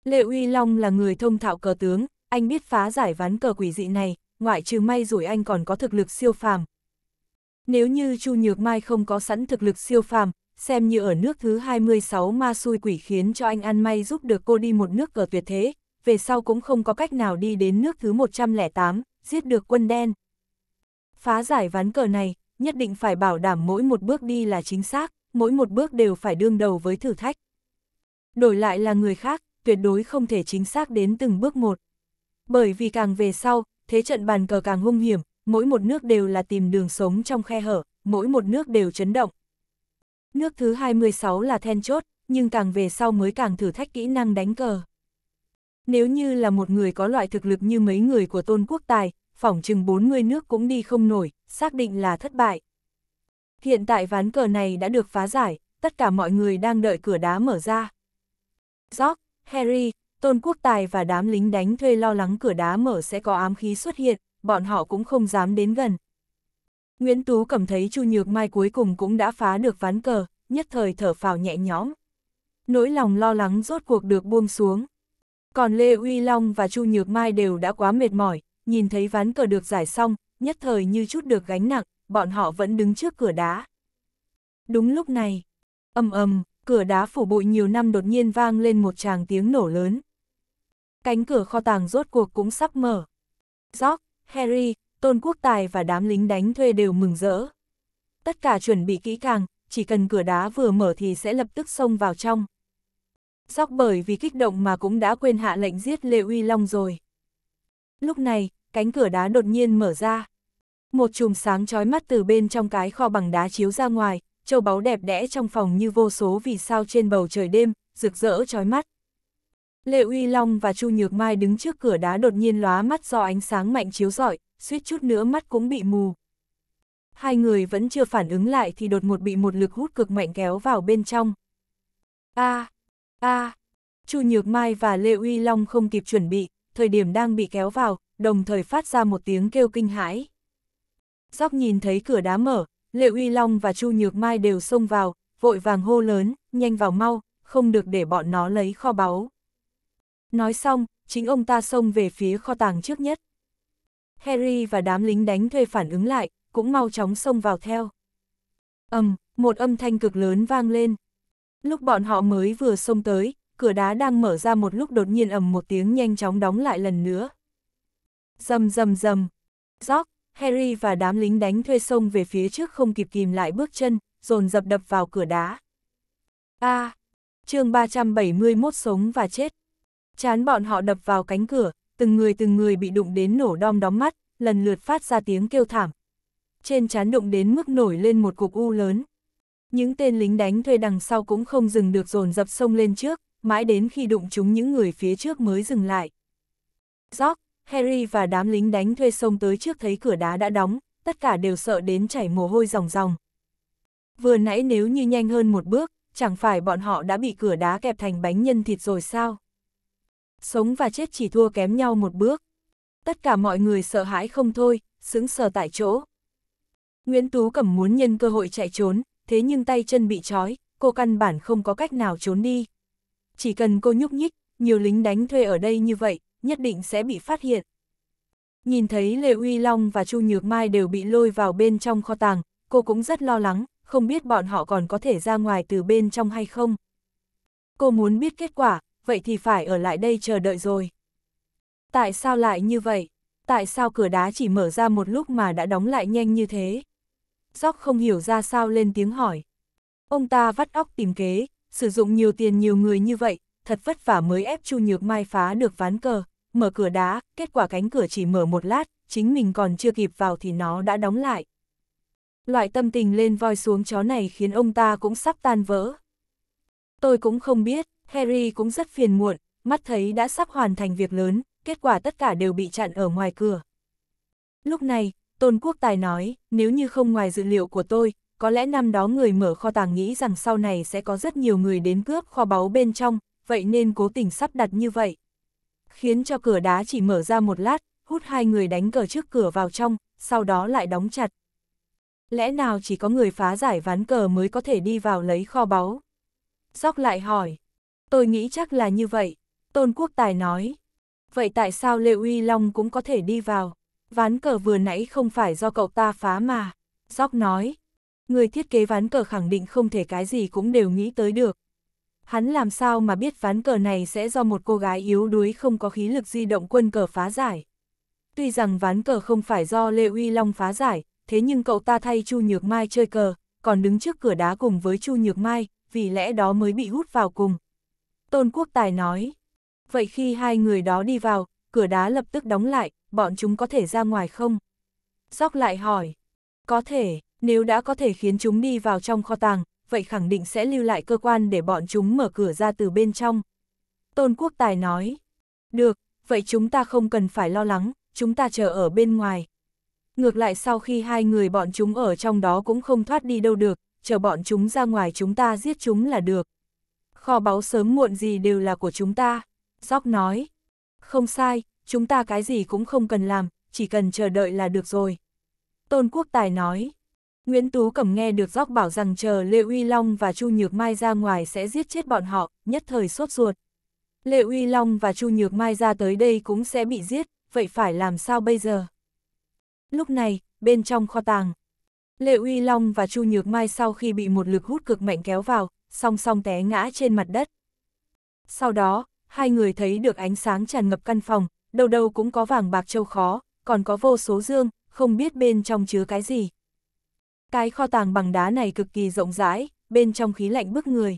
Lệ Uy Long là người thông thạo cờ tướng, anh biết phá giải ván cờ quỷ dị này, ngoại trừ may rủi anh còn có thực lực siêu phàm. Nếu như Chu Nhược Mai không có sẵn thực lực siêu phàm, xem như ở nước thứ 26 ma xui quỷ khiến cho anh ăn may giúp được cô đi một nước cờ tuyệt thế, về sau cũng không có cách nào đi đến nước thứ 108, giết được quân đen. Phá giải ván cờ này, nhất định phải bảo đảm mỗi một bước đi là chính xác, mỗi một bước đều phải đương đầu với thử thách. Đổi lại là người khác, tuyệt đối không thể chính xác đến từng bước một. Bởi vì càng về sau, thế trận bàn cờ càng hung hiểm, mỗi một nước đều là tìm đường sống trong khe hở, mỗi một nước đều chấn động. Nước thứ 26 là then chốt, nhưng càng về sau mới càng thử thách kỹ năng đánh cờ. Nếu như là một người có loại thực lực như mấy người của tôn quốc tài, phỏng chừng 40 nước cũng đi không nổi, xác định là thất bại. Hiện tại ván cờ này đã được phá giải, tất cả mọi người đang đợi cửa đá mở ra. Jock, Harry, Tôn Quốc Tài và đám lính đánh thuê lo lắng cửa đá mở sẽ có ám khí xuất hiện, bọn họ cũng không dám đến gần. Nguyễn Tú cảm thấy Chu Nhược Mai cuối cùng cũng đã phá được ván cờ, nhất thời thở phào nhẹ nhõm. Nỗi lòng lo lắng rốt cuộc được buông xuống. Còn Lê Uy Long và Chu Nhược Mai đều đã quá mệt mỏi, nhìn thấy ván cờ được giải xong, nhất thời như chút được gánh nặng, bọn họ vẫn đứng trước cửa đá. Đúng lúc này, ầm ầm, cửa đá phủ bụi nhiều năm đột nhiên vang lên một tràng tiếng nổ lớn. Cánh cửa kho tàng rốt cuộc cũng sắp mở. Jock, Harry, Tôn Quốc Tài và đám lính đánh thuê đều mừng rỡ. Tất cả chuẩn bị kỹ càng, chỉ cần cửa đá vừa mở thì sẽ lập tức xông vào trong. Sóc bởi vì kích động mà cũng đã quên hạ lệnh giết Lệ Uy Long rồi. Lúc này, cánh cửa đá đột nhiên mở ra. Một chùm sáng chói mắt từ bên trong cái kho bằng đá chiếu ra ngoài, châu báu đẹp đẽ trong phòng như vô số vì sao trên bầu trời đêm, rực rỡ chói mắt. Lệ Uy Long và Chu Nhược Mai đứng trước cửa đá đột nhiên lóa mắt do ánh sáng mạnh chiếu rọi, suýt chút nữa mắt cũng bị mù. Hai người vẫn chưa phản ứng lại thì đột ngột bị một lực hút cực mạnh kéo vào bên trong. A, à, A. À, Chu Nhược Mai và Lê Uy Long không kịp chuẩn bị, thời điểm đang bị kéo vào, đồng thời phát ra một tiếng kêu kinh hãi. Dóc nhìn thấy cửa đá mở, Lê Uy Long và Chu Nhược Mai đều xông vào, vội vàng hô lớn, nhanh vào mau, không được để bọn nó lấy kho báu. Nói xong, chính ông ta xông về phía kho tàng trước nhất. Harry và đám lính đánh thuê phản ứng lại, cũng mau chóng xông vào theo. ầm, um, một âm thanh cực lớn vang lên, Lúc bọn họ mới vừa xông tới, cửa đá đang mở ra một lúc đột nhiên ầm một tiếng nhanh chóng đóng lại lần nữa. rầm rầm rầm. Gióc, Harry và đám lính đánh thuê xông về phía trước không kịp kìm lại bước chân, dồn dập đập vào cửa đá. A. À, chương 371 sống và chết. Chán bọn họ đập vào cánh cửa, từng người từng người bị đụng đến nổ đom đóm mắt, lần lượt phát ra tiếng kêu thảm. Trên chán đụng đến mức nổi lên một cục u lớn những tên lính đánh thuê đằng sau cũng không dừng được dồn dập sông lên trước, mãi đến khi đụng chúng những người phía trước mới dừng lại. Jock, Harry và đám lính đánh thuê sông tới trước thấy cửa đá đã đóng, tất cả đều sợ đến chảy mồ hôi ròng ròng. Vừa nãy nếu như nhanh hơn một bước, chẳng phải bọn họ đã bị cửa đá kẹp thành bánh nhân thịt rồi sao? Sống và chết chỉ thua kém nhau một bước. Tất cả mọi người sợ hãi không thôi, sững sờ tại chỗ. Nguyễn Tú Cẩm muốn nhân cơ hội chạy trốn, thế nhưng tay chân bị trói, cô căn bản không có cách nào trốn đi. Chỉ cần cô nhúc nhích, nhiều lính đánh thuê ở đây như vậy, nhất định sẽ bị phát hiện. Nhìn thấy Lê Uy Long và Chu Nhược Mai đều bị lôi vào bên trong kho tàng, cô cũng rất lo lắng, không biết bọn họ còn có thể ra ngoài từ bên trong hay không. Cô muốn biết kết quả, vậy thì phải ở lại đây chờ đợi rồi. Tại sao lại như vậy? Tại sao cửa đá chỉ mở ra một lúc mà đã đóng lại nhanh như thế? Dóc không hiểu ra sao lên tiếng hỏi. Ông ta vắt óc tìm kế, sử dụng nhiều tiền nhiều người như vậy, thật vất vả mới ép Chu Nhược Mai phá được ván cờ, mở cửa đá, kết quả cánh cửa chỉ mở một lát, chính mình còn chưa kịp vào thì nó đã đóng lại. Loại tâm tình lên voi xuống chó này khiến ông ta cũng sắp tan vỡ. Tôi cũng không biết, Harry cũng rất phiền muộn, mắt thấy đã sắp hoàn thành việc lớn, kết quả tất cả đều bị chặn ở ngoài cửa. Lúc này, Tôn Quốc Tài nói, nếu như không ngoài dự liệu của tôi, có lẽ năm đó người mở kho tàng nghĩ rằng sau này sẽ có rất nhiều người đến cướp kho báu bên trong, vậy nên cố tình sắp đặt như vậy. Khiến cho cửa đá chỉ mở ra một lát, hút hai người đánh cờ trước cửa vào trong, sau đó lại đóng chặt. Lẽ nào chỉ có người phá giải ván cờ mới có thể đi vào lấy kho báu? Dóc lại hỏi. Tôi nghĩ chắc là như vậy. Tôn Quốc Tài nói. Vậy tại sao Lê Uy Long cũng có thể đi vào? ván cờ vừa nãy không phải do cậu ta phá mà, Jock nói. Người thiết kế ván cờ khẳng định không thể cái gì cũng đều nghĩ tới được. Hắn làm sao mà biết ván cờ này sẽ do một cô gái yếu đuối không có khí lực di động quân cờ phá giải. Tuy rằng ván cờ không phải do Lê Uy Long phá giải, thế nhưng cậu ta thay Chu Nhược Mai chơi cờ, còn đứng trước cửa đá cùng với Chu Nhược Mai, vì lẽ đó mới bị hút vào cùng. Tôn Quốc Tài nói. Vậy khi hai người đó đi vào, cửa đá lập tức đóng lại, bọn chúng có thể ra ngoài không? Jock lại hỏi. Có thể, nếu đã có thể khiến chúng đi vào trong kho tàng, vậy khẳng định sẽ lưu lại cơ quan để bọn chúng mở cửa ra từ bên trong. Tôn Quốc Tài nói. Được, vậy chúng ta không cần phải lo lắng, chúng ta chờ ở bên ngoài. Ngược lại sau khi hai người bọn chúng ở trong đó cũng không thoát đi đâu được, chờ bọn chúng ra ngoài chúng ta giết chúng là được. Kho báu sớm muộn gì đều là của chúng ta, Jock nói. Không sai, chúng ta cái gì cũng không cần làm, chỉ cần chờ đợi là được rồi. Tôn Quốc Tài nói, Nguyễn Tú cầm nghe được dóc bảo rằng chờ Lê Uy Long và Chu Nhược Mai ra ngoài sẽ giết chết bọn họ, nhất thời sốt ruột. Lê Uy Long và Chu Nhược Mai ra tới đây cũng sẽ bị giết, vậy phải làm sao bây giờ? Lúc này, bên trong kho tàng, Lê Uy Long và Chu Nhược Mai sau khi bị một lực hút cực mạnh kéo vào, song song té ngã trên mặt đất. Sau đó, hai người thấy được ánh sáng tràn ngập căn phòng, đầu đâu cũng có vàng bạc châu khó, còn có vô số dương, không biết bên trong chứa cái gì. Cái kho tàng bằng đá này cực kỳ rộng rãi, bên trong khí lạnh bức người.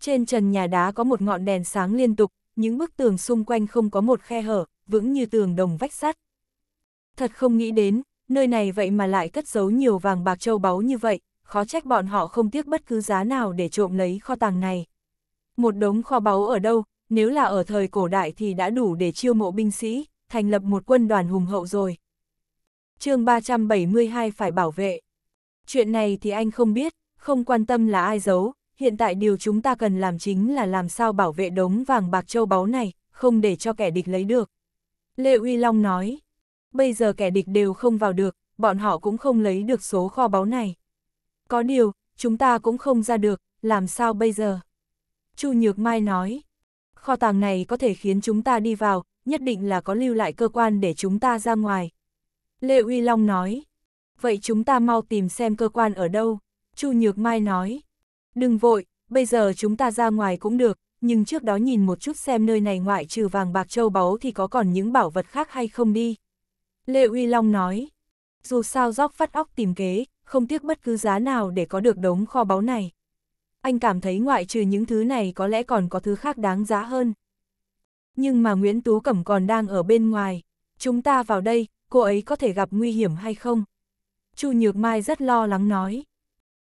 Trên trần nhà đá có một ngọn đèn sáng liên tục, những bức tường xung quanh không có một khe hở, vững như tường đồng vách sắt. Thật không nghĩ đến, nơi này vậy mà lại cất giấu nhiều vàng bạc châu báu như vậy, khó trách bọn họ không tiếc bất cứ giá nào để trộm lấy kho tàng này. Một đống kho báu ở đâu, nếu là ở thời cổ đại thì đã đủ để chiêu mộ binh sĩ, thành lập một quân đoàn hùng hậu rồi. chương 372 phải bảo vệ. Chuyện này thì anh không biết, không quan tâm là ai giấu, hiện tại điều chúng ta cần làm chính là làm sao bảo vệ đống vàng bạc châu báu này, không để cho kẻ địch lấy được. Lê Uy Long nói, bây giờ kẻ địch đều không vào được, bọn họ cũng không lấy được số kho báu này. Có điều, chúng ta cũng không ra được, làm sao bây giờ? Chu Nhược Mai nói, kho tàng này có thể khiến chúng ta đi vào, nhất định là có lưu lại cơ quan để chúng ta ra ngoài. Lê Uy Long nói, vậy chúng ta mau tìm xem cơ quan ở đâu, Chu Nhược Mai nói, đừng vội, bây giờ chúng ta ra ngoài cũng được, nhưng trước đó nhìn một chút xem nơi này ngoại trừ vàng bạc châu báu thì có còn những bảo vật khác hay không đi. Lê Uy Long nói, dù sao dóc phát óc tìm kế, không tiếc bất cứ giá nào để có được đống kho báu này anh cảm thấy ngoại trừ những thứ này có lẽ còn có thứ khác đáng giá hơn. Nhưng mà Nguyễn Tú Cẩm còn đang ở bên ngoài, chúng ta vào đây, cô ấy có thể gặp nguy hiểm hay không? Chu Nhược Mai rất lo lắng nói.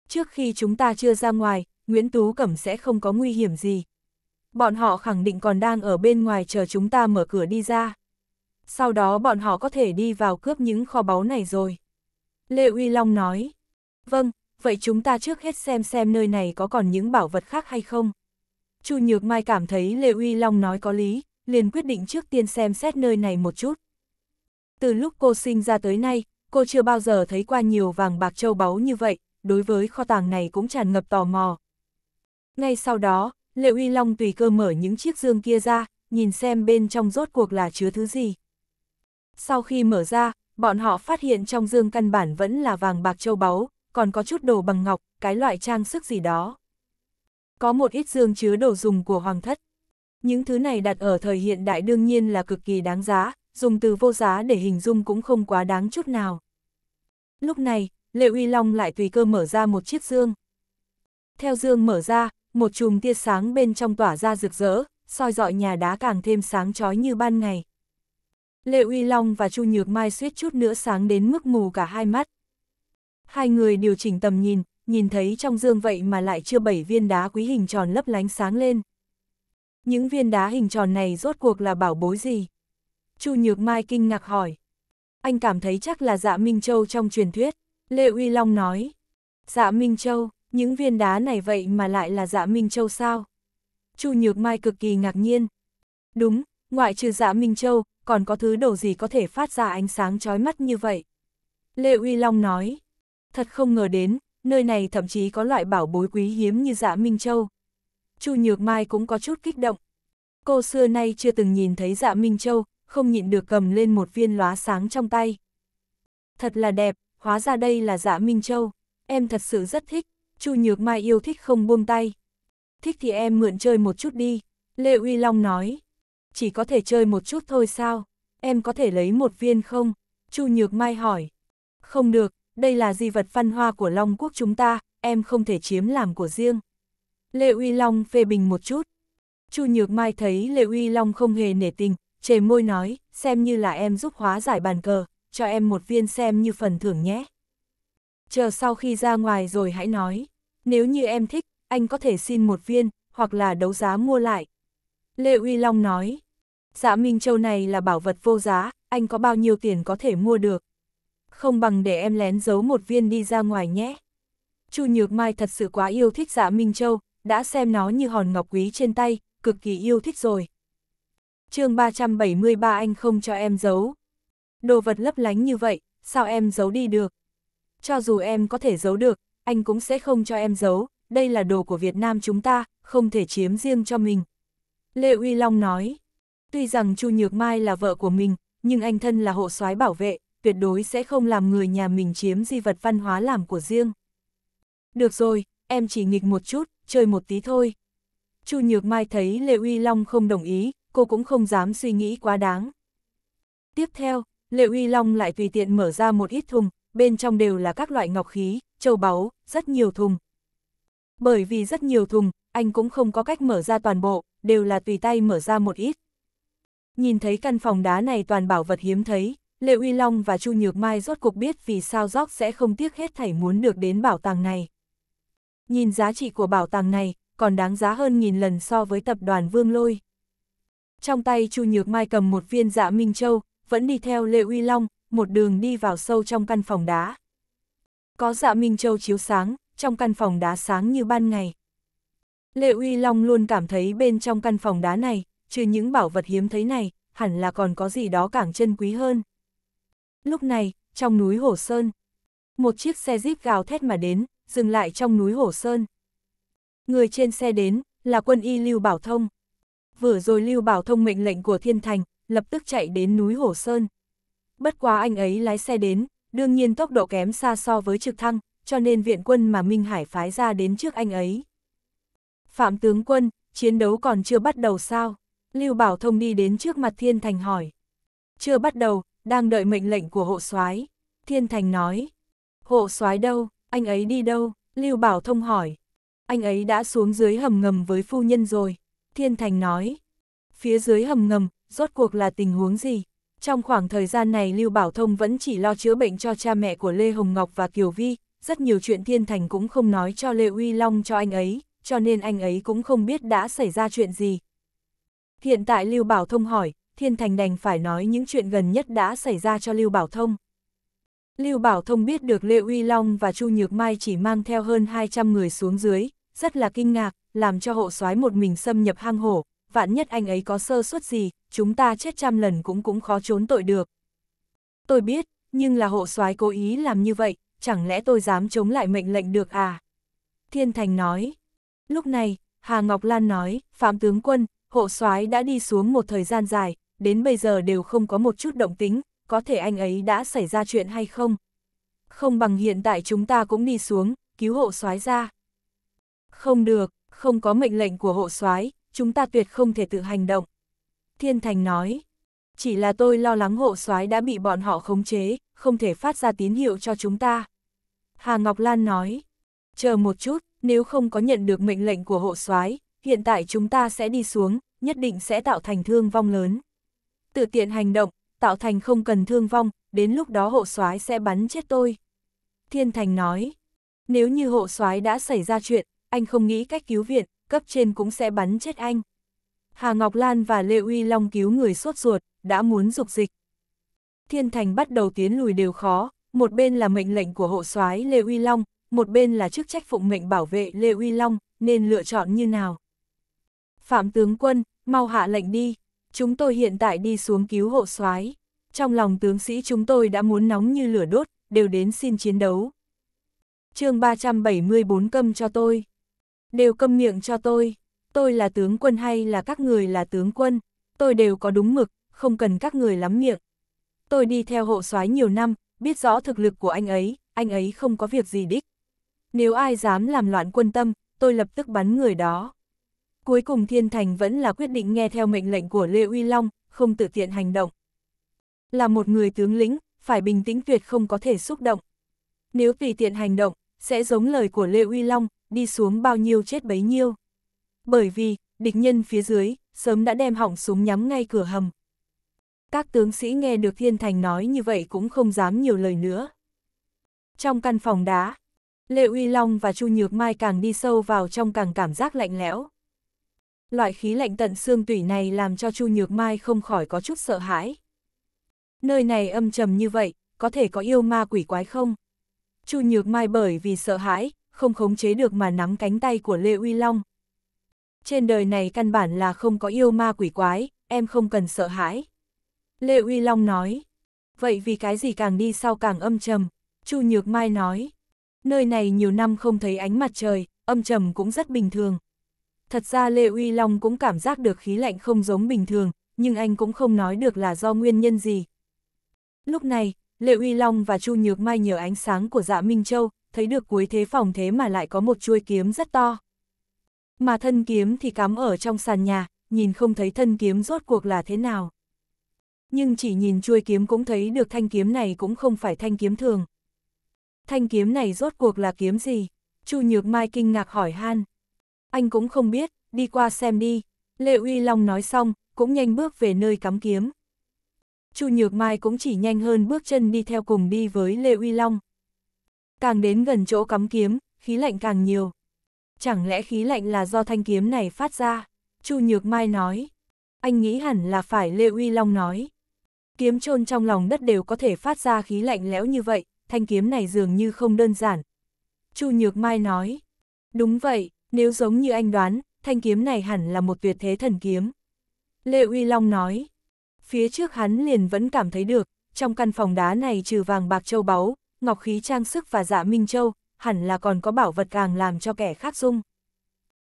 Trước khi chúng ta chưa ra ngoài, Nguyễn Tú Cẩm sẽ không có nguy hiểm gì. Bọn họ khẳng định còn đang ở bên ngoài chờ chúng ta mở cửa đi ra. Sau đó bọn họ có thể đi vào cướp những kho báu này rồi. Lê Uy Long nói. Vâng, vậy chúng ta trước hết xem xem nơi này có còn những bảo vật khác hay không. Chu Nhược Mai cảm thấy Lê Uy Long nói có lý, liền quyết định trước tiên xem xét nơi này một chút. Từ lúc cô sinh ra tới nay, cô chưa bao giờ thấy qua nhiều vàng bạc châu báu như vậy, đối với kho tàng này cũng tràn ngập tò mò. Ngay sau đó, lê Uy Long tùy cơ mở những chiếc dương kia ra, nhìn xem bên trong rốt cuộc là chứa thứ gì. Sau khi mở ra, bọn họ phát hiện trong dương căn bản vẫn là vàng bạc châu báu, còn có chút đồ bằng ngọc, cái loại trang sức gì đó. Có một ít dương chứa đồ dùng của hoàng thất. Những thứ này đặt ở thời hiện đại đương nhiên là cực kỳ đáng giá, dùng từ vô giá để hình dung cũng không quá đáng chút nào. Lúc này, Lệ Uy Long lại tùy cơ mở ra một chiếc dương. Theo dương mở ra, một chùm tia sáng bên trong tỏa ra rực rỡ, soi dọi nhà đá càng thêm sáng chói như ban ngày. Lệ Uy Long và Chu Nhược Mai suýt chút nữa sáng đến mức mù cả hai mắt. Hai người điều chỉnh tầm nhìn, nhìn thấy trong dương vậy mà lại chưa bảy viên đá quý hình tròn lấp lánh sáng lên. Những viên đá hình tròn này rốt cuộc là bảo bối gì? Chu Nhược Mai kinh ngạc hỏi. Anh cảm thấy chắc là dạ Minh Châu trong truyền thuyết. Lê Uy Long nói. Dạ Minh Châu, những viên đá này vậy mà lại là dạ Minh Châu sao? Chu Nhược Mai cực kỳ ngạc nhiên. Đúng, ngoại trừ dạ Minh Châu, còn có thứ đồ gì có thể phát ra ánh sáng chói mắt như vậy? Lê Uy Long nói. Thật không ngờ đến, nơi này thậm chí có loại bảo bối quý hiếm như dạ Minh Châu. Chu Nhược Mai cũng có chút kích động. Cô xưa nay chưa từng nhìn thấy dạ Minh Châu, không nhịn được cầm lên một viên lóa sáng trong tay. Thật là đẹp, hóa ra đây là dạ Minh Châu. Em thật sự rất thích, Chu Nhược Mai yêu thích không buông tay. Thích thì em mượn chơi một chút đi, Lê Uy Long nói. Chỉ có thể chơi một chút thôi sao, em có thể lấy một viên không? Chu Nhược Mai hỏi. Không được, đây là di vật văn hoa của Long quốc chúng ta, em không thể chiếm làm của riêng. Lệ Uy Long phê bình một chút. Chu Nhược Mai thấy Lệ Uy Long không hề nể tình, chề môi nói, xem như là em giúp hóa giải bàn cờ, cho em một viên xem như phần thưởng nhé. Chờ sau khi ra ngoài rồi hãy nói, nếu như em thích, anh có thể xin một viên, hoặc là đấu giá mua lại. Lệ Uy Long nói, dạ Minh Châu này là bảo vật vô giá, anh có bao nhiêu tiền có thể mua được không bằng để em lén giấu một viên đi ra ngoài nhé. Chu Nhược Mai thật sự quá yêu thích dạ Minh Châu, đã xem nó như hòn ngọc quý trên tay, cực kỳ yêu thích rồi. chương 373 anh không cho em giấu. Đồ vật lấp lánh như vậy, sao em giấu đi được? Cho dù em có thể giấu được, anh cũng sẽ không cho em giấu, đây là đồ của Việt Nam chúng ta, không thể chiếm riêng cho mình. Lê Uy Long nói, tuy rằng Chu Nhược Mai là vợ của mình, nhưng anh thân là hộ soái bảo vệ, tuyệt đối sẽ không làm người nhà mình chiếm di vật văn hóa làm của riêng. Được rồi, em chỉ nghịch một chút, chơi một tí thôi. Chu Nhược Mai thấy Lệ Uy Long không đồng ý, cô cũng không dám suy nghĩ quá đáng. Tiếp theo, Lệ Uy Long lại tùy tiện mở ra một ít thùng, bên trong đều là các loại ngọc khí, châu báu, rất nhiều thùng. Bởi vì rất nhiều thùng, anh cũng không có cách mở ra toàn bộ, đều là tùy tay mở ra một ít. Nhìn thấy căn phòng đá này toàn bảo vật hiếm thấy, Lê Uy Long và Chu Nhược Mai rốt cuộc biết vì sao Gióc sẽ không tiếc hết thảy muốn được đến bảo tàng này. Nhìn giá trị của bảo tàng này, còn đáng giá hơn nghìn lần so với tập đoàn Vương Lôi. Trong tay Chu Nhược Mai cầm một viên dạ Minh Châu, vẫn đi theo Lê Uy Long, một đường đi vào sâu trong căn phòng đá. Có dạ Minh Châu chiếu sáng, trong căn phòng đá sáng như ban ngày. Lệ Uy Long luôn cảm thấy bên trong căn phòng đá này, trừ những bảo vật hiếm thấy này, hẳn là còn có gì đó càng chân quý hơn. Lúc này, trong núi Hổ Sơn, một chiếc xe jeep gào thét mà đến, dừng lại trong núi Hổ Sơn. Người trên xe đến, là quân y Lưu Bảo Thông. Vừa rồi Lưu Bảo Thông mệnh lệnh của Thiên Thành, lập tức chạy đến núi Hổ Sơn. Bất quá anh ấy lái xe đến, đương nhiên tốc độ kém xa so với trực thăng, cho nên viện quân mà Minh Hải phái ra đến trước anh ấy. Phạm tướng quân, chiến đấu còn chưa bắt đầu sao? Lưu Bảo Thông đi đến trước mặt Thiên Thành hỏi. Chưa bắt đầu, đang đợi mệnh lệnh của hộ soái Thiên Thành nói, hộ soái đâu, anh ấy đi đâu, Lưu Bảo Thông hỏi. Anh ấy đã xuống dưới hầm ngầm với phu nhân rồi, Thiên Thành nói. Phía dưới hầm ngầm, rốt cuộc là tình huống gì? Trong khoảng thời gian này Lưu Bảo Thông vẫn chỉ lo chữa bệnh cho cha mẹ của Lê Hồng Ngọc và Kiều Vi, rất nhiều chuyện Thiên Thành cũng không nói cho Lê Uy Long cho anh ấy, cho nên anh ấy cũng không biết đã xảy ra chuyện gì. Hiện tại Lưu Bảo Thông hỏi, Thiên Thành đành phải nói những chuyện gần nhất đã xảy ra cho Lưu Bảo Thông. Lưu Bảo Thông biết được Lệ Uy Long và Chu Nhược Mai chỉ mang theo hơn 200 người xuống dưới, rất là kinh ngạc, làm cho hộ soái một mình xâm nhập hang hổ, vạn nhất anh ấy có sơ suất gì, chúng ta chết trăm lần cũng cũng khó trốn tội được. Tôi biết, nhưng là hộ soái cố ý làm như vậy, chẳng lẽ tôi dám chống lại mệnh lệnh được à? Thiên Thành nói. Lúc này, Hà Ngọc Lan nói, Phạm tướng quân, hộ soái đã đi xuống một thời gian dài, đến bây giờ đều không có một chút động tính, có thể anh ấy đã xảy ra chuyện hay không? Không bằng hiện tại chúng ta cũng đi xuống, cứu hộ soái ra. Không được, không có mệnh lệnh của hộ soái, chúng ta tuyệt không thể tự hành động. Thiên Thành nói, chỉ là tôi lo lắng hộ soái đã bị bọn họ khống chế, không thể phát ra tín hiệu cho chúng ta. Hà Ngọc Lan nói, chờ một chút, nếu không có nhận được mệnh lệnh của hộ soái, hiện tại chúng ta sẽ đi xuống, nhất định sẽ tạo thành thương vong lớn tự tiện hành động, tạo thành không cần thương vong, đến lúc đó hộ soái sẽ bắn chết tôi. Thiên Thành nói, nếu như hộ soái đã xảy ra chuyện, anh không nghĩ cách cứu viện, cấp trên cũng sẽ bắn chết anh. Hà Ngọc Lan và Lê Uy Long cứu người sốt ruột, đã muốn dục dịch. Thiên Thành bắt đầu tiến lùi đều khó, một bên là mệnh lệnh của hộ soái Lê Uy Long, một bên là chức trách phụng mệnh bảo vệ Lê Uy Long, nên lựa chọn như nào. Phạm tướng quân, mau hạ lệnh đi chúng tôi hiện tại đi xuống cứu hộ soái Trong lòng tướng sĩ chúng tôi đã muốn nóng như lửa đốt, đều đến xin chiến đấu. chương 374 câm cho tôi. Đều câm miệng cho tôi. Tôi là tướng quân hay là các người là tướng quân. Tôi đều có đúng mực, không cần các người lắm miệng. Tôi đi theo hộ soái nhiều năm, biết rõ thực lực của anh ấy, anh ấy không có việc gì đích. Nếu ai dám làm loạn quân tâm, tôi lập tức bắn người đó cuối cùng Thiên Thành vẫn là quyết định nghe theo mệnh lệnh của Lê Uy Long, không tự tiện hành động. Là một người tướng lĩnh, phải bình tĩnh tuyệt không có thể xúc động. Nếu tùy tiện hành động, sẽ giống lời của Lê Uy Long, đi xuống bao nhiêu chết bấy nhiêu. Bởi vì, địch nhân phía dưới, sớm đã đem hỏng súng nhắm ngay cửa hầm. Các tướng sĩ nghe được Thiên Thành nói như vậy cũng không dám nhiều lời nữa. Trong căn phòng đá, Lê Uy Long và Chu Nhược Mai càng đi sâu vào trong càng cảm giác lạnh lẽo. Loại khí lạnh tận xương tủy này làm cho Chu Nhược Mai không khỏi có chút sợ hãi. Nơi này âm trầm như vậy, có thể có yêu ma quỷ quái không? Chu Nhược Mai bởi vì sợ hãi, không khống chế được mà nắm cánh tay của Lê Uy Long. Trên đời này căn bản là không có yêu ma quỷ quái, em không cần sợ hãi. Lê Uy Long nói. Vậy vì cái gì càng đi sau càng âm trầm? Chu Nhược Mai nói. Nơi này nhiều năm không thấy ánh mặt trời, âm trầm cũng rất bình thường. Thật ra Lê Uy Long cũng cảm giác được khí lạnh không giống bình thường, nhưng anh cũng không nói được là do nguyên nhân gì. Lúc này, Lê Uy Long và Chu Nhược Mai nhờ ánh sáng của dạ Minh Châu, thấy được cuối thế phòng thế mà lại có một chuôi kiếm rất to. Mà thân kiếm thì cắm ở trong sàn nhà, nhìn không thấy thân kiếm rốt cuộc là thế nào. Nhưng chỉ nhìn chuôi kiếm cũng thấy được thanh kiếm này cũng không phải thanh kiếm thường. Thanh kiếm này rốt cuộc là kiếm gì? Chu Nhược Mai kinh ngạc hỏi Han. Anh cũng không biết, đi qua xem đi. Lệ Uy Long nói xong, cũng nhanh bước về nơi cắm kiếm. Chu Nhược Mai cũng chỉ nhanh hơn bước chân đi theo cùng đi với Lê Uy Long. Càng đến gần chỗ cắm kiếm, khí lạnh càng nhiều. Chẳng lẽ khí lạnh là do thanh kiếm này phát ra? Chu Nhược Mai nói. Anh nghĩ hẳn là phải Lê Uy Long nói. Kiếm chôn trong lòng đất đều có thể phát ra khí lạnh lẽo như vậy, thanh kiếm này dường như không đơn giản. Chu Nhược Mai nói. Đúng vậy, nếu giống như anh đoán, thanh kiếm này hẳn là một tuyệt thế thần kiếm. Lê Uy Long nói, phía trước hắn liền vẫn cảm thấy được, trong căn phòng đá này trừ vàng bạc châu báu, ngọc khí trang sức và dạ minh châu, hẳn là còn có bảo vật càng làm cho kẻ khác dung.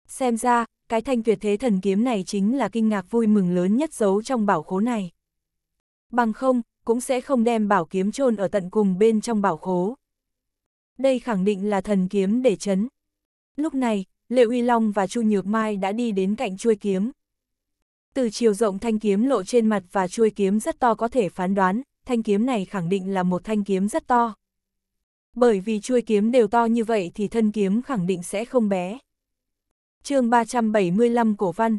Xem ra, cái thanh tuyệt thế thần kiếm này chính là kinh ngạc vui mừng lớn nhất giấu trong bảo khố này. Bằng không, cũng sẽ không đem bảo kiếm chôn ở tận cùng bên trong bảo khố. Đây khẳng định là thần kiếm để chấn. Lúc này, Lệ Uy Long và Chu Nhược Mai đã đi đến cạnh chuôi kiếm. Từ chiều rộng thanh kiếm lộ trên mặt và chuôi kiếm rất to có thể phán đoán, thanh kiếm này khẳng định là một thanh kiếm rất to. Bởi vì chuôi kiếm đều to như vậy thì thân kiếm khẳng định sẽ không bé. chương 375 Cổ Văn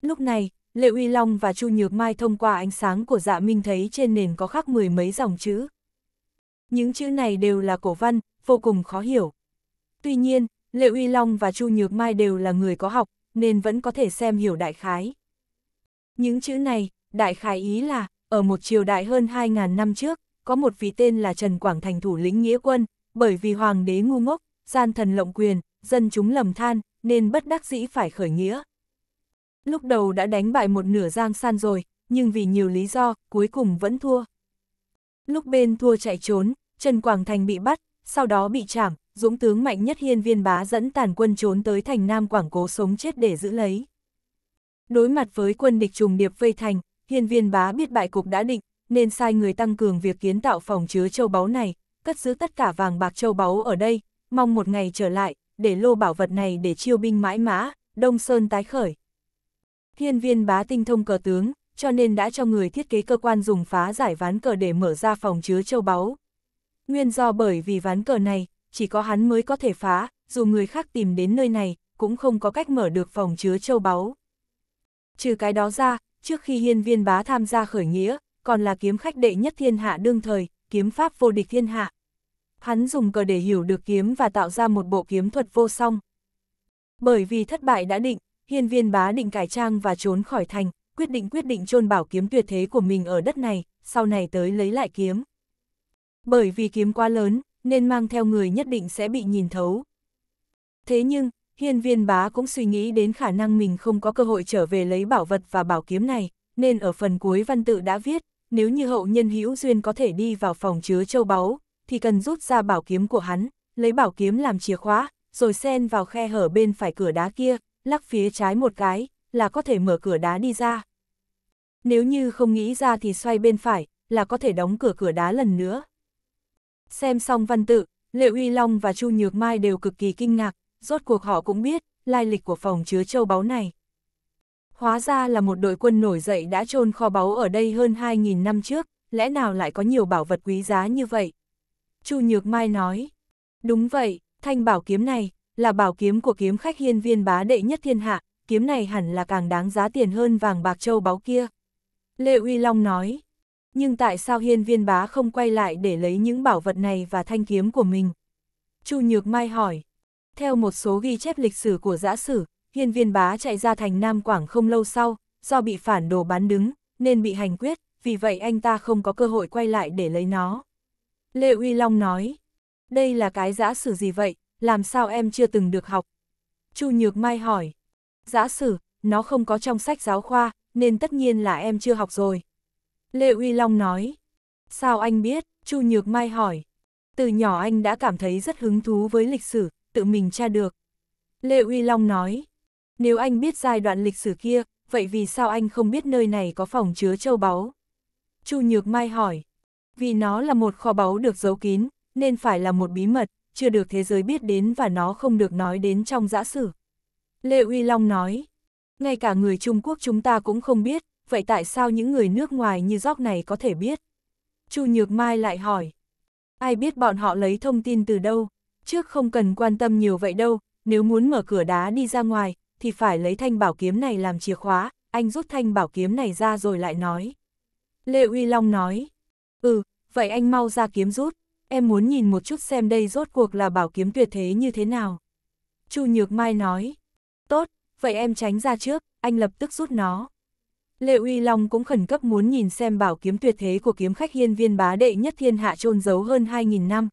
Lúc này, Lệ Uy Long và Chu Nhược Mai thông qua ánh sáng của dạ minh thấy trên nền có khắc mười mấy dòng chữ. Những chữ này đều là cổ văn, vô cùng khó hiểu. Tuy nhiên, Lệ Uy Long và Chu Nhược Mai đều là người có học, nên vẫn có thể xem hiểu đại khái. Những chữ này, đại khái ý là, ở một triều đại hơn 2.000 năm trước, có một vị tên là Trần Quảng Thành thủ lĩnh nghĩa quân, bởi vì hoàng đế ngu ngốc, gian thần lộng quyền, dân chúng lầm than, nên bất đắc dĩ phải khởi nghĩa. Lúc đầu đã đánh bại một nửa giang san rồi, nhưng vì nhiều lý do, cuối cùng vẫn thua. Lúc bên thua chạy trốn, Trần Quảng Thành bị bắt, sau đó bị trảm, dũng tướng mạnh nhất hiên viên bá dẫn tàn quân trốn tới thành Nam Quảng cố sống chết để giữ lấy. Đối mặt với quân địch trùng điệp vây thành, hiên viên bá biết bại cục đã định, nên sai người tăng cường việc kiến tạo phòng chứa châu báu này, cất giữ tất cả vàng bạc châu báu ở đây, mong một ngày trở lại, để lô bảo vật này để chiêu binh mãi mã, Đông Sơn tái khởi. Hiên viên bá tinh thông cờ tướng, cho nên đã cho người thiết kế cơ quan dùng phá giải ván cờ để mở ra phòng chứa châu báu. Nguyên do bởi vì ván cờ này, chỉ có hắn mới có thể phá, dù người khác tìm đến nơi này, cũng không có cách mở được phòng chứa châu báu. Trừ cái đó ra, trước khi hiên viên bá tham gia khởi nghĩa, còn là kiếm khách đệ nhất thiên hạ đương thời, kiếm pháp vô địch thiên hạ. Hắn dùng cờ để hiểu được kiếm và tạo ra một bộ kiếm thuật vô song. Bởi vì thất bại đã định, hiên viên bá định cải trang và trốn khỏi thành, quyết định quyết định chôn bảo kiếm tuyệt thế của mình ở đất này, sau này tới lấy lại kiếm. Bởi vì kiếm quá lớn, nên mang theo người nhất định sẽ bị nhìn thấu. Thế nhưng, hiên viên bá cũng suy nghĩ đến khả năng mình không có cơ hội trở về lấy bảo vật và bảo kiếm này, nên ở phần cuối văn tự đã viết, nếu như hậu nhân hữu duyên có thể đi vào phòng chứa châu báu, thì cần rút ra bảo kiếm của hắn, lấy bảo kiếm làm chìa khóa, rồi sen vào khe hở bên phải cửa đá kia, lắc phía trái một cái, là có thể mở cửa đá đi ra. Nếu như không nghĩ ra thì xoay bên phải, là có thể đóng cửa cửa đá lần nữa. Xem xong văn tự, Liệu Uy Long và Chu Nhược Mai đều cực kỳ kinh ngạc, rốt cuộc họ cũng biết lai lịch của phòng chứa châu báu này. Hóa ra là một đội quân nổi dậy đã trôn kho báu ở đây hơn 2.000 năm trước, lẽ nào lại có nhiều bảo vật quý giá như vậy? Chu Nhược Mai nói, đúng vậy, thanh bảo kiếm này là bảo kiếm của kiếm khách hiên viên bá đệ nhất thiên hạ, kiếm này hẳn là càng đáng giá tiền hơn vàng bạc châu báu kia. Lê Uy Long nói, nhưng tại sao hiên viên bá không quay lại để lấy những bảo vật này và thanh kiếm của mình? Chu Nhược Mai hỏi. Theo một số ghi chép lịch sử của giã sử, hiên viên bá chạy ra thành Nam Quảng không lâu sau, do bị phản đồ bán đứng, nên bị hành quyết, vì vậy anh ta không có cơ hội quay lại để lấy nó. Lê Uy Long nói, đây là cái giã sử gì vậy, làm sao em chưa từng được học? Chu Nhược Mai hỏi, giã sử, nó không có trong sách giáo khoa, nên tất nhiên là em chưa học rồi. Lê Uy Long nói. Sao anh biết? Chu Nhược Mai hỏi. Từ nhỏ anh đã cảm thấy rất hứng thú với lịch sử, tự mình tra được. Lê Uy Long nói. Nếu anh biết giai đoạn lịch sử kia, vậy vì sao anh không biết nơi này có phòng chứa châu báu? Chu Nhược Mai hỏi. Vì nó là một kho báu được giấu kín, nên phải là một bí mật, chưa được thế giới biết đến và nó không được nói đến trong giã sử. Lê Uy Long nói. Ngay cả người Trung Quốc chúng ta cũng không biết, vậy tại sao những người nước ngoài như dóc này có thể biết? Chu Nhược Mai lại hỏi, ai biết bọn họ lấy thông tin từ đâu, trước không cần quan tâm nhiều vậy đâu, nếu muốn mở cửa đá đi ra ngoài, thì phải lấy thanh bảo kiếm này làm chìa khóa, anh rút thanh bảo kiếm này ra rồi lại nói. Lê Uy Long nói, ừ, vậy anh mau ra kiếm rút, em muốn nhìn một chút xem đây rốt cuộc là bảo kiếm tuyệt thế như thế nào. Chu Nhược Mai nói, tốt, vậy em tránh ra trước, anh lập tức rút nó. Lê Uy Long cũng khẩn cấp muốn nhìn xem bảo kiếm tuyệt thế của kiếm khách hiên viên bá đệ nhất thiên hạ trôn giấu hơn 2.000 năm.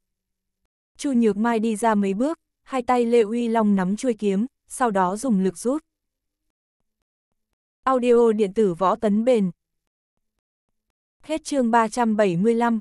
Chu Nhược Mai đi ra mấy bước, hai tay Lê Uy Long nắm chuôi kiếm, sau đó dùng lực rút. Audio điện tử võ tấn bền. Hết chương 375